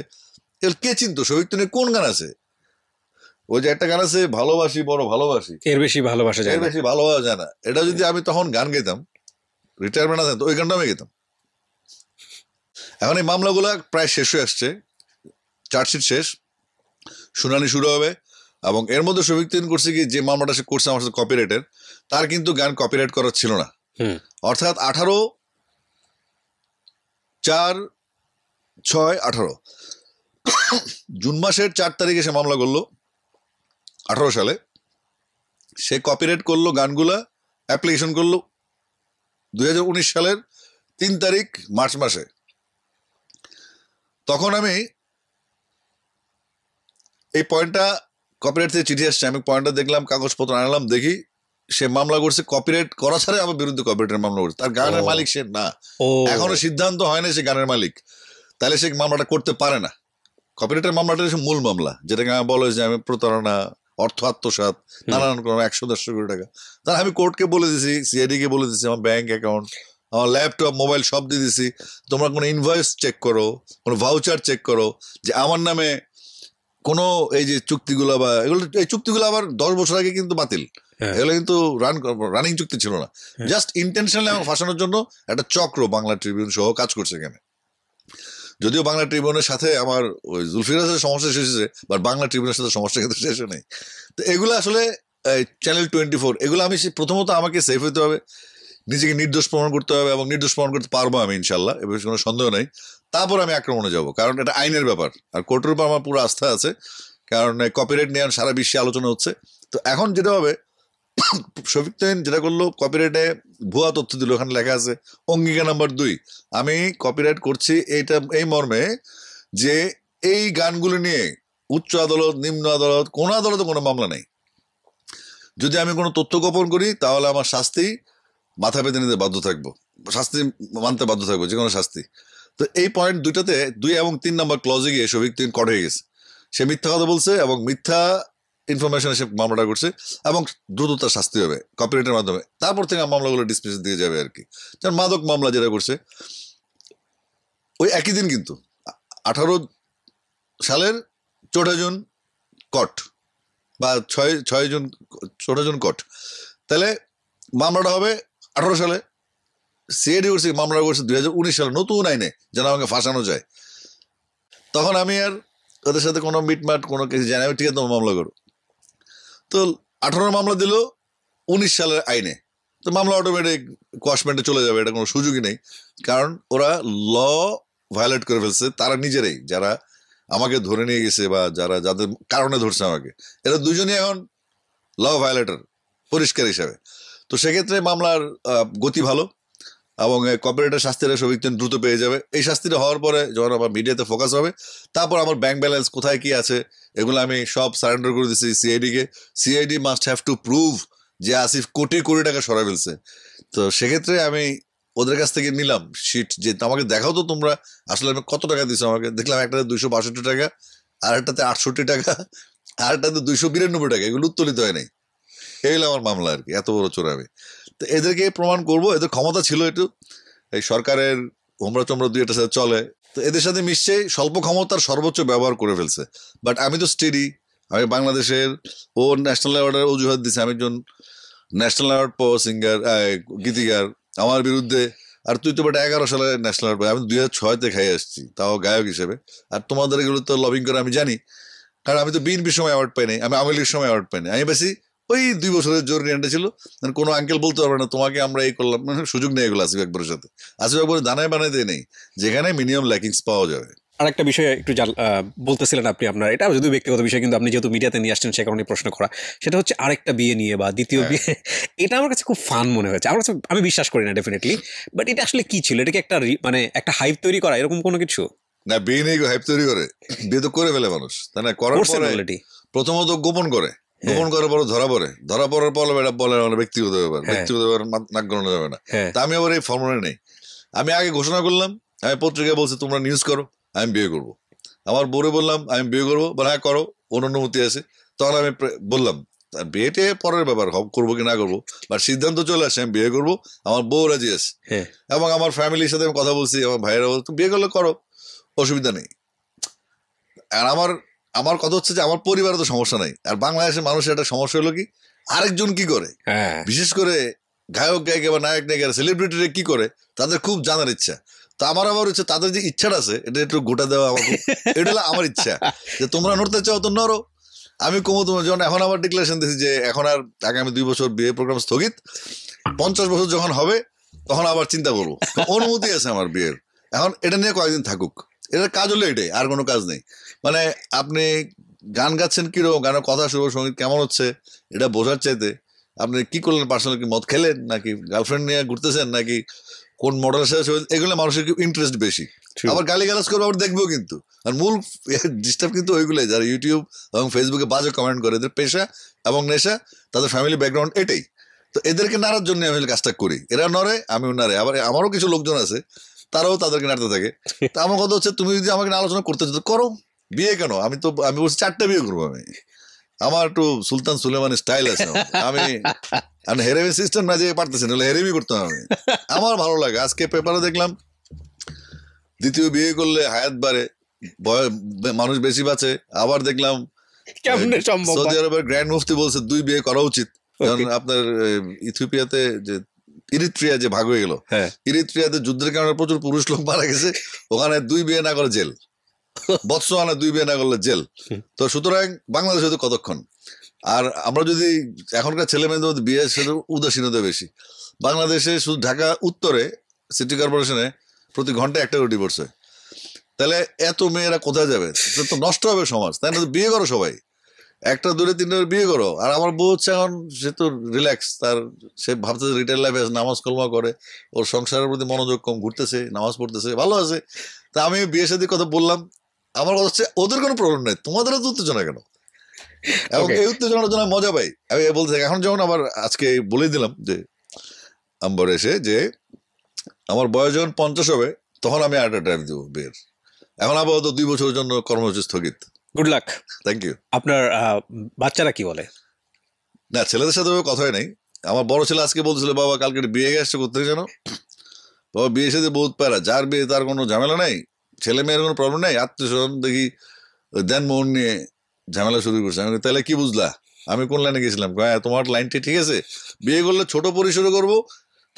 S1: এর কে চিনতো শহীদ তুনির কোন গান আছে ওই যে একটা গান আছে ভালোবাসি বড় ভালোবাসি এর বেশি ভালোবাসা যায় এর বেশি ভালোবাসা যায় না এটা যদি আমি তখন গান গাইতাম রিটায়ারমেন্ট আছে তো ওই গানটা আমি গেতাম এখন এই মামলাগুলো প্রায় শেষ হয়ে আসছে চার্জশিট শেষ শুনানি শুরু হবে এবং এর মধ্যে শফিক তিন করছে কি যে মামলাটা সে করছে আমার সাথে কপিরাইটের তার কিন্তু গান কপিরাইট করার ছিল না অর্থাৎ আঠারো চার ছয় আঠারো জুন মাসের চার তারিখে সে মামলা করলো আঠারো সালে সে কপিরাইট করলো গানগুলা অ্যাপ্লিকেশন করলো দুই সালের তিন তারিখ মার্চ মাসে তখন আমি এই পয়েন্টটা কপিরাইট থেকে চিঠি আসছে আমি পয়েন্টটা দেখলাম কাগজপত্র আনলাম দেখি সে মামলা করছে কপিরাইট করা ছাড়াই আমার বিরুদ্ধে কপিরাইটের মামলা করছে তার গানের মালিক সে না এখনো সিদ্ধান্ত হয় না সে গানের মালিক তাহলে সে মামলাটা করতে পারে না কপিরাইটের মামলাটা মূল মামলা যেটাকে আমি বলো যে আমি প্রতারণা অর্থ আত্মসাত নানান রকম একশো দেড়শো কোটি টাকা তাহলে আমি কোর্টকে বলে দিছি সিআইডিকে বলে দিছি আমার ব্যাঙ্ক অ্যাকাউন্ট আমার ল্যাপটপ মোবাইল সব দিয়ে দিছি তোমরা কোনো ইনভয়েস চেক করো কোনো ভাউচার চেক করো যে আমার নামে কোনো এই যে চুক্তিগুলো বা এগুলো এই চুক্তিগুলো আবার দশ বছর আগে কিন্তু বাতিল হ্যাঁ। এগুলো কিন্তু রান রানিং চুক্তি ছিল না জাস্ট ইন্টেনশনালি আমার ফাঁসানোর জন্য একটা চক্র বাংলা ট্রিবিউন সহ কাজ করছে এখানে যদিও বাংলা ট্রিবিউনের সাথে আমার ওই জুলফিরাজের সমস্যা শেষ হয়েছে বাট বাংলা ট্রিবিউনের সাথে সমস্যা কিন্তু শেষ নেই তো এগুলো আসলে চ্যানেল টোয়েন্টি ফোর এগুলো আমি প্রথমত আমাকে সেফ হতে হবে নিজেকে নির্দোষ প্রমাণ করতে হবে এবং নির্দোষ প্রমাণ করতে পারবো আমি ইনশাল্লাহ এ বিষয়ে কোনো সন্দেহ নেই তারপর আমি আক্রমণে যাব কারণ এটা আইনের ব্যাপার আর কোর্টের উপর আমার পুরো আস্থা আছে কারণ কপিরাইট নিয়ে সারা বিশ্বে আলোচনা হচ্ছে তো এখন যেটা হবে [COUGHS] শফিক তহিন যেটা করলো কপিরাইটে ভুয়া তথ্য দিল ওখানে লেখা আছে অঙ্গিকা নাম্বার দুই আমি কপিরাইট করছি এইটা এই মর্মে যে এই গানগুলো নিয়ে উচ্চ আদালত নিম্ন আদালত কোন আদালতে কোনো মামলা নেই যদি আমি কোনো তথ্য গোপন করি তাহলে আমার শাস্তি মাথা পেতে নিতে বাধ্য থাকবো শাস্তি মানতে বাধ্য থাকবো যে কোনো শাস্তি তো এই পয়েন্ট দুইটাতে দুই এবং তিন নম্বর ক্লজে গিয়ে শফিক তিন কট হয়ে গেছে সে মিথ্যা কথা বলছে এবং মিথ্যা ইনফরমেশন সে মামলাটা করছে এবং দ্রুত তার শাস্তি হবে কপিরাইটের মাধ্যমে তারপর থেকে মামলাগুলো ডিসমিস দিয়ে যাবে আর কি যেমন মাদক মামলা যেটা করছে ওই একই দিন কিন্তু আঠারো সালের চৌঠা জুন কট বা ছয় ছয় জুন চৌঠা জুন কট তাহলে মামলাটা হবে আঠারো সালে সিআইডি করছে মামলা করছে দুই হাজার উনিশ সালে নতুন আইনে যেন আমাকে ফাঁসানো যায় তখন আমি আর ওদের সাথে কোনো মিটমাট কোনো কিছু জানি আমি ঠিক আছে তোমার মামলা করো তো আঠারো মামলা দিল উনিশ সালের আইনে তো মামলা অটোমেটিক কোয়াশমেন্টে চলে যাবে এটা কোনো সুযোগই নেই কারণ ওরা ল ভায়োলেট করে ফেলছে তারা নিজেরাই যারা আমাকে ধরে নিয়ে গেছে বা যারা যাদের কারণে ধরছে আমাকে এরা দুজনই এখন ল ভায়োলেটার পরিষ্কার হিসাবে তো সেক্ষেত্রে মামলার গতি ভালো এবং কর্পোরেটের শাস্তিটা সবই একদিন দ্রুত পেয়ে যাবে এই শাস্তিটা হওয়ার পরে যখন আমার মিডিয়াতে ফোকাস হবে তারপর আমার ব্যাংক ব্যালেন্স কোথায় কি আছে এগুলো আমি সব সারেন্ডার করে দিচ্ছি সিআইডিকে CID must have to prove যে আসিফ কোটি কোটি টাকা সরা ফেলছে তো সেক্ষেত্রে আমি ওদের কাছ থেকে নিলাম শিট যে আমাকে দেখাও তো তোমরা আসলে আমি কত টাকা দিছো আমাকে দেখলাম একটাতে দুইশো বাষট্টি টাকা আরেকটাতে আটষট্টি টাকা আরেকটাতে দুইশো বিরানব্বই টাকা এগুলো উত্তোলিত হয় নাই ফেল আমার মামলা আর কি এত বড় চোর আমি তো এদেরকে প্রমাণ করব এদের ক্ষমতা ছিল একটু এই সরকারের হোমরা চোমরা দুই একটা সাথে চলে তো এদের সাথে মিশছে স্বল্প ক্ষমতার সর্বোচ্চ ব্যবহার করে ফেলছে বাট আমি তো স্টেডি আমি বাংলাদেশের ও ন্যাশনাল অ্যাওয়ার্ডের অজুহাত দিছি আমি একজন ন্যাশনাল অ্যাওয়ার্ড পাওয়া সিঙ্গার গীতিকার আমার বিরুদ্ধে আর তুই তো বেটা এগারো সালে ন্যাশনাল অ্যাওয়ার্ড আমি দুই হাজার ছয়তে খাই আসছি তাও গায়ক হিসেবে আর তোমাদের এগুলো তো লবিং করে আমি জানি কারণ আমি তো বিএনপির সময় অ্যাওয়ার্ড পাইনি আমি আওয়ামী লীগের সময় অ্যাওয়ার্ড পাইনি আমি বেশি ওই দুই বছরের জোর গ্যারান্টি ছিল মানে কোনো আঙ্কেল বলতে পারবে না তোমাকে আমরা এই করলাম মানে সুযোগ নেই এগুলো আসিফ আকবরের সাথে আসিফ আকবর দানায় বানাইতে নেই যেখানে মিনিমাম ল্যাকিংস পাওয়া যাবে আর একটা বিষয় একটু
S2: বলতেছিলেন আপনি আপনার এটা যদি ব্যক্তিগত বিষয় কিন্তু আপনি যেহেতু মিডিয়াতে নিয়ে আসছেন সে কারণে প্রশ্ন করা সেটা হচ্ছে আরেকটা বিয়ে নিয়ে বা দ্বিতীয় হ্যাঁ। বিয়ে এটা আমার কাছে খুব ফান মনে হয়েছে আমার কাছে আমি বিশ্বাস করি না ডেফিনেটলি বাট
S1: এটা আসলে কি ছিল এটাকে একটা মানে একটা হাইপ তৈরি করা এরকম কোনো কিছু না বিয়ে নিয়ে হাইপ তৈরি করে বিয়ে তো করে ফেলে মানুষ তাই না করার পরে প্রথমত গোপন করে গোপন করার পর ধরা পড়ে ধরা পড়ার পর এটা বলে মানে ব্যক্তিগত ব্যাপার হ্যাঁ। ব্যক্তিগত ব্যাপার নাক গণনা যাবে না হ্যাঁ। তা আমি আবার এই ফর্মুলা নেই আমি আগে ঘোষণা করলাম আমি পত্রিকায় বলছি তোমরা নিউজ করো আমি বিয়ে করব আমার বউরে বললাম আমি বিয়ে করবো বলে হ্যাঁ করো অনুমতি আছে তখন আমি বললাম আর বিয়েটে পরের ব্যাপার করবো কি না করবো বা সিদ্ধান্ত চলে আসে আমি বিয়ে করবো আমার বউ রাজি আছে হ্যাঁ। এবং আমার ফ্যামিলির সাথে আমি কথা বলছি আমার ভাইয়েরা বলতো বিয়ে করলে করো অসুবিধা নেই আর আমার আমার কথা হচ্ছে যে আমার পরিবারে তো সমস্যা নাই আর বাংলাদেশের মানুষের একটা সমস্যা হলো কি আরেকজন কি করে হ্যাঁ। বিশেষ করে গায়ক গায়িকা বা নায়ক নায়িকারা সেলিব্রিটিরা কি করে তাদের খুব জানার ইচ্ছা তো আমার আবার হচ্ছে তাদের যে ইচ্ছাটা আছে এটা একটু গোটা দেওয়া আমার [LAUGHS] এটা হলো আমার ইচ্ছা যে তোমরা নড়তে চাও তো নড়ো আমি কমো তোমার যখন এখন আবার ডিক্লারেশন দিয়েছি যে এখন আর আগামী দুই বছর বিয়ে প্রোগ্রাম স্থগিত পঞ্চাশ বছর যখন হবে তখন আবার চিন্তা করবো অনুমতি আছে আমার বিয়ের এখন এটা নিয়ে কয়েকদিন থাকুক এটার কাজ হলো এটাই আর কোনো কাজ নেই মানে আপনি গান গাচ্ছেন কীরকম গানের কথা শুরু সঙ্গীত কেমন হচ্ছে এটা বোঝার চাইতে আপনি কি করলেন পার্সোনাল কি মদ খেলেন নাকি গার্লফ্রেন্ড নিয়ে ঘুরতেছেন নাকি কোন মডেল শেষ এগুলো মানুষের ইন্টারেস্ট বেশি আবার গালি গালাজ করবো আবার দেখবো কিন্তু আর মূল ডিস্টার্ব কিন্তু ওইগুলোই যারা ইউটিউব এবং ফেসবুকে বাজে কমেন্ট করে এদের পেশা এবং নেশা তাদের ফ্যামিলি ব্যাকগ্রাউন্ড এটাই তো এদেরকে নাড়ার জন্য আমি কাজটা করি এরা নড়ে আমিও নাড়ে আবার আমারও কিছু লোকজন আছে তারাও তাদেরকে নাড়তে থাকে [LAUGHS] তা আমার কথা হচ্ছে তুমি যদি আমাকে আলোচনা করতে করো বিয়ে কেন আমি তো আমি বলছি চারটা বিয়ে করবো আমি আমার একটু সুলতান সুলেমানের স্টাইল আছে আমি আমি হেরেমি সিস্টেম না যে পারতেছি নাহলে হেরেমি করতাম আমি আমার ভালো লাগে আজকে পেপারে দেখলাম দ্বিতীয় বিয়ে করলে হায়াত বাড়ে মানুষ বেশি বাঁচে আবার দেখলাম সৌদি আরবের গ্র্যান্ড মুফতি বলছে দুই বিয়ে করা উচিত কারণ আপনার ইথিওপিয়াতে যে ইরিত্রিয়া যে ভাগ হয়ে গেল হ্যাঁ। ইরিত্রিয়াতে যুদ্ধের কারণে প্রচুর পুরুষ লোক মারা গেছে ওখানে দুই বিয়ে না করে জেল বৎসওয়ানা দুই বিয়ে করলে জেল তো সুতরাং বাংলাদেশ হয়তো কতক্ষণ আর আমরা যদি এখনকার ছেলে মেয়েদের মধ্যে বিয়ে সেটা উদাসীনতা বেশি বাংলাদেশে শুধু ঢাকা উত্তরে সিটি কর্পোরেশনে প্রতি ঘন্টায় একটা করে ডিভোর্স হয় তাহলে এত মেয়েরা কোথায় যাবে তো নষ্ট হবে সমাজ তাই না বিয়ে করো সবাই একটা দূরে তিনটে বিয়ে করো আর আমার বউ হচ্ছে এখন সে তো রিল্যাক্স তার সে ভাবতে রিটায়ার লাইফে নামাজ কলমা করে ওর সংসারের প্রতি মনোযোগ কম ঘুরতেছে নামাজ পড়তেছে ভালো আছে তা আমি বিয়ে সাথে কথা বললাম আমার কথা হচ্ছে ওদের কোনো প্রবলেম নেই তোমাদের তো উত্তেজনা কেন এবং এই উত্তেজনার জন্য মজা পাই আমি বলতে থাকি এখন যখন আবার আজকে বলে দিলাম যে আম্বর এসে যে আমার বয়স যখন পঞ্চাশ হবে তখন আমি আর্ট ড্রাইভ দেবো বিয়ের এখন আপাতত দুই বছরের জন্য কর্মসূচি স্থগিত গুড লাক থ্যাংক ইউ আপনার বাচ্চারা কি বলে না ছেলেদের সাথে কথাই নেই আমার বড় ছেলে আজকে বলছিল বাবা কালকে বিয়ে গেছে করতে যেন বাবা বিয়ে সাথে বহুত প্যারা যার বিয়ে তার কোনো ঝামেলা নেই ছেলে মেয়ের কোনো প্রবলেম নেই আত্মীয় স্বজন দেখি ধ্যানমোহন নিয়ে ঝামেলা শুরু করছে আমি তাহলে কি বুঝলা আমি কোন লাইনে গেছিলাম হ্যাঁ তোমার লাইনটি ঠিক আছে বিয়ে করলে ছোট পরিসরে করবো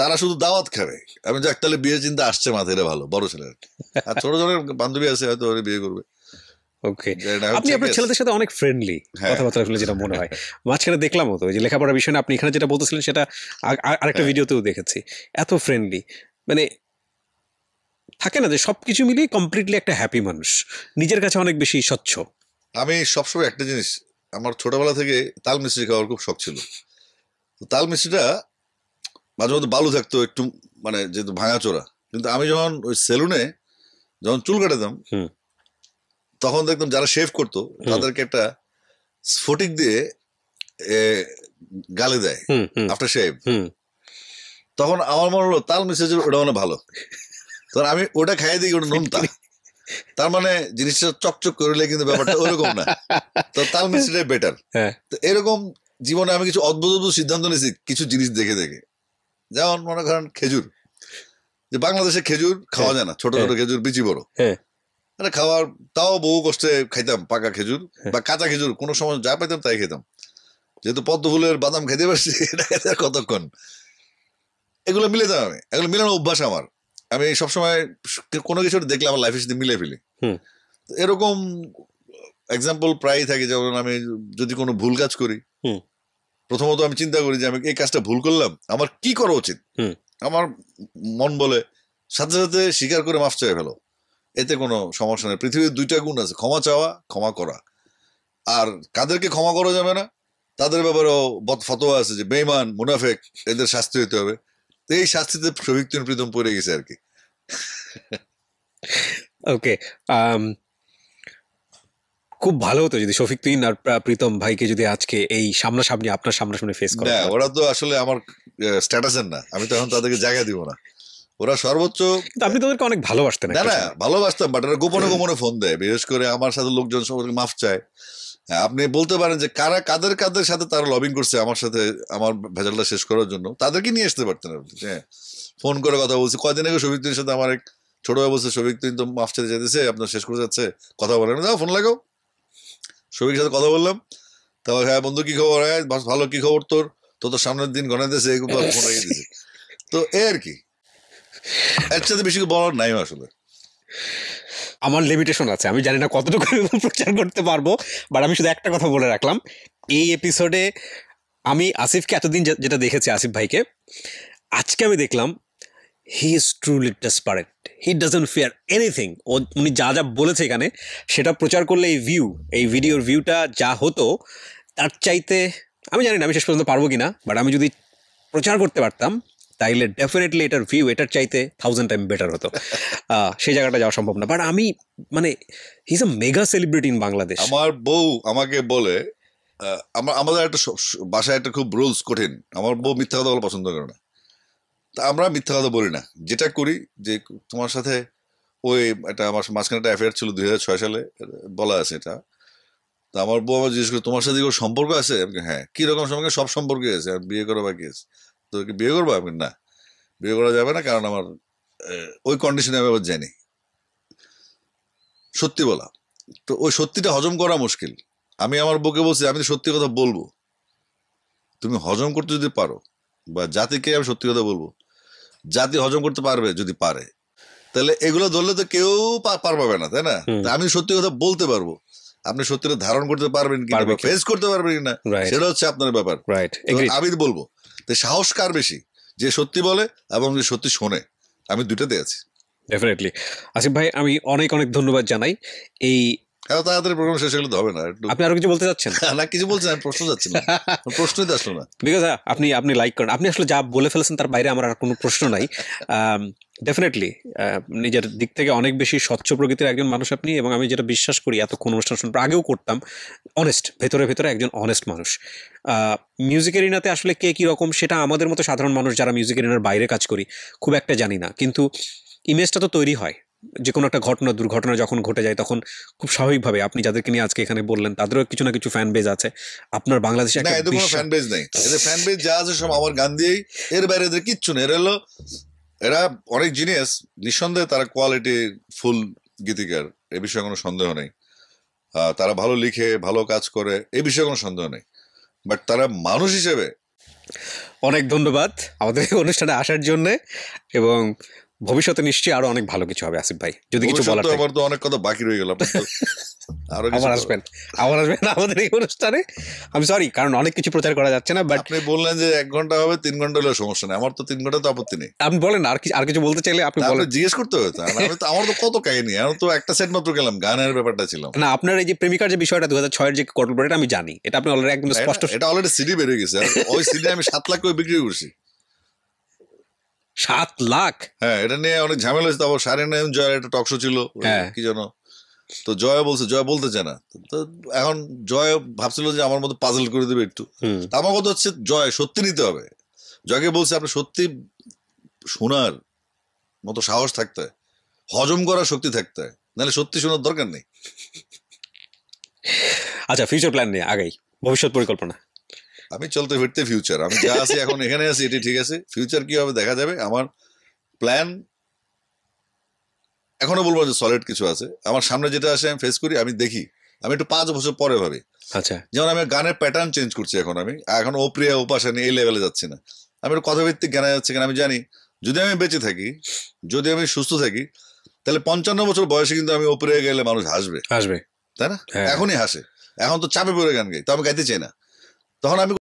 S1: তারা শুধু দাওয়াত খাবে আমি যাক তাহলে বিয়ে চিন্তা আসছে মাথায় ভালো বড় ছেলের আর ছোট জনের বান্ধবী আছে হয়তো বিয়ে করবে ওকে আপনি আপনার ছেলেদের
S2: সাথে অনেক ফ্রেন্ডলি হ্যাঁ। কথাবার্তা শুনে যেটা মনে হয় মাঝখানে দেখলাম তো যে লেখাপড়ার বিষয়ে আপনি এখানে যেটা বলতেছিলেন সেটা আরেকটা ভিডিওতেও হ্যাঁ। দেখেছি এত ফ্রেন্ডলি মানে থাকে না যে সব কিছু মিলিয়ে কমপ্লিটলি একটা হ্যাপি মানুষ নিজের কাছে অনেক
S1: বেশি স্বচ্ছ আমি সবসময় একটা জিনিস আমার ছোটবেলা থেকে তাল মিস্ত্রি খাওয়ার খুব শখ ছিল তাল মিস্ত্রিটা মাঝে মধ্যে বালু থাকতো একটু মানে যেহেতু ভাঙাচোরা কিন্তু আমি যখন ওই সেলুনে যখন চুল কাটাতাম তখন দেখতাম যারা শেভ করতো তাদেরকে একটা স্ফটিক দিয়ে গালে দেয় আফটার শেভ তখন আমার মনে হলো তাল মিস্ত্রি ওটা মানে ভালো তখন মানে আমি ওটা খাইয়ে দিই ওটা নোনতা তার মানে জিনিসটা চকচক করলে কিন্তু ব্যাপারটা ওরকম না তো তাল মিশ্রিটাই বেটার হ্যাঁ। তো এরকম জীবনে আমি কিছু অদ্ভুত অদ্ভুত সিদ্ধান্ত নিয়েছি কিছু জিনিস দেখে দেখে যেমন মনে করেন খেজুর যে বাংলাদেশে খেজুর খাওয়া হ্যাঁ। যায় না ছোট ছোট হ্যাঁ। খেজুর বিচি বড় মানে খাওয়ার তাও বহু কষ্টে খাইতাম পাকা খেজুর বা কাঁচা খেজুর কোনো সময় যা পাইতাম তাই খেতাম যেহেতু পদ্ম ফুলের বাদাম খেতে পারছি [LAUGHS] এটা কতক্ষণ এগুলো মিলে যাবে আমি এগুলো মিলানো অভ্যাস আমার আমি সবসময় কোনো কিছু দেখলে আমার লাইফের সাথে মিলে ফেলি এরকম এক্সাম্পল প্রায় থাকে যেমন আমি যদি কোনো ভুল কাজ করি প্রথমত আমি চিন্তা করি যে আমি এই কাজটা ভুল করলাম আমার কি করা উচিত আমার মন বলে সাথে সাথে স্বীকার করে মাফ চেয়ে ফেলো এতে কোনো সমস্যা নেই পৃথিবীর দুইটা গুণ আছে ক্ষমা চাওয়া ক্ষমা করা আর কাদেরকে ক্ষমা করা যাবে না তাদের ব্যাপারেও ফতোয়া আছে যে বেইমান মুনাফেক এদের শাস্তি হতে হবে এই শাস্তিতে প্রীতম পড়ে গেছে আর কি ওকে
S2: um, খুব ভালো হতো যদি শফিক তুইন আর প্রীতম ভাইকে যদি আজকে এই সামনাসামনি আপনার সামনাসামনি
S1: ফেস করে ওরা তো আসলে আমার স্ট্যাটাসের না আমি তো এখন তাদেরকে জায়গা দিব না ওরা সর্বোচ্চ আপনি তোদেরকে অনেক ভালোবাসতেন না না ভালোবাসতাম বাট ওরা গোপনে গোপনে ফোন দেয় বিশেষ করে আমার সাথে লোকজন সম্পর্কে মাফ চায় হ্যাঁ আপনি বলতে পারেন যে কারা কাদের কাদের সাথে তারা লবিং করছে আমার সাথে আমার ভেজালটা শেষ করার জন্য তাদেরকে নিয়ে আসতে পারতেন আপনি হ্যাঁ ফোন করে কথা বলছি কয়দিন আগে শফিক সাথে আমার এক ছোটো বলছে শফিক তিন তো মাফ ছেড়ে যেতেছে আপনার শেষ করে যাচ্ছে কথা বলেন দাও ফোন লাগাও শফিকের সাথে কথা বললাম তারপর হ্যাঁ বন্ধু কী খবর হ্যাঁ ভালো কী খবর তোর তো তোর সামনের দিন গণাইতেছে এগুলো ফোন রেখে দিয়েছে তো এ আর কি এর সাথে বেশি বলার নাই আসলে আমার লিমিটেশন আছে আমি জানি না কতটুকু
S2: [LAUGHS] প্রচার করতে পারবো বাট আমি শুধু একটা কথা বলে রাখলাম এই এপিসোডে আমি আসিফকে এতদিন যেটা দেখেছি আসিফ ভাইকে আজকে আমি দেখলাম he is truly desperate he doesn't fear anything ও উনি যা যা বলেছে এখানে সেটা প্রচার করলে এই ভিউ এই ভিডিওর ভিউটা যা হতো তার চাইতে আমি জানি না আমি শেষ পর্যন্ত পারবো কি না বাট আমি যদি প্রচার করতে পারতাম তাইলে ডেফিনেটলি এটার ভিউ এটার চাইতে থাউজেন্ড টাইম বেটার হতো [LAUGHS] সেই জায়গাটা যাওয়া সম্ভব না বাট আমি মানে his is a mega
S1: celebrity in Bangladesh আমার বউ আমাকে বলে আমার আমাদের একটা বাসায় একটা খুব রুলস কঠিন আমার বউ মিথ্যা কথা বলা পছন্দ করে না তা আমরা মিথ্যা কথা বলি না যেটা করি যে তোমার সাথে ওই একটা আমার মাঝখানে একটা অ্যাফেয়ার ছিল দুই হাজার ছয় সালে বলা আছে এটা তা আমার বউ আমার জিজ্ঞেস করে তোমার সাথে কোনো সম্পর্ক আছে হ্যাঁ কীরকম সম্পর্কে সব সম্পর্কে আছে বিয়ে করা বাকি আছে তোকে বিয়ে করবো আমি না বিয়ে করা যাবে না কারণ আমার ওই কন্ডিশনে আমি আবার জানি সত্যি বলা তো ওই সত্যিটা হজম করা মুশকিল আমি আমার বুকে বলছি আমি সত্যি কথা বলবো তুমি হজম করতে যদি পারো বা জাতিকে আমি সত্যি কথা বলবো জাতি হজম করতে পারবে যদি পারে তাহলে এগুলো ধরলে তো কেউ পার পাবে না তাই না আমি সত্যি কথা বলতে পারবো আপনি সত্যিটা ধারণ করতে পারবেন কিনা ফেস করতে পারবেন কিনা সেটা হচ্ছে আপনার ব্যাপার আমি বলবো তো সাহস কার বেশি যে সত্যি বলে এবং যে সত্যি শোনে আমি দুটো দিয়েছি ডেফিনেটলি আসিফ ভাই আমি অনেক অনেক ধন্যবাদ জানাই এই এত হ্যাঁ, তাড়াতাড়ি প্রোগ্রাম শেষ হলে তো হবে না আপনি আরো কিছু বলতে চাচ্ছেন [LAUGHS] না কিছু বলছেন আমি প্রশ্ন যাচ্ছি না প্রশ্নই তো আসলো না
S2: বিকজ আপনি আপনি লাইক করেন আপনি আসলে যা বলে ফেলেছেন তার বাইরে আমার আর কোনো প্রশ্ন নাই ডেফিনেটলি নিজের দিক থেকে অনেক বেশি স্বচ্ছ প্রকৃতির একজন মানুষ আপনি এবং আমি যেটা বিশ্বাস করি এতক্ষণ অনুষ্ঠান শুনবার আগেও করতাম অনেস্ট ভেতরে ভেতরে একজন অনেস্ট মানুষ মিউজিকের এরিনাতে আসলে কে কী রকম সেটা আমাদের মতো সাধারণ মানুষ যারা মিউজিক এরিনার বাইরে কাজ করি খুব একটা জানি না কিন্তু ইমেজটা তো তৈরি হয় যে কোনো একটা ঘটনা দুর্ঘটনা যখন ঘটে যায় তখন খুব স্বাভাবিকভাবে আপনি যাদেরকে নিয়ে আজকে এখানে বললেন তাদেরও কিছু না কিছু ফ্যান বেজ আছে আপনার বাংলাদেশে একটা এদের কোনো ফ্যান বেজ নেই এদের
S1: ফ্যান বেজ যা আছে সব আমার গান দিয়েই এর বাইরে এদের কিচ্ছু নেই এরা হলো এরা অনেক জিনিস নিঃসন্দেহে তারা কোয়ালিটি ফুল গীতিকার এ বিষয়ে কোনো সন্দেহ নেই তারা ভালো লিখে ভালো কাজ করে এ বিষয়ে কোনো সন্দেহ নেই বাট তারা মানুষ হিসেবে অনেক ধন্যবাদ আমাদের অনুষ্ঠানে আসার জন্যে এবং
S2: ভবিষ্যতে নিশ্চয়ই আরো অনেক ভালো কিছু হবে আসিফ ভাই যদি কিছু বলার আমার
S1: তো অনেক কথা বাকি রয়ে গেল [LAUGHS] আরো আবার আসবেন আবার আসবেন আমাদের এই অনুষ্ঠানে আমি সরি কারণ অনেক কিছু প্রচার করা যাচ্ছে না বাট আপনি বললেন যে এক ঘন্টা হবে তিন ঘন্টা সমস্যা নেই আমার তো তিন ঘন্টা তো আপত্তি নেই আপনি বলেন আর কিছু আর কিছু বলতে চাইলে আপনি বলেন জিজ্ঞেস করতে হতো আমার তো কত কাহিনী আমি তো একটা সেট মাত্র গেলাম গানের ব্যাপারটা ছিল না
S2: আপনার এই যে প্রেমিকার যে বিষয়টা দু হাজার ছয়ের যে কটল আমি জানি
S1: এটা আপনি অলরেডি একদম স্পষ্ট এটা অলরেডি সিডি বেরিয়ে গেছে ওই সিডি আমি সাত লাখ করে বিক্রি করছি সাত লাখ হ্যাঁ এটা নিয়ে অনেক ঝামেলা হয়েছে তারপর সারে নাইম জয়ের একটা টকশো ছিল হ্যাঁ। কি জানো তো জয় বলছে জয় বলতে চায় না তো এখন জয় ভাবছিল যে আমার মতো পাজল করে দেবে একটু আমার কথা হচ্ছে জয় সত্যি নিতে হবে জয়কে বলছে আপনি সত্যি শোনার মতো সাহস থাকতে হয় হজম করার শক্তি থাকতে হয় নাহলে সত্যি শোনার দরকার নেই আচ্ছা ফিউচার প্ল্যান নিয়ে আগেই ভবিষ্যৎ পরিকল্পনা আমি চলতে ফিরতে ফিউচার আমি যা আছি এখন এখানে আছি এটি ঠিক আছে ফিউচার কি হবে দেখা যাবে আমার প্ল্যান এখনো বলবো যে সলিড কিছু আছে আমার সামনে যেটা আসে আমি ফেস করি আমি দেখি আমি একটু পাঁচ বছর পরে ভাবি আচ্ছা যেমন আমি গানের প্যাটার্ন চেঞ্জ করছি এখন আমি এখন ও প্রিয়া উপাসে নিয়ে এই লেভেলে যাচ্ছি না আমি একটু কথাভিত্তিক গানে যাচ্ছে কেন আমি জানি যদি আমি বেঁচে থাকি যদি আমি সুস্থ থাকি তাহলে পঞ্চান্ন বছর বয়সে কিন্তু আমি ওপরে গেলে মানুষ হাসবে হাসবে তাই না হ্যাঁ। এখনই হাসে এখন তো চাপে পড়ে গান গাই তো আমি গাইতে চাই না তখন আমি